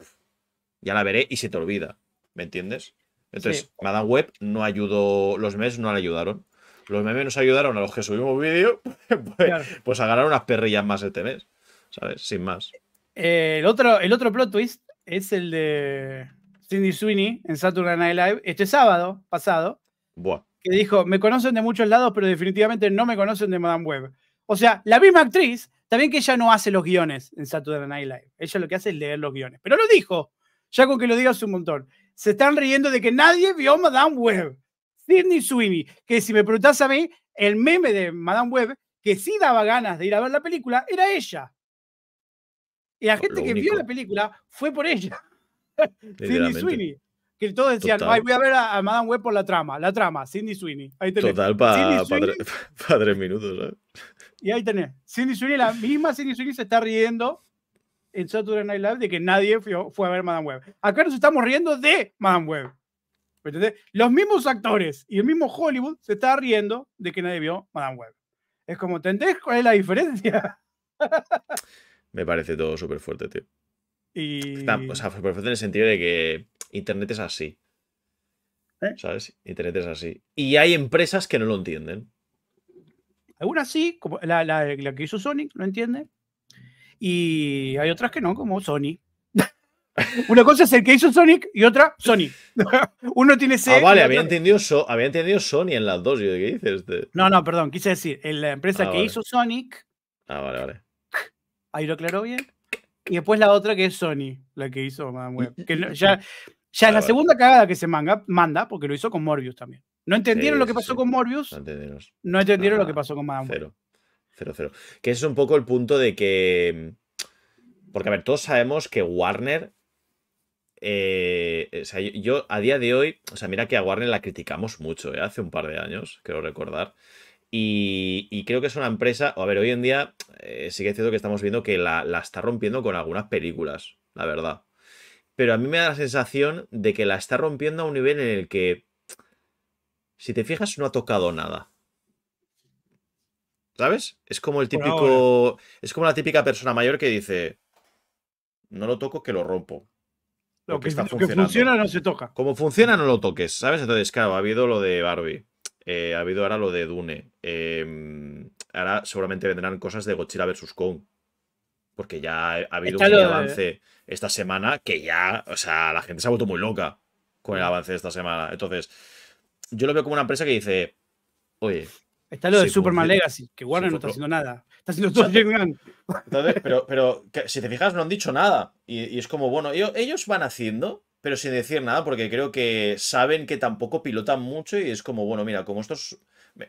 ya la veré y se te olvida. ¿Me entiendes? Entonces, Madame Web no ayudó, los meses no le ayudaron los memes nos ayudaron a los que subimos vídeo, <laughs> pues, pues, pues, a ganar unas perrillas más este mes, ¿sabes? Sin más. Eh, el, otro, el otro plot twist es el de Cindy Sweeney en Saturday Night Live este sábado pasado. Buah. Que dijo, me conocen de muchos lados, pero definitivamente no me conocen de Madame Web. O sea, la misma actriz, también que ella no hace los guiones en Saturday Night Live. Ella lo que hace es leer los guiones. Pero lo dijo. Ya con que lo digas un montón. Se están riendo de que nadie vio Madame Web. Sidney Sweeney, que si me preguntás a mí, el meme de Madame Web, que sí daba ganas de ir a ver la película, era ella. Y la ah, gente que vio la película fue por ella. Sidney <laughs> Sweeney. Que todos decían, Ay, voy a ver a, Madame Web por la trama, la trama, Sidney Sweeney. Total, para <laughs> pa tres, minutos. Y ahí tenés. Cindy Sweeney, la misma Cindy Sweeney se está riendo en Saturday Night Live de que nadie fue, a ver Madame Web. Acá nos estamos riendo de Madame Web. Los mismos actores y el mismo Hollywood se está riendo de que nadie vio Madame Web. Es como, ¿entendés cuál es la diferencia? Me parece todo súper fuerte, tío. Y... o sea, fuerte en el sentido de que Internet es así. ¿Eh? ¿Sabes? Internet es así. Y hay empresas que no lo entienden. Algunas sí, como la, que hizo Sonic, lo entiende. Y hay otras que no, como Sony, una cosa es el que hizo Sonic y otra Sony. <laughs> Uno tiene C. Ah, vale, había entendido, había entendido, Sony en las dos. ¿Qué dices? No, no, perdón, quise decir, en la empresa ah, que hizo Sonic. Ah, vale, vale. Ahí lo aclaró bien. Y después la otra que es Sony, la que hizo Madame ya, ya es la segunda cagada que se manga, manda, porque lo hizo con Morbius también. No entendieron lo que pasó con Morbius. No entendieron, lo que pasó con Madame cero. Cero, cero. Que es un poco el punto de que. Porque, a ver, todos sabemos que Warner eh, yo a día de hoy, o sea, mira que a Warner la criticamos mucho, eh, hace un par de años, creo recordar. Y, creo que es una empresa, a ver, hoy en día sigue eh, siendo que que estamos viendo que la, está rompiendo con algunas películas, la verdad. Pero a mí me da la sensación de que la está rompiendo a un nivel en el que, si te fijas, no ha tocado nada. ¿Sabes? Es como el típico. Es como la típica persona mayor que dice. No lo toco, que lo rompo. Lo, que, está funciona no se toca. Como funciona, no lo toques, ¿sabes? Entonces, claro, ha habido lo de Barbie. Eh, ha habido ahora lo de Dune. Em, ahora seguramente vendrán cosas de Godzilla vs. Kong. Porque ya ha habido un avance esta semana que ya, o sea, la gente se ha vuelto muy loca con el mm. avance de esta semana. Entonces, yo lo veo como una empresa que dice, oye. Está lo de Superman Legacy, que Warner no está haciendo nada. <laughs> Entonces, pero, pero si te fijas, no han dicho nada. Y, es como, bueno, ellos, van haciendo, pero sin decir nada, porque creo que saben que tampoco pilotan mucho y es como, bueno, mira, como estos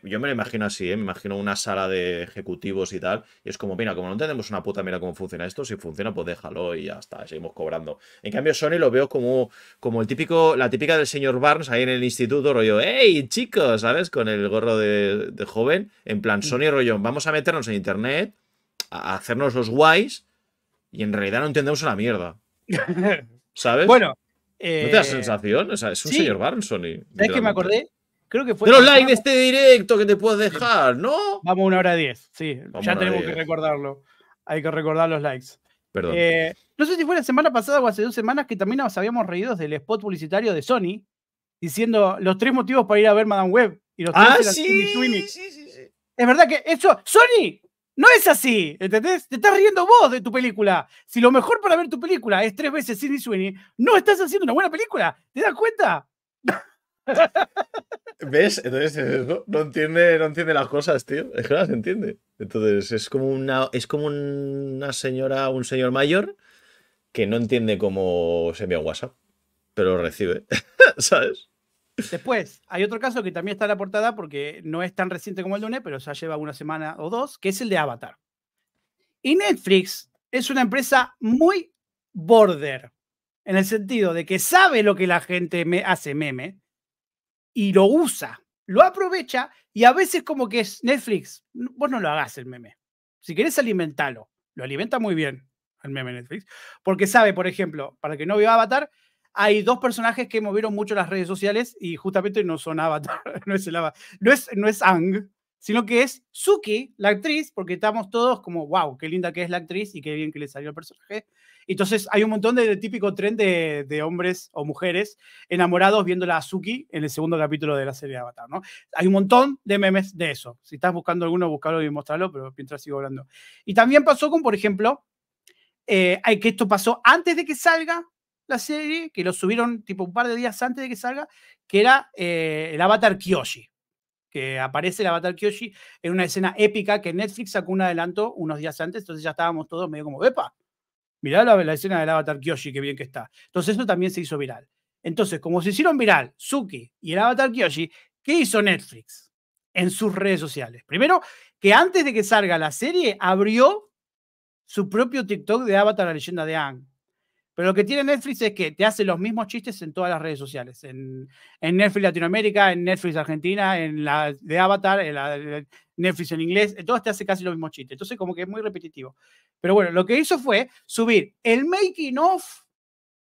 yo me lo imagino así, ¿eh? me imagino una sala de ejecutivos y tal. Y es como, mira, como no entendemos una puta, mira cómo funciona esto. Si funciona, pues déjalo y ya está, seguimos cobrando. En cambio, Sony lo veo como, como el típico, la típica del señor Barnes ahí en el instituto, rollo, hey, chicos, ¿sabes? Con el gorro de, joven. En plan, mm. Sony, rollo, vamos a meternos en internet, a hacernos los guays, y en realidad no entendemos una mierda. <laughs> ¿Sabes? bueno. ¿No te da eh, sensación? O sea, es un señor Barnes, Sony. ¿Sabes que me acordé? Creo que fue. los likes de este directo que te puedo dejar, ¿no? Vamos a una hora diez, sí. ya tenemos que recordarlo. Hay que recordar los likes. Perdón. Eh, no sé si fue la semana pasada o hace dos semanas que también nos habíamos reído del spot publicitario de Sony diciendo los tres motivos para ir a ver Madame Web. Y los ah, tres sí, sí, sí, sí, Es verdad que eso. ¡Sony! No es así, ¿entendés? Te estás riendo vos de tu película. Si lo mejor para ver tu película es tres veces Cindy Sweeney, no estás haciendo una buena película. ¿Te das cuenta? <laughs> ¿Ves? Entonces eh, no, entiende, no entiende las cosas, tío. Es que no las entiende. Entonces es como una, es como una señora, un señor mayor que no entiende cómo se envía WhatsApp, pero lo recibe, <laughs> ¿sabes? Después, hay otro caso que también está en la portada porque no es tan reciente como el de lunes, pero ya lleva una semana o dos, que es el de Avatar. Y Netflix es una empresa muy border, en el sentido de que sabe lo que la gente me hace meme, y lo usa, lo aprovecha y a veces como que es Netflix, vos no lo hagas el meme. Si querés alimentarlo lo alimenta muy bien el meme Netflix, porque sabe, por ejemplo, para que no vea Avatar, hay dos personajes que movieron mucho las redes sociales y justamente no son Avatar, <laughs> no es el no es, no es Ang, sino que es Suki, la actriz, porque estamos todos como, wow, qué linda que es la actriz y qué bien que le salió el personaje. Entonces hay un montón de, típico tren de, hombres o mujeres enamorados viéndola a Suki en el segundo capítulo de la serie de Avatar, ¿no? Hay un montón de memes de eso. Si estás buscando alguno, búscalo y mostrarlo, pero mientras sigo hablando. Y también pasó con, por ejemplo, hay eh, que esto pasó antes de que salga la serie, que lo subieron tipo un par de días antes de que salga, que era eh, el Avatar Kyoshi que aparece el avatar Kyoshi en una escena épica que Netflix sacó un adelanto unos días antes, entonces ya estábamos todos medio como, ¡epa! Mirá la, la escena del avatar Kyoshi, qué bien que está. Entonces eso también se hizo viral. Entonces, como se hicieron viral Suki y el avatar Kyoshi, ¿qué hizo Netflix en sus redes sociales? Primero, que antes de que salga la serie, abrió su propio TikTok de Avatar, la leyenda de Anne. Pero lo que tiene Netflix es que te hace los mismos chistes en todas las redes sociales. En, Netflix Latinoamérica, en Netflix Argentina, en la de Avatar, en Netflix en inglés, en todas te hace casi los mismos chistes. Entonces como que es muy repetitivo. Pero bueno, lo que hizo fue subir el making of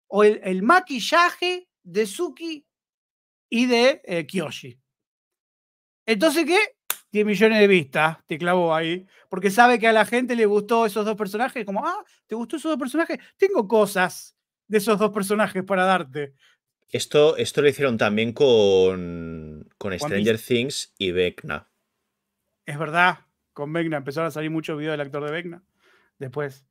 o el, maquillaje de Suki y de eh, Kyoshi. Entonces, ¿qué? 10 millones de vistas, te clavó ahí, porque sabe que a la gente le gustó esos dos personajes, como, ah, ¿te gustó esos dos personajes? Tengo cosas de esos dos personajes para darte. Esto, esto lo hicieron también con, con Stranger Things y Vecna. Es verdad, con Vecna empezaron a salir muchos videos del actor de Vecna después.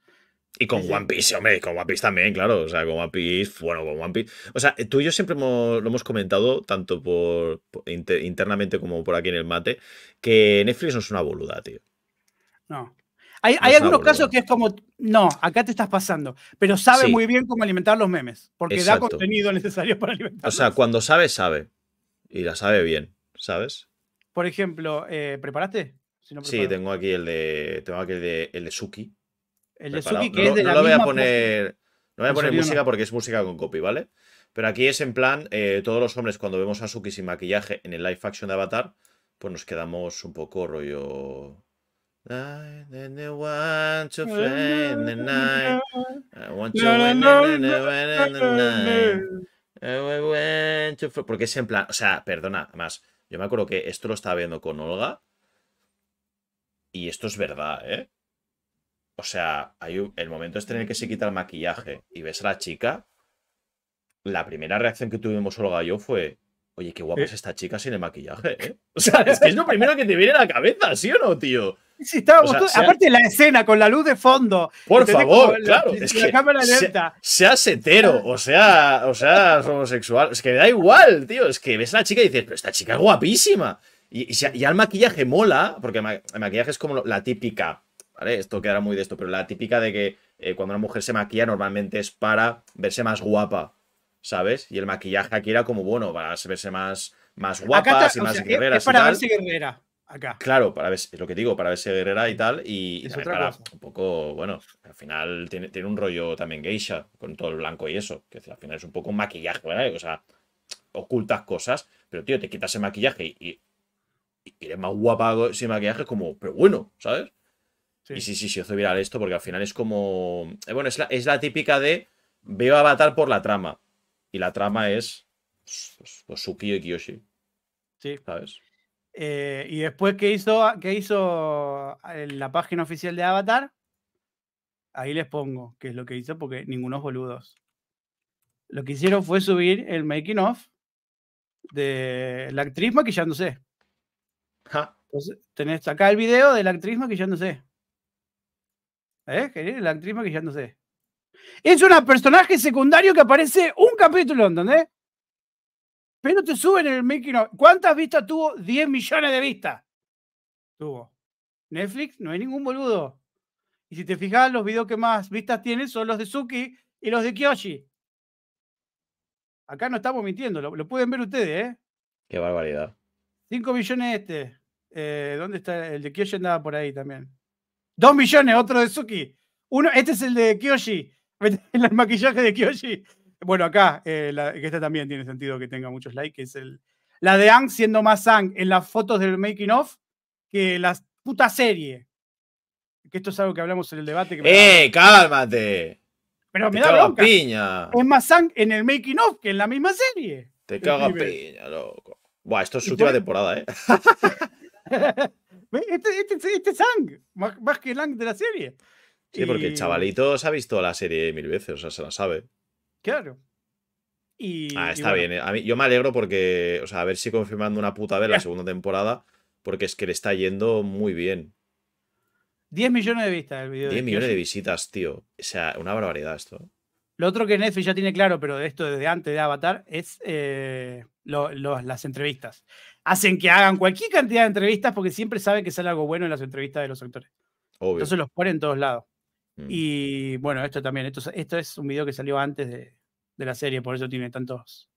Y con One Piece, hombre, con One Piece también, claro. O sea, con One Piece, bueno, con One Piece. O sea, tú y yo siempre lo hemos comentado, tanto por, internamente como por aquí en el mate, que Netflix no es una boluda, tío. No. Hay, algunos casos que es como, no, acá te estás pasando, pero sabe muy bien cómo alimentar los memes, porque da contenido necesario para alimentar. O sea, cuando sabe, sabe. Y la sabe bien, ¿sabes? Por ejemplo, eh, ¿preparaste? sí, tengo aquí el de, tengo aquí el de, el de Suki no, lo voy a poner, no voy a pues poner música porque es música con copy, ¿vale? Pero aquí es en plan, eh, todos los hombres cuando vemos a Suki sin maquillaje en el live action de Avatar, pues nos quedamos un poco rollo... Porque es en plan, o sea, perdona, además, yo me acuerdo que esto lo estaba viendo con Olga y esto es verdad, ¿eh? O sea, el momento es tener que se quita el maquillaje y ves a la chica, la primera reacción que tuvimos Olga y yo fue, oye, qué guapa eh. es esta chica sin el maquillaje, ¿eh?". <laughs> O sea, es que lo primero que te viene a la cabeza, ¿sí o no, tío? Sí, aparte la escena con la luz de fondo. Por favor, claro. es que cámara Sea, seas o sea, o sea, homosexual. Es que me da igual, tío. Es que ves a la chica y dices, pero esta chica es guapísima. Y, y, el maquillaje mola, porque el maquillaje es como la típica esto quedará muy de esto, pero la típica de que eh, cuando una mujer se maquilla normalmente es para verse más guapa, ¿sabes? Y el maquillaje aquí era como, bueno, para verse más, más y más Es para verse guerrera. Acá. Claro, para ver, es lo que digo, para verse guerrera y tal. Y, también para un poco, bueno, al final tiene, un rollo también geisha con todo el blanco y eso. Que al final es un poco un maquillaje, ¿verdad? O sea, ocultas cosas, pero tío, te quitas el maquillaje y, eres más guapa sin maquillaje, como, pero bueno, ¿sabes? Sí. Y sí, sí, sí, hace viral esto porque al final es como. Eh, bueno, es la, típica de veo Avatar por la trama. Y la trama es pues, pues su y Kiyoshi. Sí. ¿Sabes? Eh, y después, ¿qué hizo, ¿qué hizo eh, la página oficial de Avatar? Ahí les pongo qué es lo que hizo porque ningunos boludos. Lo que hicieron fue subir el making of de la actriz maquillándose. Ja. tenés acá el video de la actriz maquillándose. ¿Eh? que la no sé. Es un personaje secundario que aparece un capítulo, ¿entendés? Pero te suben en el making ¿Cuántas vistas tuvo? 10 millones de vistas. Tuvo. Netflix no hay ningún boludo. Y si te fijas, los videos que más vistas tienen son los de Suki y los de Kyoshi. Acá no estamos mintiendo, lo, pueden ver ustedes, ¿eh? Qué barbaridad. 5 millones este. Eh, ¿Dónde está? El de Kyoshi andaba por ahí también. Dos millones, otro de Suki. Uno, este es el de Kyoshi. <laughs> Este el maquillaje de Kyoshi. Bueno, acá, eh, que esta también tiene sentido que tenga muchos likes, el, la de Ang siendo más Ang en las fotos del making of que la puta serie. Que esto es algo que hablamos en el debate. ¡Eh, cálmate! Pero me da bronca. Es más Ang en el making of que en la misma serie. Te caga piña, loco. Buah, esto es su última temporada, ¿eh? <laughs> Este, este, es este más, que que Ang de la serie. Sí, porque el chavalito se ha visto la serie mil veces, o sea, se la sabe. Claro. Y, ah, está bien. Eh, yo me alegro porque, o sea, a ver si confirmando una puta vez la segunda temporada, porque es que le está yendo muy bien. 10 millones de vistas el video. 10 millones de visitas, tío. O sea, una barbaridad esto. Lo otro que Netflix ya tiene claro, pero de esto desde antes de Avatar, es eh, las entrevistas hacen que hagan cualquier cantidad de entrevistas porque siempre saben que sale algo bueno en las entrevistas de los actores. Obvio. Entonces los ponen en todos lados. Mm. Y bueno, esto también, esto, esto, es un video que salió antes de, la serie, por eso tiene tantos,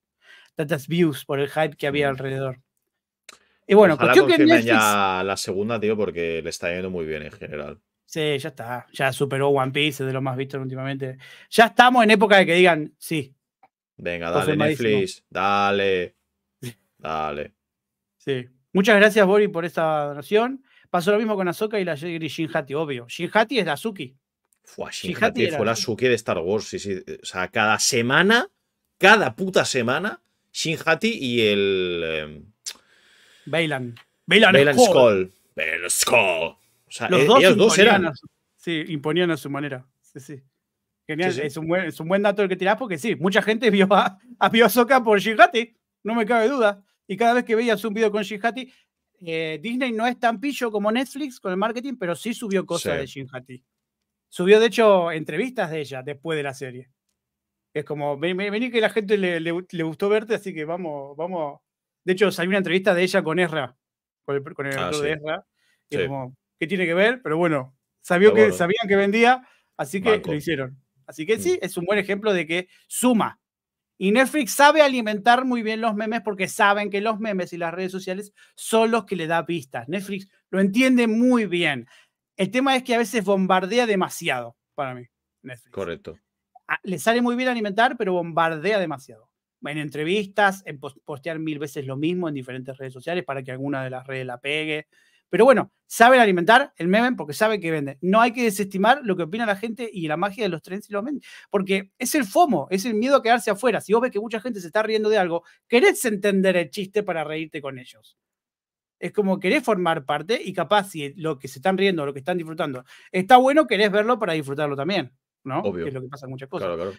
tantas views por el hype que había mm. alrededor. Y bueno, Ojalá que ya la segunda, tío, porque le está yendo muy bien en general. Sí, ya está. Ya superó One Piece, es de lo más visto últimamente. Ya estamos en época de que digan sí. Venga, dale, Netflix, dale. Dale. Sí. Muchas gracias, Bori, por esta donación. Pasó lo mismo con Ahsoka y la Jedi Hati, obvio. Hati es la Suki. Fue, Hati fue la Suki de Star Wars, sí, sí. O sea, cada semana, cada puta semana, Shin Hati y el. Em, Bailan. Bailan, Skull. Bailan Skull. O sea, Los e- dos, sí, imponían a su manera. Sí, sí. Genial, Es, un buen, dato el que tirás porque sí, mucha gente vio a, a, <laughs> vio a por no me cabe duda. Y cada vez que veías un video con Shin eh, Disney no es tan pillo como Netflix con el marketing, pero sí subió cosas de Shin Subió, de hecho, entrevistas de ella después de la serie. Es como, vení que la gente le, gustó verte, así que vamos, vamos. De hecho, salió una entrevista de ella con Ezra, con el, con ah, de Ezra. Y como, ¿qué tiene que ver? Pero bueno, sabió que, sabían que vendía, así que lo hicieron. Así que mm. sí, es un buen ejemplo de que suma y Netflix sabe alimentar muy bien los memes porque saben que los memes y las redes sociales son los que le da vistas. Netflix lo entiende muy bien. El tema es que a veces bombardea demasiado para mí. Correcto. Ah, le sale muy bien alimentar, pero bombardea demasiado. En entrevistas, en postear mil veces lo mismo en diferentes redes sociales para que alguna de las redes la pegue. Pero bueno, saben alimentar el meme porque saben que vende. No hay que desestimar lo que opina la gente y la magia de los trends y los memes. Porque es el FOMO, es el miedo a quedarse afuera. Si vos ves que mucha gente se está riendo de algo, querés entender el chiste para reírte con ellos. Es como querés formar parte y capaz si lo que se están riendo, lo que están disfrutando, está bueno, querés verlo para disfrutarlo también. ¿no? Obvio. Que es lo que pasa en muchas cosas. Claro, claro.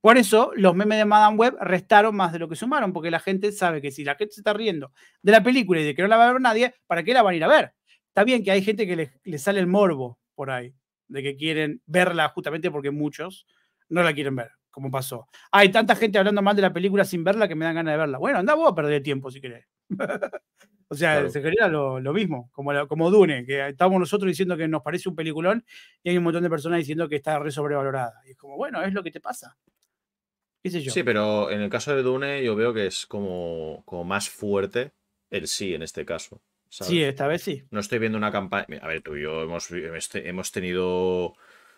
Por eso los memes de Madame Web restaron más de lo que sumaron, porque la gente sabe que si la gente se está riendo de la película y de que no la va a ver nadie, ¿para qué la van a ir a ver? Está bien que hay gente que le, sale el morbo por ahí, de que quieren verla justamente porque muchos no la quieren ver, como pasó. Hay tanta gente hablando mal de la película sin verla que me dan ganas de verla. Bueno, anda vos a perder tiempo si querés. <laughs> o sea, se genera lo, mismo, como, como Dune, que estamos nosotros diciendo que nos parece un peliculón y hay un montón de personas diciendo que está re sobrevalorada. Y es como, bueno, es lo que te pasa. Sí, pero en el caso de Dune yo veo que es como, más fuerte el sí en este caso. Sí, esta vez sí. No estoy viendo una campaña. A ver, tú y yo hemos, tenido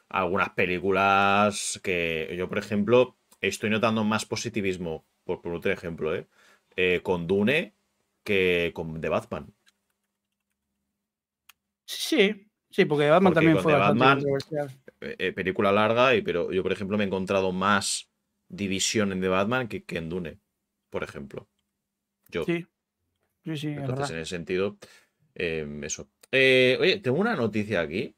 algunas películas que yo, por ejemplo, estoy notando más positivismo, por, otro ejemplo, ¿eh? Eh, con Dune que con The Batman. Sí, sí, porque Batman también fue una eh, película larga, y, pero yo, por ejemplo, me he encontrado más división en The Batman que, que en Dune, por ejemplo. Yo. Sí. Sí, sí, Entonces, en ese sentido, em, eso. Eh, oye, tengo una noticia aquí.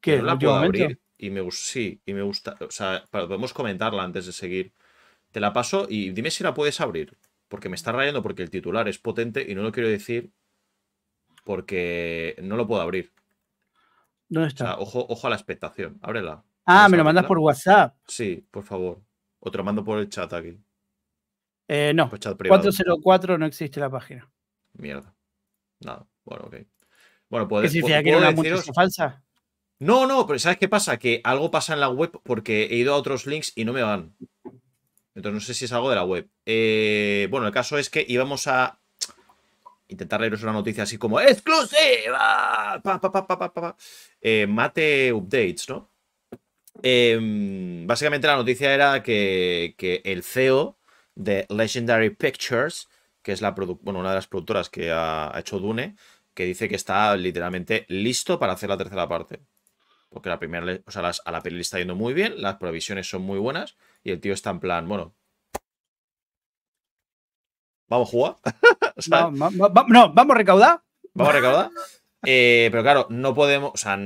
Que no la puedo abrir. Y me, sí, y me gusta. O sea, podemos comentarla antes de seguir. Te la paso y dime si la puedes abrir. Porque me está rayando porque el titular es potente y no lo quiero decir porque no lo puedo abrir. ¿Dónde está? ojo, ojo a la expectación. Ábrela. Ah, me lo mandas por WhatsApp. Sí, por favor. Otro mando por el chat aquí? Eh, no. Por chat 404 no existe la página. Mierda. Nada. Bueno, ok. Bueno, puede ¿Qué ¿Que una falsa? No, no, pero ¿sabes qué pasa? Que algo pasa en la web porque he ido a otros links y no me van. Entonces no sé si es algo de la web. Eh, bueno, el caso es que íbamos a intentar leeros una noticia así como ¡Exclusiva! Eh, mate Updates, ¿no? Em, básicamente la noticia era que, el CEO de Legendary Pictures, que es la bueno, una de las productoras que ha, hecho Dune, que dice que está literalmente listo para hacer la tercera parte. Porque la primera, o sea, a la peli está yendo muy bien, las provisiones son muy buenas y el tío está en plan, bueno, ¿vamos a jugar? <laughs> no, vamos a recaudar. Vamos a recaudar. Eh, pero claro, no podemos. O sea,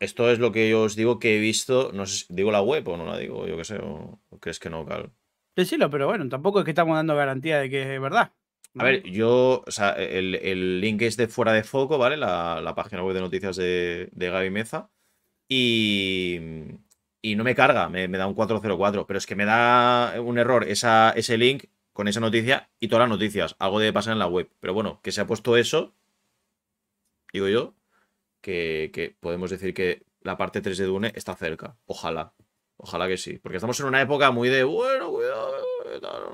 esto es lo que yo os digo que he visto. No digo la web o no la digo, yo qué sé, o, crees que no, Cal. pero bueno, tampoco es que estamos dando garantía de que es verdad. A ver, yo, el, link es de fuera de foco, ¿vale? La, página web de noticias de, de Gaby Meza. Y, y, no me carga, me, da un 404, pero es que me da un error ese link con esa noticia y todas las noticias. Algo debe pasar en la web. Pero bueno, que se ha puesto eso digo yo, que, podemos decir que la parte 3 de Dune está cerca. Ojalá. Ojalá que sí. Porque estamos en una época muy de, bueno, cuidado,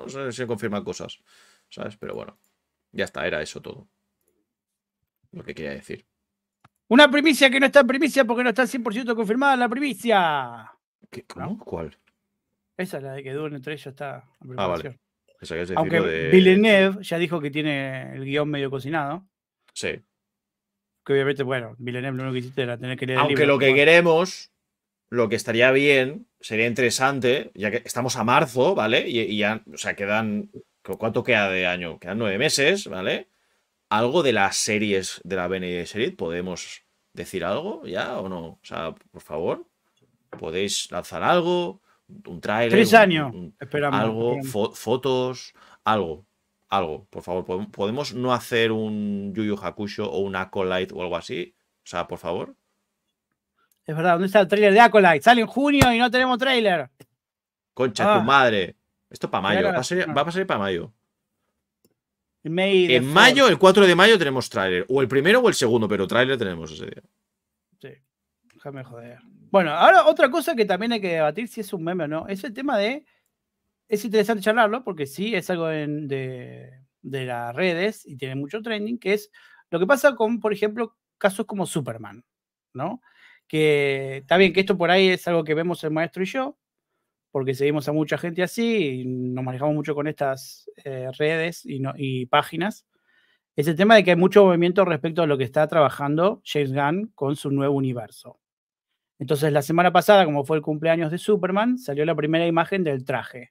no sé si se confirman cosas. ¿Sabes? Pero bueno, ya está, era eso todo. Lo que quería decir. Una primicia que no está en primicia porque no está 100% confirmada la primicia. ¿Qué, ¿Cuál? Esa es la de que Dune 3 ya está en Ah, vale. Aunque de... Villeneuve ya dijo que tiene el guión medio cocinado. Sí que obviamente, bueno, no lo único que era tener que leer. Aunque lo que queremos, lo que estaría bien, sería interesante, ya que estamos a marzo, ¿vale? Y, ya, o sea, quedan. ¿Cuánto queda de año? Quedan nueve meses, ¿vale? Algo de las series de la Serie, podemos decir algo ya o no? O sea, por favor, podéis lanzar algo, un trailer. Tres años, esperamos. Algo, fotos, algo algo, por favor. ¿Podemos no hacer un Yuyu Hakusho o un Acolyte o algo así? O sea, por favor. Es verdad, ¿dónde está el trailer de Acolyte? Sale en junio y no tenemos tráiler. Concha, ah. tu madre. Esto para mayo. Va a, pasar para mayo. en mayo, el 4 de mayo, tenemos tráiler. O el primero o el segundo, pero tráiler tenemos ese día. Sí, déjame joder. Bueno, ahora otra cosa que también hay que debatir si es un meme o no, es el tema de es interesante charlarlo porque sí es algo de, las redes y tiene mucho trending, que es lo que pasa con, por ejemplo, casos como Superman, ¿no? Que está bien que esto por ahí es algo que vemos el maestro y yo, porque seguimos a mucha gente así y nos manejamos mucho con estas eh, redes y, y páginas. Es el tema de que hay mucho movimiento respecto a lo que está trabajando James Gunn con su nuevo universo. Entonces, la semana pasada, como fue el cumpleaños de Superman, salió la primera imagen del traje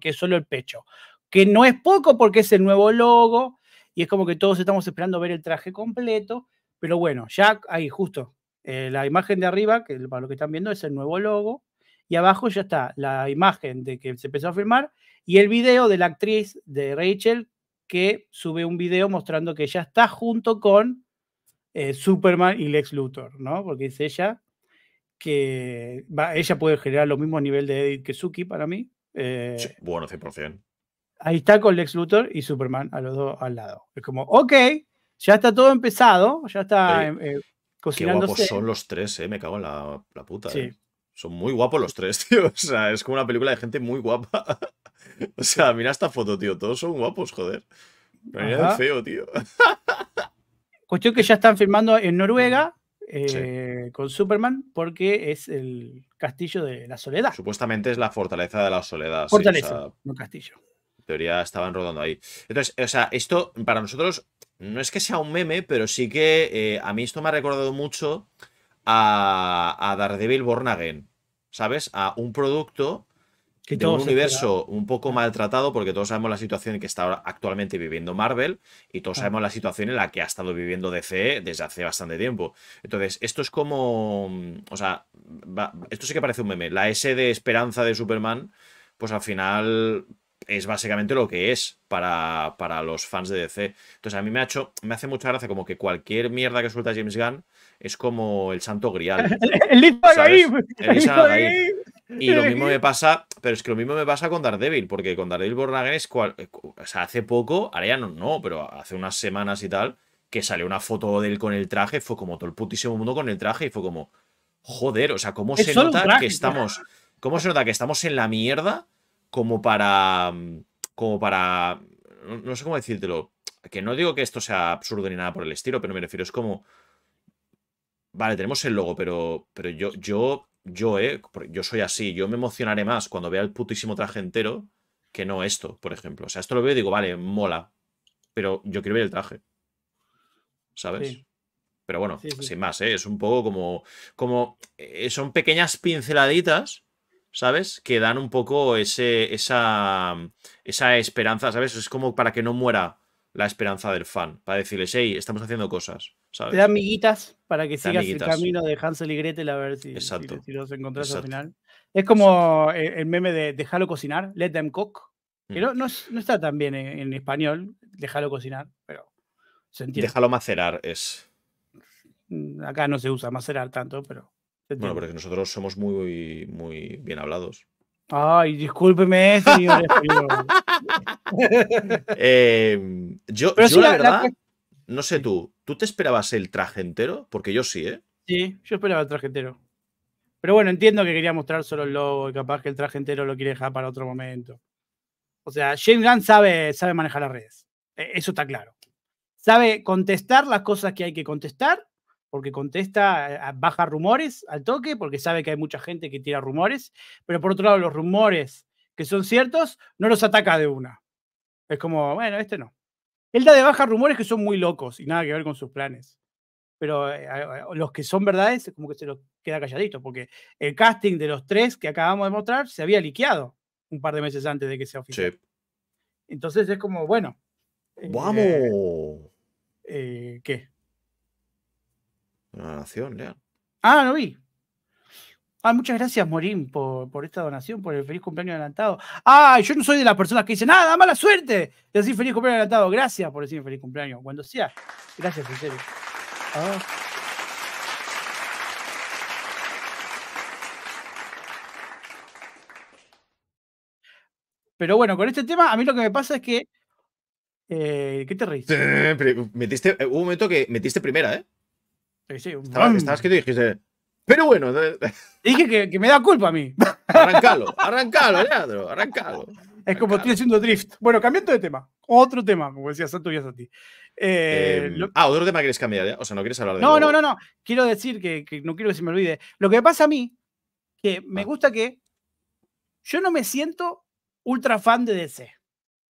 que es solo el pecho, que no es poco porque es el nuevo logo y es como que todos estamos esperando ver el traje completo, pero bueno, ya ahí justo eh, la imagen de arriba, que para lo que están viendo es el nuevo logo, y abajo ya está la imagen de que se empezó a filmar y el video de la actriz de Rachel que sube un video mostrando que ella está junto con eh, Superman y Lex Luthor, ¿no? Porque es ella que va, ella puede generar los mismos nivel de edit que Suki para mí, eh, bueno, 100%. Ahí está con Lex Luthor y Superman a los dos al lado. Es como, ok, ya está todo empezado, ya está em, eh, Qué guapos son los tres, eh, me cago en la, puta. Son muy guapos los tres, <laughs> tío. O sea, es como una película de gente muy guapa. <laughs> O sea, mira esta foto, tío. Todos son guapos, joder. Pero mira feo, tío. <laughs> Cuestión que ya están filmando en Noruega eh, con Superman porque es el castillo de la soledad. Supuestamente es la fortaleza de la soledad. Fortaleza, no castillo. En teoría estaban rodando ahí. Entonces, o sea, esto para nosotros no es que sea un meme, pero sí que eh, a mí esto me ha recordado mucho a, a Daredevil Born Again, ¿sabes? A un producto de un universo un poco maltratado, porque todos sabemos la situación en que está actualmente viviendo Marvel y todos sabemos la situación en la que ha estado viviendo DC desde hace bastante tiempo. Entonces, esto es como. Mm, o sea, esto sí que parece un meme. La S de esperanza de Superman, pues al final es básicamente lo que es para, para, los fans de DC. Entonces a mí me ha hecho, me hace mucha gracia como que cualquier mierda que suelta James Gunn es como el santo grial. <laughs> el, el, el, ahí. Y lo mismo me <laughs> pasa, pero es que lo mismo me pasa con Daredevil, porque con Daredevil Born es cual, eh, o sea, hace poco, ahora ya no, pero hace unas semanas y tal, que salió una foto de él con el traje, fue como todo el putísimo mundo con el traje y fue como, joder, o sea, cómo se nota que estamos, cómo se nota que estamos en la mierda como para, mm, como para, no sé cómo decírtelo, que no digo que esto sea absurdo ni nada por el estilo, pero me refiero, es como, vale, tenemos el logo, pero, pero yo, yo yo, ¿eh? Yo soy así, yo me emocionaré más cuando vea el putísimo traje entero que no esto, por ejemplo. O sea, esto lo veo y digo, vale, mola, pero yo quiero ver el traje. ¿Sabes? Pero bueno, sin más, ¿eh? es un poco como. como eh, son pequeñas pinceladitas, ¿sabes? Que dan un poco ese, esa, esa esperanza, ¿sabes? Es como para que no muera la esperanza del fan, para decirles, hey, estamos haciendo cosas. Te dan miguitas para que sigas el camino de Hansel y Gretel a ver si, los encontrás al final. Es como el meme de déjalo cocinar, let them cook. Pero mm. no, está tan bien en, español, déjalo cocinar, pero se entiende. Déjalo macerar es. Mm, acá no se usa macerar tanto, pero. Bueno, porque nosotros somos muy, muy bien hablados. Ay, discúlpeme, si <laughs> em, yo, yo la, verdad. No sé tú, ¿tú te esperabas el traje entero? Porque yo sí, ¿eh? Sí, yo esperaba el traje entero. Pero bueno, entiendo que quería mostrar solo el logo y capaz que el traje entero lo quiere dejar para otro momento. O sea, Shane Gunn sabe, sabe manejar las redes. E, eso está claro. Sabe contestar las cosas que hay que contestar, porque contesta, eh, baja rumores al toque, porque sabe que hay mucha gente que tira rumores, pero por otro lado, los rumores que son ciertos, no los ataca de una. Es como, bueno, este no. Él da de baja rumores que son muy locos y nada que ver con sus planes. Pero eh, los que son verdades, como que se los queda calladito, porque el casting de los tres que acabamos de mostrar se había liqueado un par de meses antes de que sea oficial. Entonces es como, bueno. Eh, ¡Vamos! Eh, ¿Qué? Una nación, Lea. Ah, no vi. Ah, muchas gracias, Morín, por, esta donación, por el feliz cumpleaños adelantado. Ah, yo no soy de las personas que dicen, nada, ah, mala suerte. Y así, feliz cumpleaños adelantado. Gracias por decir feliz cumpleaños. Cuando sea. Gracias, en serio. Pero bueno, con este tema, a mí lo que me pasa es que. Eh, ¿Qué te reís? Metiste, eh, hubo un momento que metiste primera, ¿eh? Sí, sí, estabas que te dijiste. Pero bueno. Dije que, me da culpa a mí. Arrancalo, arrancalo, Leandro, arrancalo. Es como estoy haciendo drift. Bueno, cambiando de tema. Otro tema, como decía Santo y Santi. Eh, em, ah, otro tema que quieres cambiar, ¿eh? O sea, no quieres hablar de. No, no, no, no. Quiero decir que, no quiero que se me olvide. Lo que pasa a mí, que me ah. gusta que yo no me siento ultra fan de DC.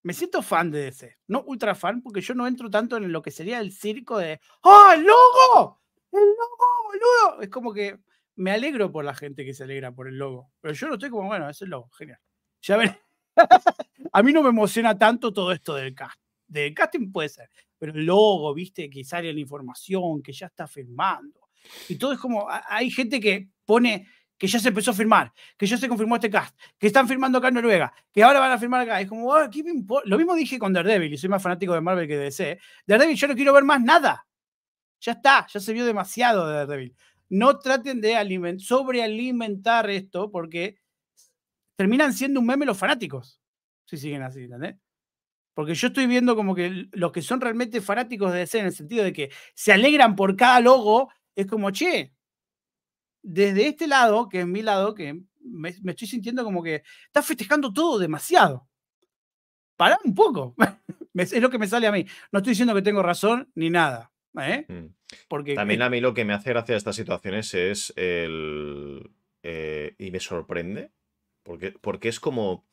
Me siento fan de DC. No ultra fan, porque yo no entro tanto en lo que sería el circo de. ¡Ah, el logo! ¡El logo, boludo! Es como que me alegro por la gente que se alegra por el logo. Pero yo no estoy como, bueno, es el logo, genial. Ya <laughs> a mí no me emociona tanto todo esto del cast. Del casting puede ser, pero el logo, viste, que sale la información, que ya está firmando. Y todo es como, hay gente que pone que ya se empezó a firmar, que ya se confirmó este cast, que están firmando acá en Noruega, que ahora van a firmar acá. Es como, ah, ¿qué me Lo mismo dije con Daredevil, y soy más fanático de Marvel que de DC. Daredevil, yo no quiero ver más nada. Ya está, ya se vio demasiado de Daredevil. No traten de sobrealimentar esto porque terminan siendo un meme los fanáticos, si siguen así, ¿entendés? Porque yo estoy viendo como que los que son realmente fanáticos de DC en el sentido de que se alegran por cada logo, es como, che, desde este lado, que es mi lado, que me, estoy sintiendo como que está festejando todo demasiado. Pará un poco. <laughs> es lo que me sale a mí. No estoy diciendo que tengo razón ni nada. ¿eh? También a mí lo que me hace gracia de estas situaciones es el... Eh, y me sorprende, porque, porque es como...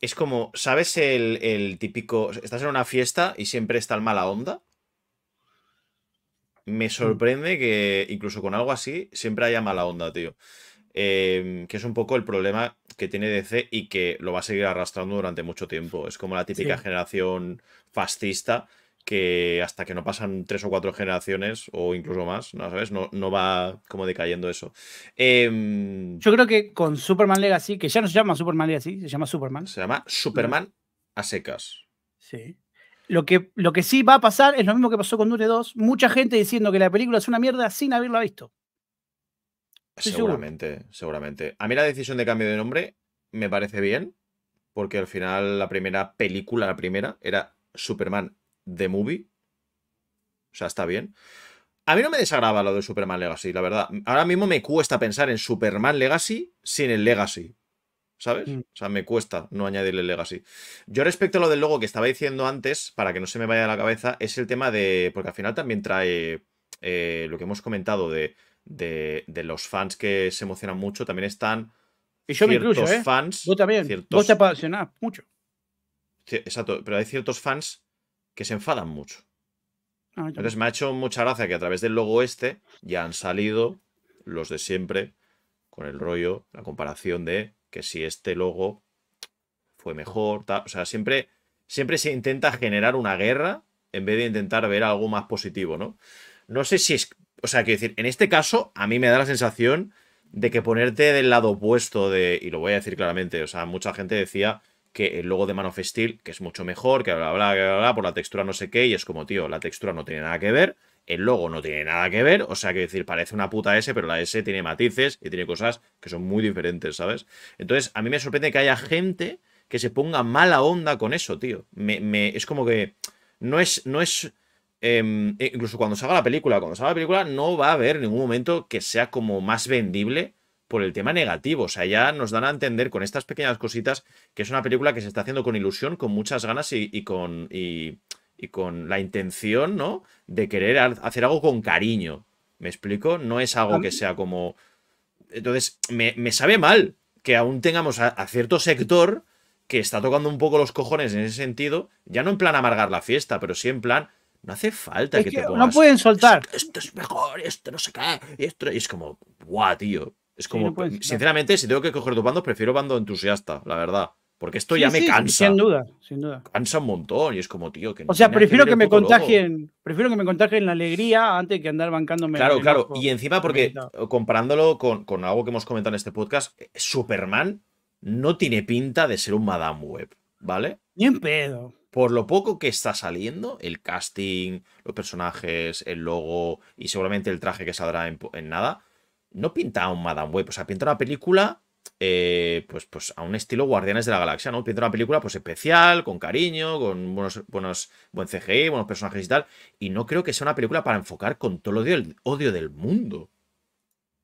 Es como, ¿sabes el, típico... Estás en una fiesta y siempre está el mala onda? Me mm. sorprende que incluso con algo así siempre haya mala onda, tío. Em, que es un poco el problema que tiene DC y que lo va a seguir arrastrando durante mucho tiempo. Es como la típica generación fascista que hasta que no pasan tres o cuatro generaciones o incluso más, ¿no sabes? No, va como decayendo eso. Em, Yo creo que con Superman Legacy, que ya no se llama Superman Legacy, se llama Superman. Se llama Superman a secas. Sí. Lo que, lo que sí va a pasar es lo mismo que pasó con Dune 2. Mucha gente diciendo que la película es una mierda sin haberla visto. seguramente, seguramente. A mí la decisión de cambio de nombre me parece bien, porque al final la primera película, la primera, era Superman The Movie. O sea, está bien. A mí no me desagrada lo de Superman Legacy, la verdad. Ahora mismo me cuesta pensar en Superman Legacy sin el Legacy. ¿Sabes? Mm. O sea, me cuesta no añadirle el Legacy. Yo respecto a lo del logo que estaba diciendo antes, para que no se me vaya a la cabeza, es el tema de... Porque al final también trae eh, lo que hemos comentado de, de, los fans que se emocionan mucho. También están y ciertos ¿eh? fans... también. Ciertos... Vos te mucho. Exacto, pero hay ciertos fans que se enfadan mucho. Ah, Entonces me ha hecho mucha gracia que a través del logo este ya han salido los de siempre con el rollo, la comparación de que si este logo fue mejor, o sea, siempre, siempre se intenta generar una guerra en vez de intentar ver algo más positivo, ¿no? No sé si es, o sea, quiero decir, en este caso a mí me da la sensación de que ponerte del lado opuesto de, y lo voy a decir claramente, o sea, mucha gente decía que el eh, logo de Man of Steel, que es mucho mejor, que bla, bla, bla, bla, por la textura no sé qué, y es como, tío, la textura no tiene nada que ver, el logo no tiene nada que ver, o sea, que decir, parece una puta S, pero la S tiene matices y tiene cosas que son muy diferentes, ¿sabes? Entonces, a mí me sorprende que haya gente que se ponga mala onda con eso, tío. Me, es como que no es... No es em, incluso cuando se haga la película, cuando se salga la película no va a haber ningún momento que sea como más vendible por el tema negativo. O sea, ya nos dan a entender con estas pequeñas cositas que es una película que se está haciendo con ilusión, con muchas ganas y, con, y, con la intención, ¿no? De querer hacer algo con cariño. ¿Me explico? No es algo que sea como... Entonces, me, sabe mal que aún tengamos a, cierto sector que está tocando un poco los cojones en ese sentido, ya no en plan amargar la fiesta, pero sí en plan, no hace falta que, te pongas. No pueden soltar. Esto, es mejor, esto no sé qué. Esto, y es como, guau, tío. Es como, sinceramente, si tengo que coger dos bandos, prefiero bando entusiasta, la verdad. Porque esto ya me cansa. Sin duda, sin duda. Cansa un montón y es como, tío, que O sea, prefiero que, me contagien, prefiero que me contagien la alegría antes que andar bancándome. Claro, claro. Y encima, porque eh, comparándolo con, algo que hemos comentado en este podcast, eh, Superman no tiene pinta de ser un Madame Web, ¿vale? Ni un pedo. Por lo poco que está saliendo, el casting, los personajes, el logo y seguramente el traje que saldrá en nada no pinta a un Madame Web, o sea, pinta una película eh, pues, pues a un estilo Guardianes de la Galaxia, ¿no? Pinta una película pues especial, con cariño, con buenos, buenos, buen CGI, buenos personajes y tal. Y no creo que sea una película para enfocar con todo el odio, odio del mundo.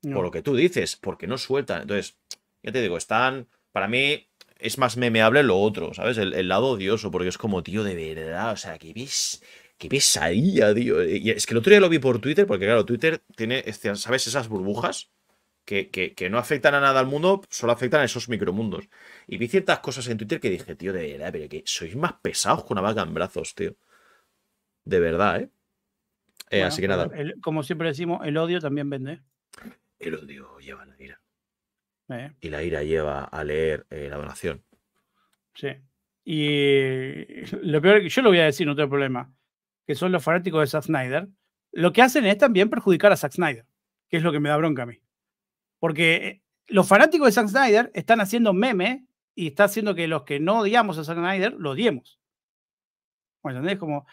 Por lo que tú dices, porque no sueltan. Entonces, ya te digo, están. Para mí es más memeable lo otro, ¿sabes? El, el lado odioso, porque es como, tío, de verdad, o sea, que ves qué pesadilla, tío. Y es que el otro día lo vi por Twitter, porque claro, Twitter tiene, este, ¿sabes? Esas burbujas que, no afectan a nada al mundo, solo afectan a esos micromundos. Y vi ciertas cosas en Twitter que dije, tío, de verdad, pero que sois más pesados con una vaca en brazos, tío. De verdad, ¿eh? eh así que nada. como siempre decimos, el odio también vende. El odio lleva la ira. Eh. Y la ira lleva a leer eh, la donación. Sí. Y lo peor que yo lo voy a decir, no tengo problema que son los fanáticos de Zack Snyder, lo que hacen es también perjudicar a Zack Snyder, que es lo que me da bronca a mí. Porque eh, los fanáticos de Zack Snyder están haciendo meme y está haciendo que los que no odiamos a Zack Snyder lo odiemos. ¿Me es Como,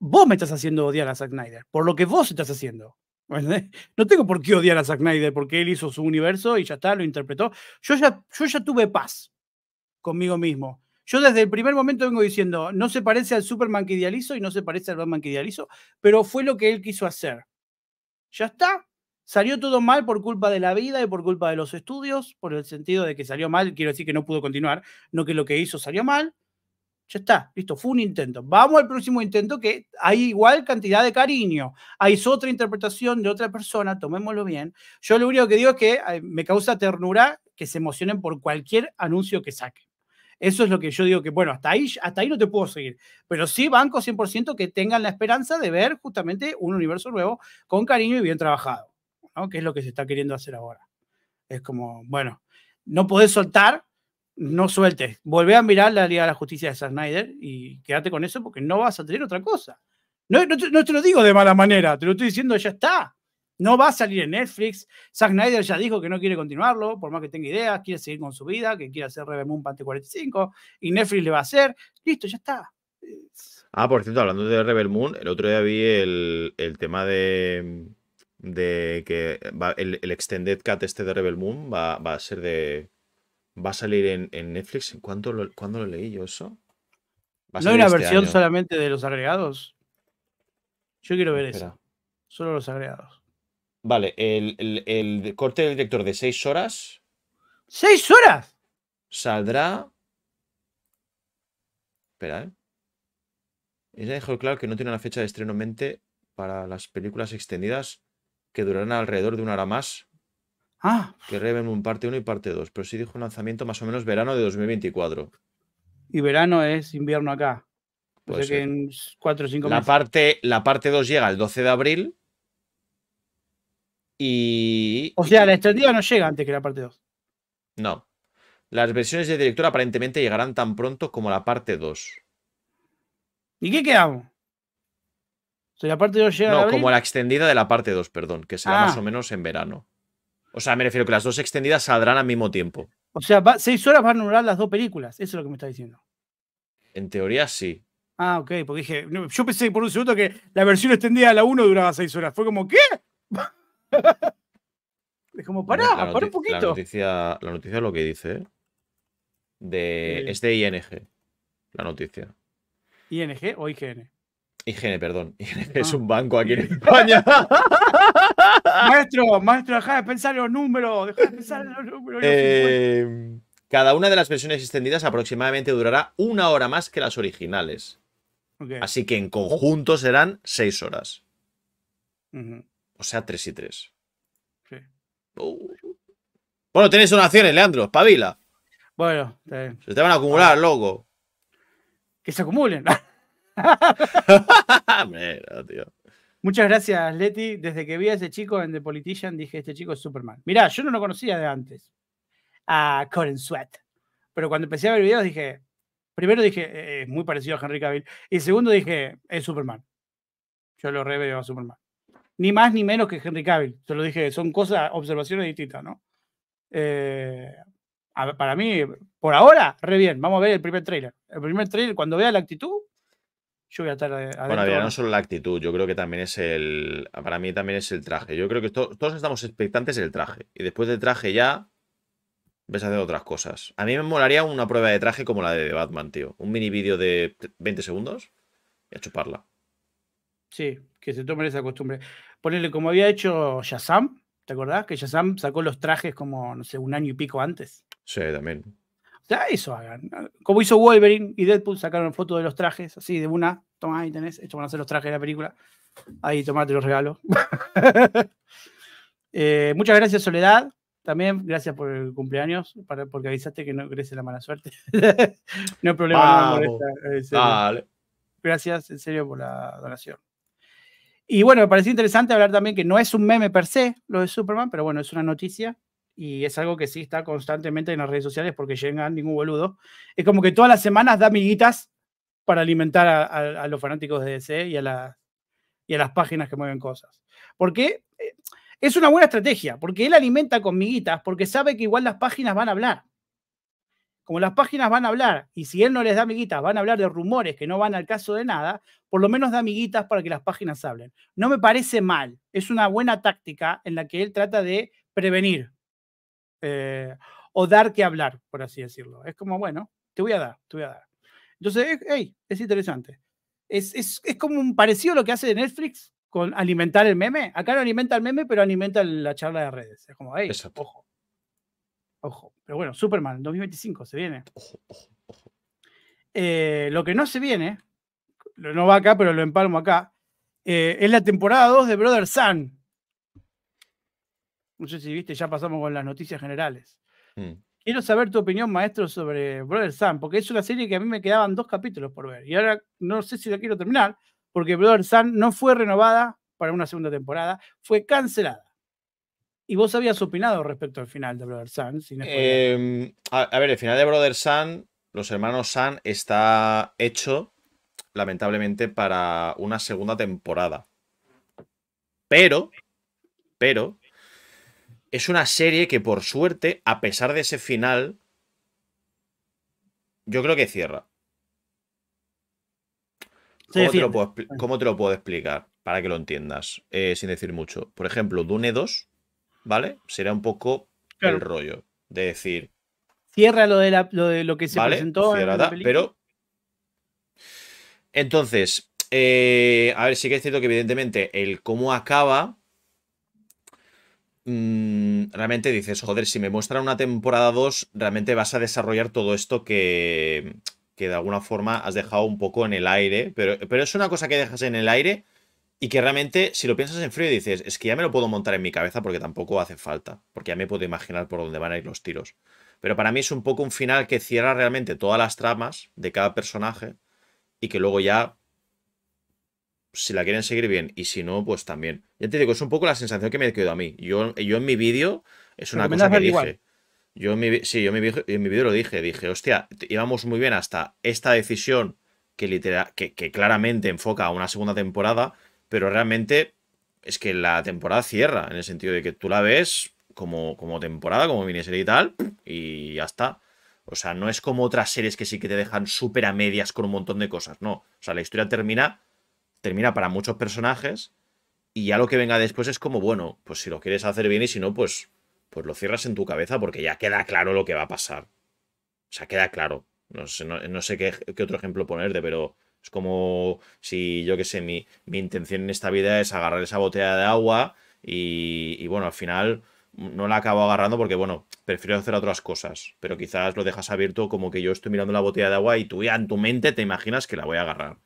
vos me estás haciendo odiar a Zack Snyder, por lo que vos estás haciendo. No tengo por qué odiar a Zack Snyder porque él hizo su universo y ya está, lo interpretó. Yo ya, yo ya tuve paz conmigo mismo yo desde el primer momento vengo diciendo, no se parece al Superman que idealizo y no se parece al Batman que idealizo, pero fue lo que él quiso hacer. Ya está. Salió todo mal por culpa de la vida y por culpa de los estudios, por el sentido de que salió mal, quiero decir que no pudo continuar, no que lo que hizo salió mal. Ya está, listo, fue un intento. Vamos al próximo intento que hay igual cantidad de cariño. Hay otra interpretación de otra persona, tomémoslo bien. Yo lo único que digo es que me causa ternura que se emocionen por cualquier anuncio que saque. Eso es lo que yo digo que, bueno, hasta ahí, hasta ahí no te puedo seguir. Pero sí, banco 100% que tengan la esperanza de ver justamente un universo nuevo con cariño y bien trabajado, Que es lo que se está queriendo hacer ahora. Es como, bueno, no podés soltar, no sueltes. Volvé a mirar la Liga de la Justicia de Snyder y quédate con eso porque no vas a tener otra cosa. No, no te lo digo de mala manera, te lo estoy diciendo, ya está. No va a salir en Netflix. Zack Snyder ya dijo que no quiere continuarlo, por más que tenga ideas, quiere seguir con su vida, que quiere hacer Rebel Moon Pante 45, y Netflix le va a hacer. Listo, ya está. Ah, por cierto, hablando de Rebel Moon, el otro día vi el, tema de, de que el, Extended Cut este de Rebel Moon va, a ser de. Va a salir en, Netflix. ¿Cuándo lo, lo leí yo eso? ¿No hay una este versión solamente de los agregados? Yo quiero ver eso. Solo los agregados. Vale, el, corte del director de seis horas. Seis horas! Saldrá. Espera, ¿eh? Ella dejó claro que no tiene una fecha de estreno en mente para las películas extendidas que durarán alrededor de una hora más. Ah. Que un parte 1 y parte 2. Pero sí dijo un lanzamiento más o menos verano de 2024. Y verano es invierno acá. o sea que en 4 o 5 meses. La parte 2 llega el 12 de abril. O sea, la extendida no llega antes que la parte 2. No. Las versiones de director aparentemente llegarán tan pronto como la parte 2. ¿Y qué quedamos? ¿O sea, la parte 2 llega. No, como la extendida de la parte 2, perdón, que será más ah. o menos en verano. O sea, me refiero que las dos extendidas saldrán al mismo tiempo. O sea, seis horas van a durar las dos películas. Eso es lo que me está diciendo. En teoría, sí. Ah, ok, porque dije. yo pensé por un segundo que la versión extendida de la 1 duraba seis horas. Fue como, ¿qué? es como, para, para un poquito. La noticia, la lo que dice ¿eh? de, este ING, la noticia. ¿ING o IGN? IGN, perdón. <laughs> es ah. un banco aquí en <laughs> España. maestro, maestro, deja de pensar en los números. Deja de pensar en los números. Em, cada una de las versiones extendidas aproximadamente durará una hora más que las originales. Así que en conjunto serán seis horas. O sea, 3 y 3. Sí. Uh. tienes Bueno, acción, Leandro, espabila. Bueno, se te van a acumular, loco. Que se acumulen. <laughs> Mira, tío. Muchas gracias, Leti. Desde que vi a ese chico en The Politician, dije, este chico es Superman. Mirá, yo no lo conocía de antes. A Colin Sweat. Pero cuando empecé a ver videos dije, primero dije, es eh, eh, muy parecido a Henry Cavill. Y segundo dije, es Superman. Yo lo reveo a Superman ni más ni menos que Henry Cavill. Te lo dije, son cosas, observaciones distintas, ¿no? Eh, para mí, por ahora, re bien. Vamos a ver el primer trailer. El primer trailer, cuando vea la actitud, yo voy a estar eh, Bueno, no solo la actitud, yo creo que también es el. Para mí también es el traje. Yo creo que todos estamos expectantes el traje. Y después del traje ya. Ves a hacer otras cosas. A mí me molaría una prueba de traje como la de Batman, tío. Un mini vídeo de 20 segundos y a chuparla. Sí, que se tomen esa costumbre ponerle como había hecho Shazam, ¿te acordás? Que Shazam sacó los trajes como, no sé, un año y pico antes. Sí, también. O sea, eso hagan. Como hizo Wolverine y Deadpool, sacaron fotos de los trajes, así de una, toma, ahí tenés, estos van a ser los trajes de la película. Ahí, tomate los regalos. <laughs> Eh, muchas gracias, Soledad. También gracias por el cumpleaños, porque avisaste que no crece la mala suerte. <laughs> no hay problema, Gracias, en serio, por la donación. Y bueno, me pareció interesante hablar también que no es un meme per se lo de Superman, pero bueno, es una noticia y es algo que sí está constantemente en las redes sociales porque llegan ningún boludo. Es como que todas las semanas da miguitas para alimentar a, los fanáticos de DC y a, y a las páginas que mueven cosas. Porque eh, es una buena estrategia, porque él alimenta con miguitas, porque sabe que igual las páginas van a hablar como las páginas van a hablar, y si él no les da amiguitas, van a hablar de rumores que no van al caso de nada, por lo menos da amiguitas para que las páginas hablen. No me parece mal, es una buena táctica en la que él trata de prevenir eh, o dar que hablar, por así decirlo. Es como, bueno, te voy a dar, te voy a dar. Entonces, hey, es interesante. Es, como un parecido a lo que hace Netflix con alimentar el meme. Acá no alimenta el meme, pero alimenta la charla de redes. Es como, ahí. ojo. Ojo. Pero bueno, Superman, 2025, se viene. Eh, lo que no se viene, no va acá, pero lo empalmo acá, eh, es la temporada 2 de Brother Sun. No sé si viste, ya pasamos con las noticias generales. Mm. Quiero saber tu opinión, maestro, sobre Brother Sun, porque es una serie que a mí me quedaban dos capítulos por ver. Y ahora no sé si la quiero terminar, porque Brother Sun no fue renovada para una segunda temporada, fue cancelada. Y vos habías opinado respecto al final de Brother Sun. Em, a, ver, el final de Brother Sun, los hermanos Sun, está hecho, lamentablemente, para una segunda temporada. Pero, pero, es una serie que por suerte, a pesar de ese final, yo creo que cierra. ¿Cómo te, lo puedo, explicar para que lo entiendas? Eh, sin decir mucho. Por ejemplo, Dune 2 ¿vale? Será un poco el rollo de decir. Cierra lo de, lo, de lo que se presentó. pero. Entonces, eh, a ver, sí que es cierto que, evidentemente, el cómo acaba. Mm, realmente dices, joder, si me muestran una temporada 2, realmente vas a desarrollar todo esto que, que de alguna forma has dejado un poco en el aire, pero es una cosa que dejas en el aire y que realmente, si lo piensas en frío dices, es que ya me lo puedo montar en mi cabeza porque tampoco hace falta, porque ya me puedo imaginar por dónde van a ir los tiros. Pero para mí es un poco un final que cierra realmente todas las tramas de cada personaje y que luego ya, si la quieren seguir bien y si no, pues también. Ya te digo, es un poco la sensación que me ha quedado a mí. Yo, yo en mi vídeo es una cosa que dije. Yo mi, sí, yo en mi, vídeo lo dije, dije, hostia, íbamos muy bien hasta esta decisión que, que claramente enfoca a una segunda temporada pero realmente es que la temporada cierra, en el sentido de que tú la ves como, como temporada, como miniserie y tal, y ya está. O sea, no es como otras series que sí que te dejan súper a medias con un montón de cosas, no. O sea, la historia termina, termina para muchos personajes y ya lo que venga después es como, bueno, pues si lo quieres hacer bien y si no, pues, pues lo cierras en tu cabeza porque ya queda claro lo que va a pasar. O sea, queda claro. No sé, no sé qué, qué, otro ejemplo ponerte, pero es como si, yo qué sé, mi, intención en esta vida es agarrar esa botella de agua y, bueno, al final no la acabo agarrando porque, bueno, prefiero hacer otras cosas, pero quizás lo dejas abierto como que yo estoy mirando la botella de agua y tú ya en tu mente te imaginas que la voy a agarrar.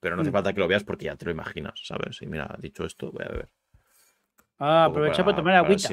Pero no hace mm. falta que lo veas porque ya te lo imaginas, ¿sabes? Y mira, dicho esto, voy a beber. Ah, aprovecha para, tomar agüita.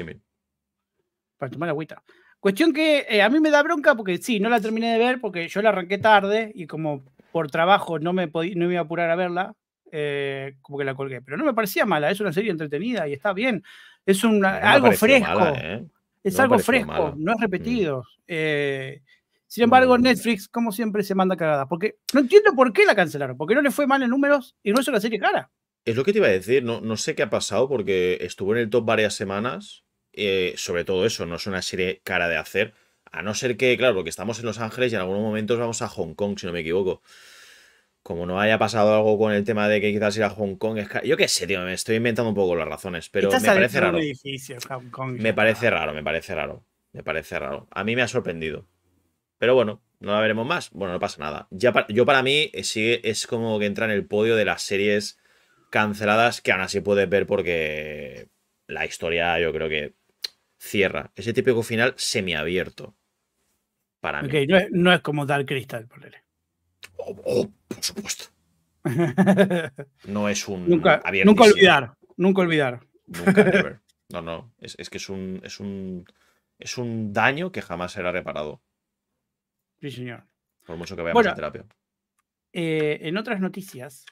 Para, tomar agüita. Cuestión que eh, a mí me da bronca porque sí, no la terminé de ver porque yo la arranqué tarde y como por trabajo no me, no me iba a apurar a verla, eh, como que la colgué. Pero no me parecía mala, es una serie entretenida y está bien. Es un, algo fresco. ¿eh? Es no algo fresco, no es mm. repetido. Eh, sin embargo, Netflix, como siempre, se manda cagada. Porque no entiendo por qué la cancelaron, porque no le fue mal en números y no es una serie cara. Es lo que te iba a decir, no, no sé qué ha pasado porque estuvo en el top varias semanas. sobre todo eso, no es una serie cara de hacer a no ser que, claro, porque estamos en Los Ángeles y en algunos momentos vamos a Hong Kong, si no me equivoco. Como no haya pasado algo con el tema de que quizás ir a Hong Kong Yo qué sé, tío, me estoy inventando un poco las razones, pero me parece raro. me parece raro, me parece raro. Me parece raro. A mí me ha sorprendido. Pero bueno, no la veremos más. Bueno, no pasa nada. Ya yo para mí eh, es como que entra en el podio de las series canceladas que aún así puedes ver porque la historia yo creo que cierra. Ese típico final semiabierto. No es, como Dark Crystal, oh, oh, por supuesto. <laughs> no es un. Nunca, nunca olvidar. Nunca olvidar. <laughs> No, no. Es, que es un, es un. Es un daño que jamás será reparado. Sí, señor. Por mucho que vayamos en terapia. Eh, en otras noticias,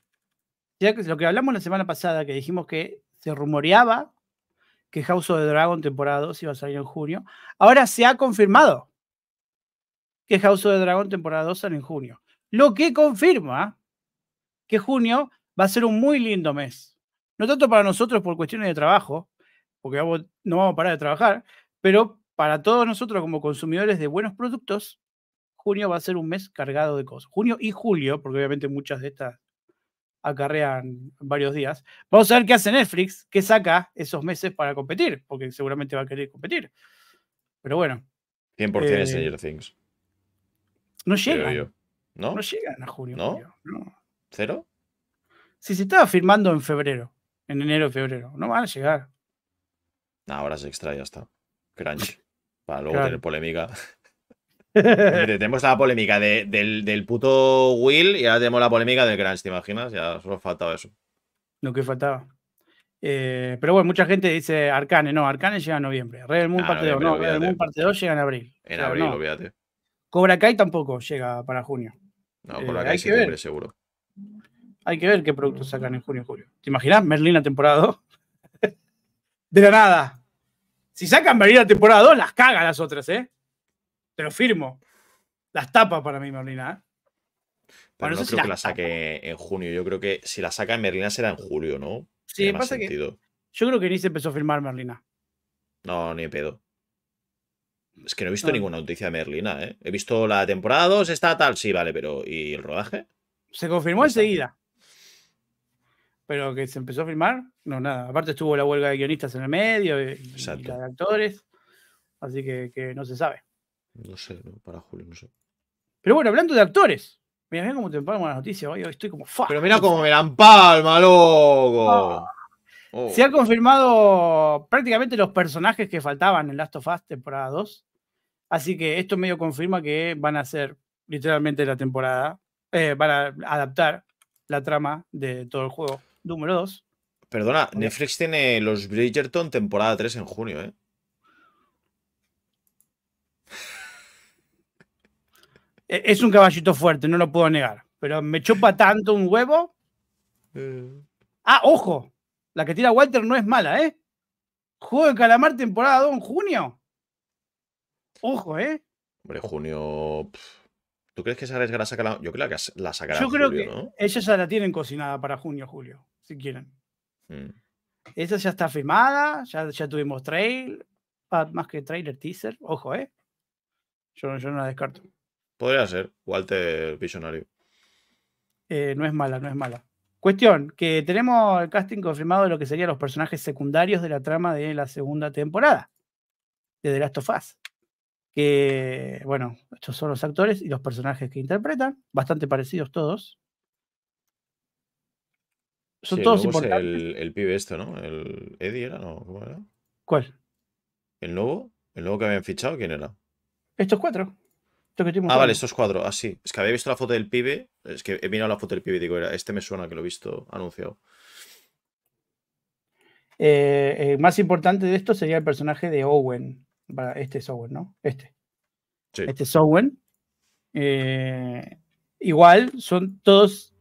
ya que lo que hablamos la semana pasada, que dijimos que se rumoreaba que House of the Dragon temporada 2 iba a salir en junio, ahora se ha confirmado que House of the Dragon temporada 2 en junio. Lo que confirma que junio va a ser un muy lindo mes. No tanto para nosotros por cuestiones de trabajo, porque no vamos a parar de trabajar, pero para todos nosotros como consumidores de buenos productos, junio va a ser un mes cargado de cosas. Junio y julio, porque obviamente muchas de estas acarrean varios días. Vamos a ver qué hace Netflix, qué saca esos meses para competir, porque seguramente va a querer competir. Pero bueno. 100% eh, Señor Things. No llegan. ¿No? ¿No? llegan a junio. ¿No? Julio, ¿Cero? Si se estaba firmando en febrero, en enero febrero, no van a llegar. ahora se extrae ya está. Crunch. <laughs> Para luego tener polémica. <laughs> tenemos la polémica del, puto Will y ahora tenemos la polémica de Crunch, ¿te imaginas? Ya solo faltaba eso. Lo que faltaba. Eh, pero bueno, mucha gente dice Arcane, no, Arcane llega en noviembre. Red Moon mundo parte 2, no, el Moon parte 2 llega en abril. En abril, Cobra Kai tampoco llega para junio. No, eh, Cobra Kai septiembre seguro. Hay que ver qué productos sacan en junio y julio. ¿Te imaginas? Merlina temporada 2. <laughs> de la nada. Si sacan Merlina temporada 2, las caga las otras, ¿eh? Te lo firmo. Las tapa para mí, Merlina, ¿eh? no, creo que la saque en junio. Yo creo que si la saca en Merlina será en julio, ¿no? Sí, pasa que. Yo creo que ni se empezó a firmar Merlina. No, ni pedo. Es que no he visto ah. ninguna noticia de Merlina, ¿eh? He visto la temporada 2, está tal, sí, vale, pero ¿y el rodaje? Se confirmó enseguida. Pero que se empezó a filmar, no, nada. Aparte estuvo la huelga de guionistas en el medio y, de actores. Así que, no se sabe. No sé, para Julio, no sé. Pero bueno, hablando de actores. Mira, cómo te empalma las noticias hoy. estoy como fa. Pero mira cómo me la empalma, loco. Ah. Oh. Se han confirmado prácticamente los personajes que faltaban en Last of Us temporada 2. Así que esto medio confirma que van a ser literalmente la temporada, eh, van a adaptar la trama de todo el juego. Número 2. Perdona, Netflix tiene los Bridgerton temporada 3 en junio, ¿eh? <laughs> E-, es un caballito fuerte, no lo puedo negar. Pero me chupa tanto un huevo. Eh. Ah, ojo. La que tira Walter no es mala, ¿eh? Juego de Calamar temporada 2 en junio. Ojo, ¿eh? Hombre, junio. ¿Tú crees que esa sacar la Yo creo que la sacará. Yo creo que ¿no? ellos ya la tienen cocinada para junio, julio, si quieren. Mm. Esa ya está firmada, ya, tuvimos trail, más que trailer, teaser. Ojo, ¿eh? Yo, yo no la descarto. Podría ser, Walter Visionario. Eh, no es mala, no es mala. Cuestión, que tenemos el casting confirmado de lo que serían los personajes secundarios de la trama de la segunda temporada de The Last of Us que, bueno, estos son los actores y los personajes que interpretan, bastante parecidos todos. Son todos importantes. El, pibe esto, ¿no? El Eddie era, ¿no? ¿Cómo era? ¿Cuál? ¿El nuevo? ¿El nuevo que habían fichado? ¿Quién era? Estos cuatro. ah, vale, estos cuatro. así ah, Es que había visto la foto del pibe. Es que he mirado la foto del pibe y digo, era, este me suena que lo he visto anunciado. Eh, más importante de esto sería el personaje de Owen, para este software, ¿no? Este. Este software. Eh, igual son todos.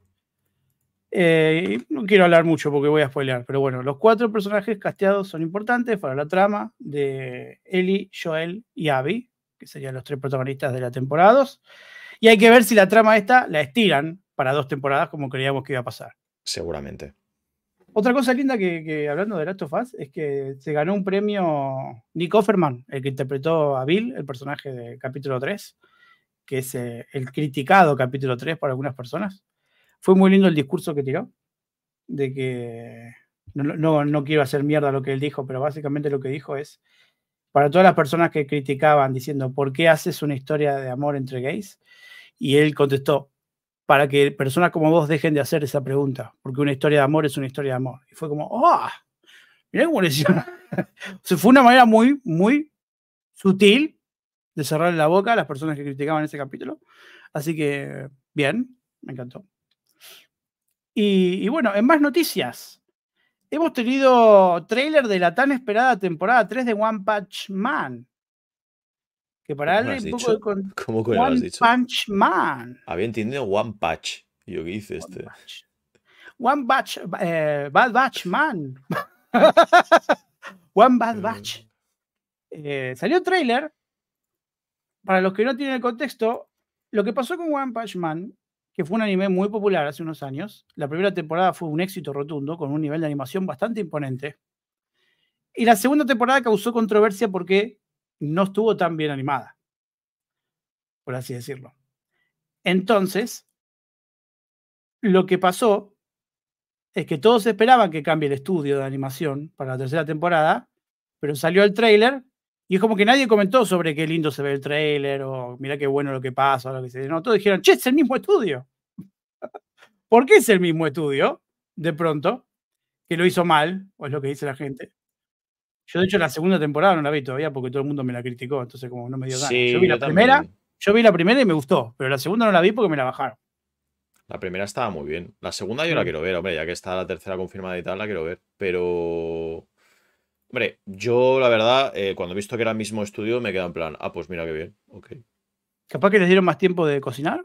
Eh, no quiero hablar mucho porque voy a spoilear, pero bueno, los cuatro personajes casteados son importantes para la trama de Ellie, Joel y Abby, que serían los tres protagonistas de la temporada 2. Y hay que ver si la trama esta la estiran para dos temporadas como creíamos que iba a pasar. Seguramente. Otra cosa linda que, hablando de Last of Us es que se ganó un premio Nick Offerman, el que interpretó a Bill, el personaje de capítulo 3, que es eh, el criticado capítulo 3 por algunas personas. Fue muy lindo el discurso que tiró, de que no, no, no quiero hacer mierda lo que él dijo, pero básicamente lo que dijo es, para todas las personas que criticaban diciendo, ¿por qué haces una historia de amor entre gays? Y él contestó, para que personas como vos dejen de hacer esa pregunta, porque una historia de amor es una historia de amor. Y fue como, ¡ah! Oh, mirá cómo le hicieron. <laughs> fue una manera muy, muy sutil de cerrar la boca a las personas que criticaban ese capítulo. Así que, bien, me encantó. Y, y bueno, en más noticias, hemos tenido trailer de la tan esperada temporada 3 de One Punch Man. Que para darle un con... <laughs> ¿Cómo One Punch Man. Había entendido One Patch. Yo hice One este. One Batch, eh, Bad Batch Man. <laughs> One Bad mm. Batch. Eh, salió un tráiler. Para los que no tienen el contexto, lo que pasó con One Punch Man, que fue un anime muy popular hace unos años, la primera temporada fue un éxito rotundo, con un nivel de animación bastante imponente. Y la segunda temporada causó controversia porque no estuvo tan bien animada, por así decirlo. Entonces, lo que pasó es que todos esperaban que cambie el estudio de animación para la tercera temporada, pero salió el trailer y es como que nadie comentó sobre qué lindo se ve el trailer o mira qué bueno lo que pasa, lo que se No, todos dijeron, che, es el mismo estudio. <laughs> ¿Por qué es el mismo estudio? De pronto, que lo hizo mal, o es lo que dice la gente. Yo, de hecho, la segunda temporada no la vi todavía porque todo el mundo me la criticó, entonces como no me dio ganas. yo vi la primera, yo vi la primera y me gustó, pero la segunda no la vi porque me la bajaron. La primera estaba muy bien. La segunda yo la quiero ver, hombre, ya que está la tercera confirmada y tal, la quiero ver. Pero. Hombre, yo la verdad, eh, cuando he visto que era el mismo estudio, me quedo en plan, ah, pues mira qué bien, ok. Capaz que les dieron más tiempo de cocinar.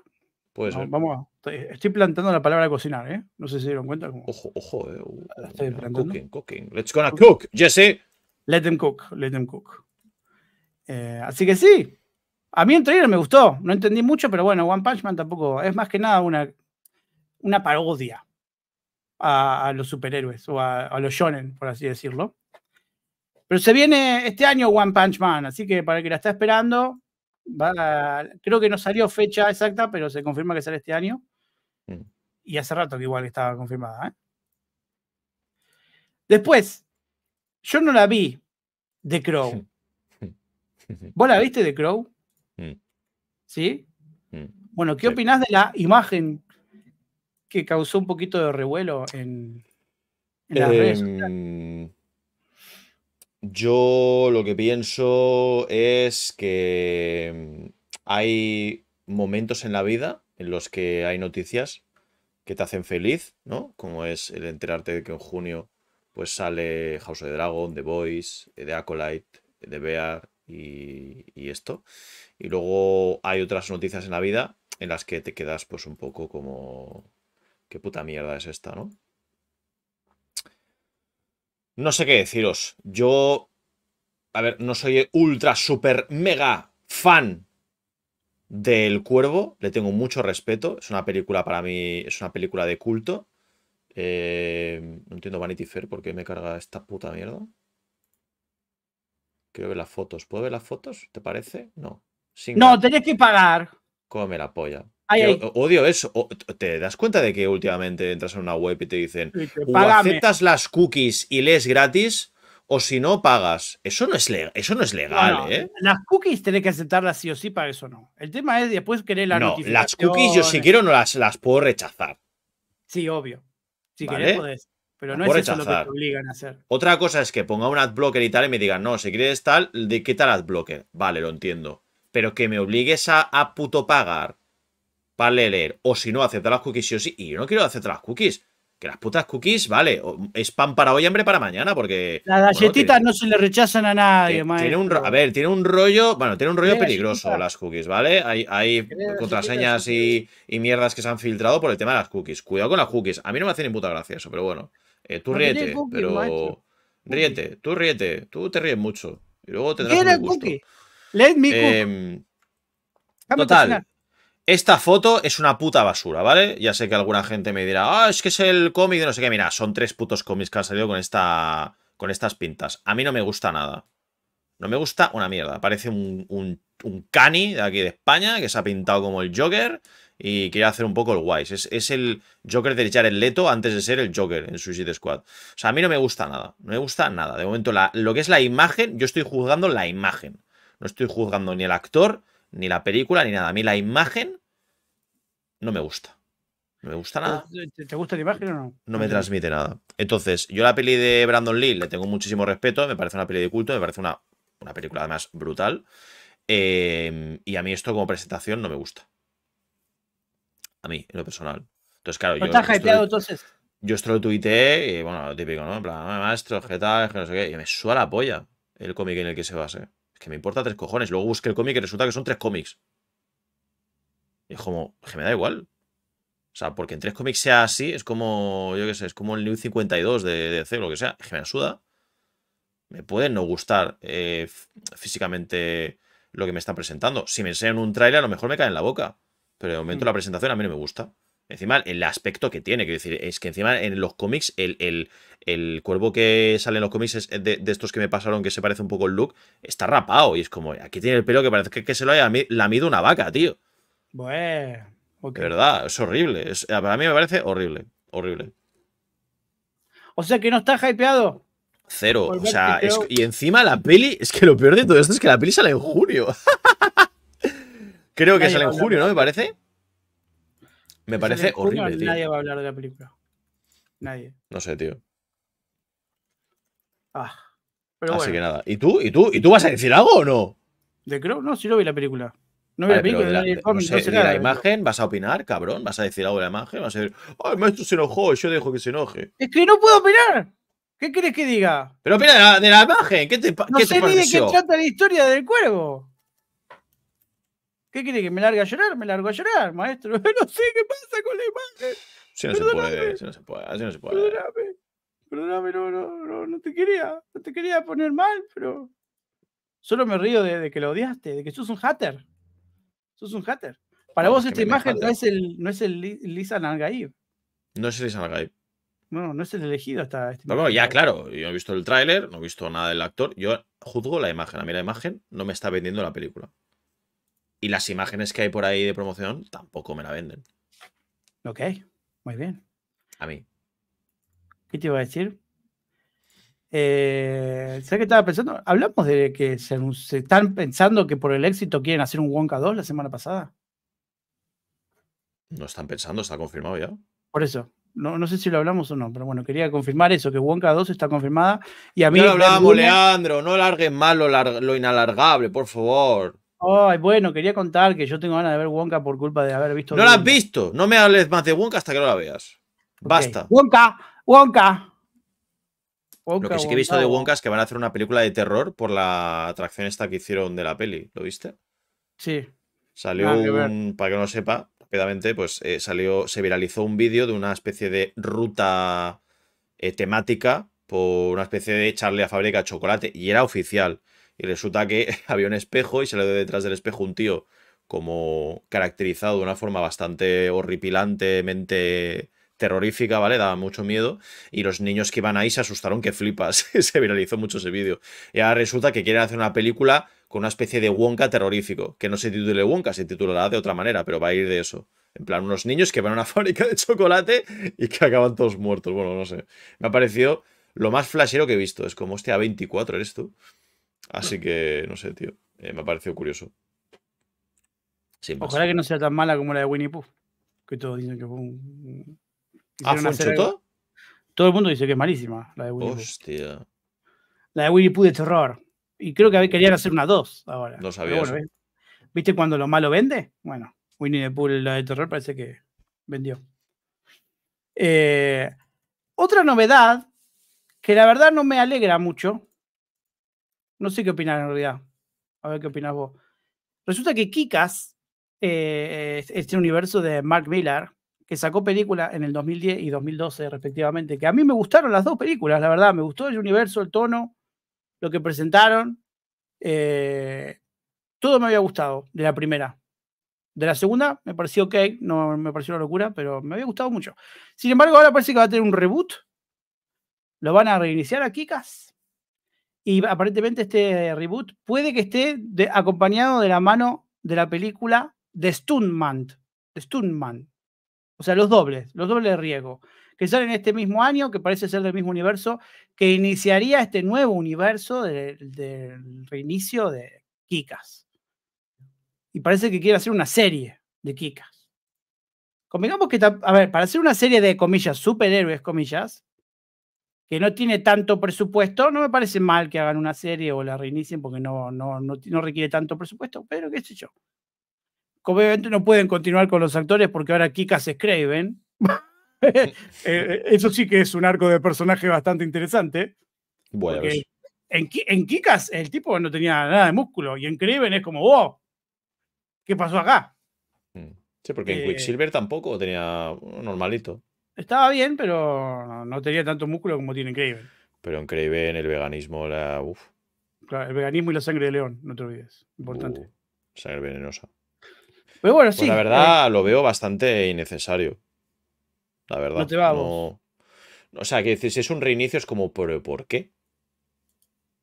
Pues Vamos Vamos, estoy plantando la palabra cocinar, ¿eh? No sé si se dieron cuenta. Como... Ojo, ojo, eh. estoy Cooking, cooking. Let's gonna cook, Jesse. Let them cook, let them cook. Eh, así que sí, a mí en trailer me gustó, no entendí mucho, pero bueno, One Punch Man tampoco, es más que nada una, una parodia a, los superhéroes o a, los shonen, por así decirlo. Pero se viene este año One Punch Man, así que para el que la está esperando, creo que no salió fecha exacta, pero se confirma que sale este año. Mm. Y hace rato que igual estaba confirmada. ¿eh? Después, yo no la vi, de Crow. <laughs> ¿Vos la viste, de Crow? Mm. ¿Sí? Mm. Bueno, ¿qué opinás de la imagen que causó un poquito de revuelo en, las redes em, Yo lo que pienso es que em, hay momentos en la vida en los que hay noticias que te hacen feliz, ¿no? Como es el enterarte de que en junio pues sale House of the Dragon, The Voice, eh, The Acolyte, eh, The Bear y, y, esto. Y luego hay otras noticias en la vida en las que te quedas pues un poco como... ¿Qué puta mierda es esta, no? No sé qué deciros. Yo... A ver, no soy ultra, super, mega fan del Cuervo. Le tengo mucho respeto. Es una película para mí, es una película de culto Em, no entiendo Vanity Fair por qué me carga esta puta mierda. Quiero ver las fotos. ¿Puedo ver las fotos? ¿Te parece? No. no, tienes que pagar. me la polla. Odio eso. ¿Te das cuenta de que últimamente entras en una web y te dicen o uh, aceptas las cookies y lees gratis o si no pagas? Eso no es, eso no es legal, ¿eh? Las cookies tenés que aceptarlas sí o sí para eso no. El tema es después querer la no, Las cookies yo si quiero no las, las puedo rechazar. Sí, obvio. Si quieres puedes, Pero ah, no es eso lo que te obligan a hacer. Otra cosa es que ponga un adblocker y tal y me digan, no, si quieres tal, de qué tal adblocker. Vale, lo entiendo. Pero que me obligues a, a puto pagar para leer, o si no, aceptar las cookies Y yo no quiero aceptar las cookies. Que las putas cookies, vale, es pan para hoy, hambre para mañana, porque. Las galletitas no se le rechazan a nadie, tiene A ver, tiene un rollo. Bueno, tiene un rollo peligroso las cookies, ¿vale? Hay, contraseñas y, mierdas que se han filtrado por el tema de las cookies. Cuidado con las cookies. A mí no me hace ni puta gracia eso, pero bueno. Eh, tú ríete, pero. Ríete, tú ríete, tú te ríes mucho. Y luego tendrás un gusto. Cookie? Let me cook. Em, total. Esta foto es una puta basura, ¿vale? Ya sé que alguna gente me dirá, ah, es que es el cómic de no sé qué. Mira, son tres putos cómics que han salido con, esta, con estas pintas. A mí no me gusta nada. No me gusta una mierda. Parece un, un, cani de aquí de España que se ha pintado como el Joker y quería hacer un poco el wise Es, el Joker de el Leto antes de ser el Joker en Suicide Squad. O sea, a mí no me gusta nada. No me gusta nada. De momento, la, lo que es la imagen, yo estoy juzgando la imagen. No estoy juzgando ni el actor ni la película, ni nada. A mí la imagen no me gusta. No me gusta nada. ¿Te gusta la imagen o no? No me transmite nada. Entonces, yo la peli de Brandon Lee le tengo muchísimo respeto. Me parece una peli de culto, me parece una, una película además brutal. Em, y a mí esto como presentación no me gusta. A mí, en lo personal. Entonces, claro, yo. estás hypeado entonces? Yo esto lo tuiteé y bueno, lo típico, ¿no? En plan, ah, maestro, ¿qué tal? Que no sé qué. Y me suela la polla el cómic en el que se base que me importa tres cojones. Luego busqué el cómic y resulta que son tres cómics. Y es como, que me da igual. O sea, porque en tres cómics sea así, es como, yo qué sé, es como el New 52 de, de DC, lo que sea, que me asuda. Me puede no gustar eh, físicamente lo que me están presentando. Si me enseñan un tráiler, a lo mejor me cae en la boca. Pero de momento mm. la presentación a mí no me gusta. Encima, el aspecto que tiene, quiero decir, es que encima en los cómics, el, cuervo que sale en los cómics de, estos que me pasaron que se parece un poco el look, está rapado. Y es como, aquí tiene el pelo que parece que, se lo haya lamido una vaca, tío. Bueno, De verdad, es horrible. Ah, para mí me parece horrible, horrible. O sea que no está hypeado. Cero. o sea, y encima la peli, es que lo peor de todo esto es que la peli sale en junio. <laughs> Creo que sale en junio, ¿no? Me parece. Me parece horrible, nadie tío. Nadie va a hablar de la película. Nadie. No sé, tío. Ah. Así que nada. ¿Y tú? ¿Y tú? ¿Y tú vas a decir algo o no? De Crow, no, si no vi la película. No vi la película. De la, no sé, de la, imagen vas a opinar, cabrón. Vas a decir algo de la imagen. Vas a decir, ay, maestro se enojó y yo dejo que se enoje. Es que no puedo opinar. ¿Qué crees que diga? Pero opina de la, imagen. ¿Qué te, no sé ni de qué trata la historia del cuervo. ¿Qué quiere que me largue a llorar? Me largo a llorar, maestro. <laughs> No sé qué pasa con la imagen. Si no se puede, no se puede, así no se puede. Perdóname, perdóname, no, no, no, te quería, no te quería poner mal, pero solo me río de, que lo odiaste, de que sos un hater. Sos un hater. Para vos esta imagen no es el, no es el Lisa No es el Lisa Nalgaib. No, no es el elegido hasta este momento. ya, claro. Yo he visto el tráiler, no he visto nada del actor. Yo juzgo la imagen. A mí la imagen no me está vendiendo la película. Y las imágenes que hay por ahí de promoción tampoco me la venden. Ok, muy bien. A mí. ¿Qué te iba a decir? Eh, ¿Sabes qué estaba pensando? Hablamos de que se, están pensando que por el éxito quieren hacer un Wonka 2 la semana pasada. No están pensando, está confirmado ya. Por eso. No, sé si lo hablamos o no, pero bueno, quería confirmar eso, que Wonka 2 está confirmada. Y a mí. No lo hablamos, Leandro, no larguen más lo inalargable, por favor. Ay, bueno, quería contar que yo tengo ganas de ver Wonka por culpa de haber visto. No la has visto. No me hables más de Wonka hasta que no la veas. Basta. Wonka, Wonka. Lo que sí que he visto de Wonka es que van a hacer una película de terror por la atracción esta que hicieron de la peli. ¿Lo viste? Sí. Salió un, para que no sepa, rápidamente, pues eh, salió, se viralizó un vídeo de una especie de ruta eh, temática por una especie de echarle a fábrica de chocolate y era oficial y resulta que <laughs> había un espejo y se le ve detrás del espejo un tío como caracterizado de una forma bastante horripilantemente terrorífica, ¿vale? Daba mucho miedo y los niños que iban ahí se asustaron que flipas, <laughs> se viralizó mucho ese vídeo. Y ahora resulta que quieren hacer una película con una especie de Wonka terrorífico, que no se titule Wonka, se titulará de otra manera, pero va a ir de eso. En plan, unos niños que van a una <laughs> fábrica de chocolate y que acaban todos muertos. Bueno, no sé. Me ha parecido lo más flashero que he visto. Es como, hostia, 24 eres tú. Así que, no sé, tío. Eh, me ha parecido curioso. Ojalá que no sea tan mala como la de Winnie Pooh. Que todos dicen que fue un. ¿Ah, fue Todo el mundo dice que es malísima la de Winnie Pooh. Hostia. La de Winnie Pooh de terror. Y creo que querían hacer una 2 ahora. No sabía. ¿Viste cuando lo malo vende? Bueno, Winnie the Pooh, la de terror, parece que vendió. Eh, otra novedad que la verdad no me alegra mucho no sé qué opinar en realidad. A ver qué opinas vos. Resulta que Kikas, este universo de Mark Miller, que sacó película en el 2010 y 2012 respectivamente, que a mí me gustaron las dos películas, la verdad, me gustó el universo, el tono, lo que presentaron, eh, todo me había gustado de la primera. De la segunda me pareció ok, no me pareció una locura, pero me había gustado mucho. Sin embargo, ahora parece que va a tener un reboot. Lo van a reiniciar a Kikas. Y aparentemente este reboot puede que esté acompañado de la mano de la película de Stuntman. O sea, los dobles, los dobles de riesgo. Que salen este mismo año, que parece ser del mismo universo, que iniciaría este nuevo universo del reinicio de Kikas. Y parece que quiere hacer una serie de Kikas. Convengamos que, a ver, para hacer una serie de comillas, superhéroes, comillas, que no tiene tanto presupuesto, no me parece mal que hagan una serie o la reinicien porque no, no, requiere tanto presupuesto, pero qué sé yo. obviamente no pueden continuar con los actores porque ahora Kikas se escriben. <laughs> Eh, eh, eso sí que es un arco de personaje bastante interesante. Bueno, en, en Kikas el tipo no tenía nada de músculo y en Kraven es como, wow, oh, ¿qué pasó acá? Mm. Sí, porque en eh, Quicksilver tampoco tenía normalito. Estaba bien, pero no tenía tanto músculo como tiene Craven. Pero en Craven el veganismo, la. Uf. Claro, el veganismo y la sangre de león, no te olvides. Importante. Uh, sangre venenosa. Pero bueno, pues sí. la eh. verdad, lo veo bastante innecesario. La verdad. No te va, O sea, que si es un reinicio, es como, por qué?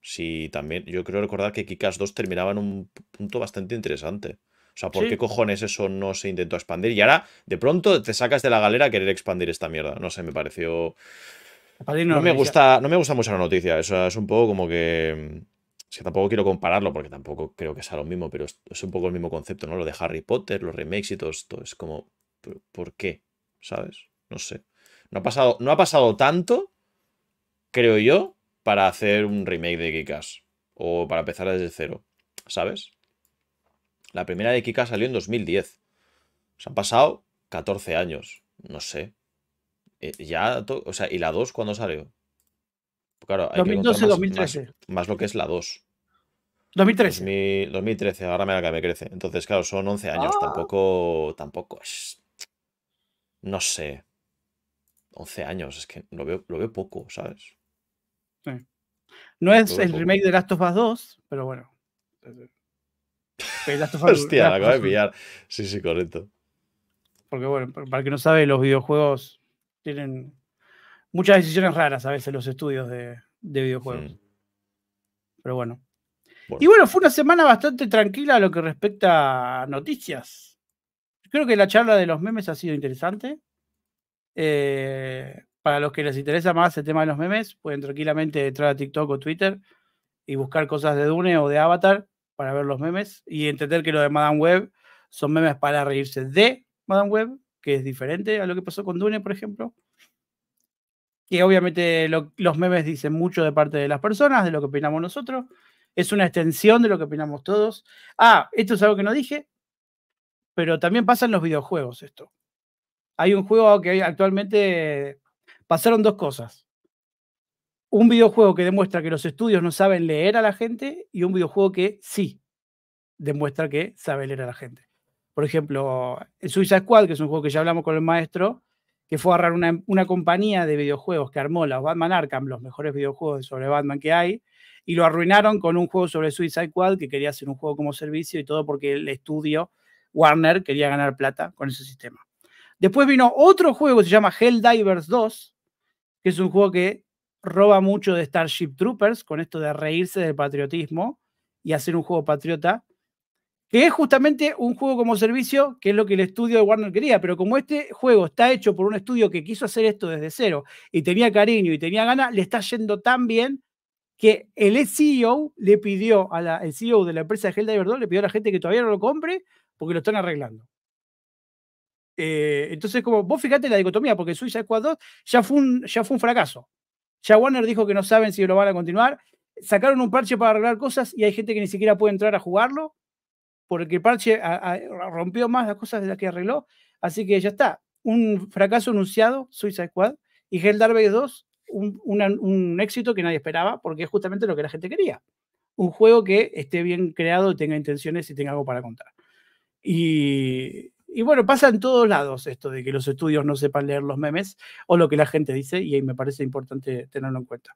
Si también. Yo creo recordar que Kikas 2 terminaba en un punto bastante interesante. O sea, ¿por qué cojones eso no se intentó expandir? Y ahora, de pronto, te sacas de la galera querer expandir esta mierda. No sé, me pareció. No me, gusta, no me gusta mucho la noticia. Eso es un poco como que. Mm, es que tampoco quiero compararlo porque tampoco creo que sea lo mismo, pero es un poco el mismo concepto, ¿no? Lo de Harry Potter, los remakes y todo esto. Es como, ¿por qué? ¿Sabes? No sé. No ha pasado, no ha pasado tanto, creo yo, para hacer un remake de As. o para empezar desde cero, ¿sabes? La primera de Kika salió en 2010. Se han pasado 14 años. No sé. Eh, ya, o sea, ¿y la 2 cuándo salió? Claro, hay 2012, 2013. Más, lo que es la 2. 2013. 2013, ahora me la que me crece. Entonces, claro, son 11 años. Ah. Tampoco, tampoco es. No sé. 11 años, es que lo veo, lo veo poco, ¿sabes? Sí. No es el remake de Last of Us 2, pero bueno. <laughs> Hostia, de pillar. Sí, sí, correcto. Porque, bueno, para el que no sabe, los videojuegos tienen muchas decisiones raras a veces los estudios de, videojuegos. Pero bueno. Y bueno, fue una semana bastante tranquila a lo que respecta a noticias. Creo que la charla de los memes ha sido interesante. Eh, para los que les interesa más el tema de los memes, pueden tranquilamente entrar a TikTok o Twitter y buscar cosas de Dune o de Avatar para ver los memes y entender que lo de Madame Web son memes para reírse de Madame Web, que es diferente a lo que pasó con Dune, por ejemplo. Que obviamente los memes dicen mucho de parte de las personas, de lo que opinamos nosotros. Es una extensión de lo que opinamos todos. Ah, esto es algo que no dije, pero también pasa en los videojuegos esto. Hay un juego que actualmente pasaron dos cosas un videojuego que demuestra que los estudios no saben leer a la gente y un videojuego que sí demuestra que sabe leer a la gente. Por ejemplo, el Suiza Squad, que es un juego que ya hablamos con el maestro, que fue a agarrar una, compañía de videojuegos que armó la Batman Arkham, los mejores videojuegos sobre Batman que hay, y lo arruinaron con un juego sobre Suicide Squad que quería hacer un juego como servicio y todo porque el estudio Warner quería ganar plata con ese sistema. Después vino otro juego que se llama Hell Divers 2, que es un juego que roba mucho de Starship Troopers con esto de reírse del patriotismo y hacer un juego patriota, que es justamente un juego como servicio, que es lo que el estudio de Warner quería, pero como este juego está hecho por un estudio que quiso hacer esto desde cero y tenía cariño y tenía ganas, le está yendo tan bien que el CEO le pidió, a la, el CEO de la empresa de Helldiver Verdón le pidió a la gente que todavía no lo compre porque lo están arreglando. Eh, entonces, como vos fíjate la dicotomía, porque Suiza Squad ya fue ya fue un fracaso. Ya dijo que no saben si lo van a continuar. Sacaron un parche para arreglar cosas y hay gente que ni siquiera puede entrar a jugarlo porque el parche rompió más las cosas de las que arregló. Así que ya está. Un fracaso anunciado, Suicide Squad, y Hell 2, un, un éxito que nadie esperaba porque es justamente lo que la gente quería. Un juego que esté bien creado, tenga intenciones y tenga algo para contar. Y y bueno, pasa en todos lados esto de que los estudios no sepan leer los memes o lo que la gente dice, y ahí me parece importante tenerlo en cuenta.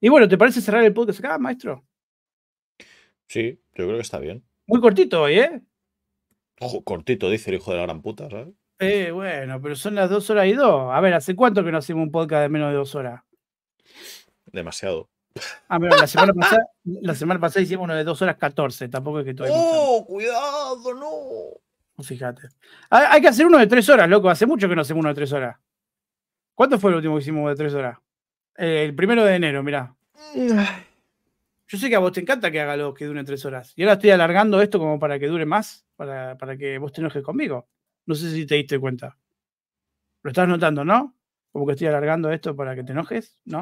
Y bueno, ¿te parece cerrar el podcast acá, maestro? Sí, yo creo que está bien. Muy cortito hoy, ¿eh? Ojo, cortito, dice el hijo de la gran puta, ¿sabes? Eh, bueno, pero son las dos horas y dos. A ver, ¿hace cuánto que no hacemos un podcast de menos de dos horas? Demasiado. Ah, la semana pasada, hicimos uno de 2 horas 14, tampoco es que todavía. ¡Oh, cuidado, no! Fíjate. Hay, que hacer uno de 3 horas, loco. Hace mucho que no hacemos uno de 3 horas. ¿Cuánto fue el último que hicimos de 3 horas? Eh, el primero de enero, mirá. Mm. Yo sé que a vos te encanta que haga lo que dure 3 horas. Y ahora estoy alargando esto como para que dure más, para, para que vos te enojes conmigo. No sé si te diste cuenta. Lo estás notando, ¿no? Como que estoy alargando esto para que te enojes, ¿no?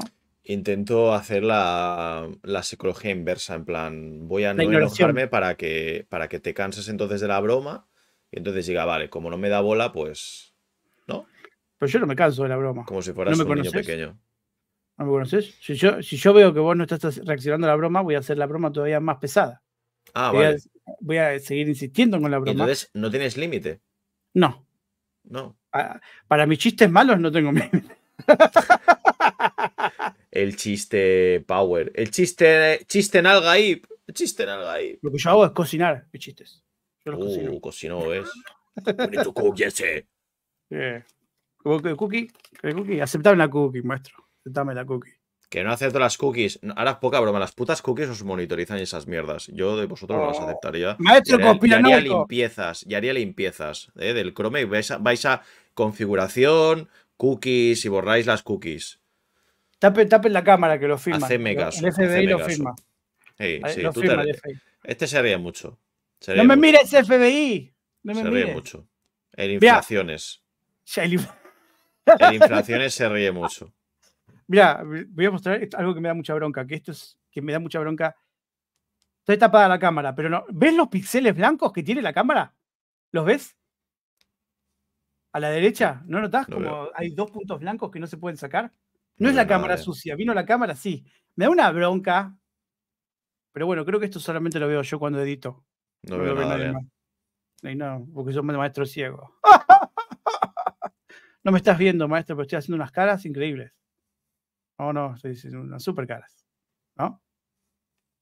intento hacer la, la, psicología inversa, en plan, voy a no enojarme para que, para que te canses entonces de la broma y entonces diga, vale, como no me da bola, pues... ¿No? Pero yo no me canso de la broma. Como si fueras un niño pequeño. me conoces? Si yo, si yo veo que vos no estás reaccionando a la broma, voy a hacer la broma todavía más pesada. Ah, voy vale. A, voy a seguir insistiendo con la broma. Entonces, ¿no tienes límite? No. No. Ah, para, mis chistes malos no tengo <laughs> miedo el chiste Power. El chiste, chiste en alga El chiste en alga Lo que yo hago es cocinar mis chistes. Yo los uh, cocino. ¿ves? <laughs> cookie ese. Yeah. ¿Cookie? ¿Cookie? la cookie, maestro. Aceptame la cookie. Que no acepto las cookies. Ahora es poca broma. Las putas cookies os monitorizan esas mierdas. Yo de vosotros no las oh. aceptaría. Maestro, y y haría limpiezas. Y haría limpiezas del Chrome. vais a configuración, cookies y borráis las cookies. Tape en la cámara que lo firma. El FBI lo firma. Este se ríe mucho. no me mires, FBI. se ríe mucho. En inflaciones. en inflaciones se ríe mucho. Mira, voy a mostrar algo que me da mucha bronca, que esto es que me da mucha bronca. Estoy tapada la cámara, pero ¿Ves los píxeles blancos que tiene la cámara? ¿Los ves? A la derecha, ¿no notas? como hay dos puntos blancos que no se pueden sacar. No es la cámara eh. sucia, vino la cámara, sí. Me da una bronca. Pero bueno, creo que esto solamente lo veo yo cuando edito. No, veo nada porque yo soy maestro ciego. <laughs> no me estás viendo, maestro, pero estoy haciendo unas caras increíbles. No, no, estoy haciendo unas super caras. ¿No?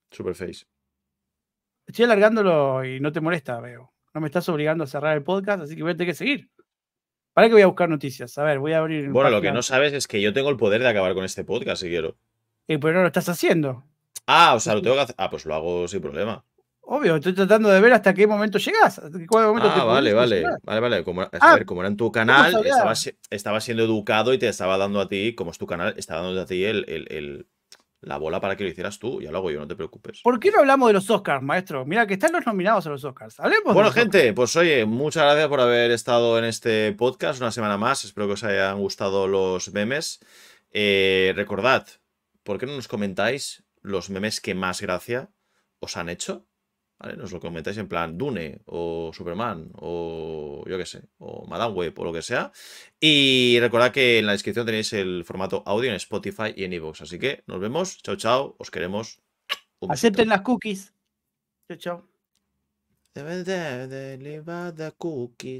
Super face. Estoy alargándolo y no te molesta, veo. No me estás obligando a cerrar el podcast, así que voy a tener que seguir. ¿Para qué voy a buscar noticias? A ver, voy a abrir. Bueno, lo que no sabes es que yo tengo el poder de acabar con este podcast si quiero. Y pero no lo estás haciendo. Ah, o sea, lo tengo que hacer. Ah, pues lo hago sin problema. Obvio, estoy tratando de ver hasta qué momento llegas. ah, vale, vale, vale, vale. Como, a ah, ver, como era en tu canal, estabas, estaba siendo educado y te estaba dando a ti, como es tu canal, estaba dando a ti el, el, la bola para que lo hicieras tú. Ya lo hago yo, no te preocupes. ¿Por qué no hablamos de los Oscars, maestro? Mira, que están los nominados a los Oscars. Hablemos bueno, gente, pues oye, muchas gracias por haber estado en este podcast una semana más. Espero que os hayan gustado los memes. Eh, recordad, ¿por qué no nos comentáis los memes que más gracia os han hecho? Nos lo comentáis en plan Dune o Superman o yo qué sé, o Madame Web o lo que sea. Y recordad que en la descripción tenéis el formato audio en Spotify y en iVoox. Así que nos vemos. Chao, chao. Os queremos. Acepten las cookies. Chao, chao. cookies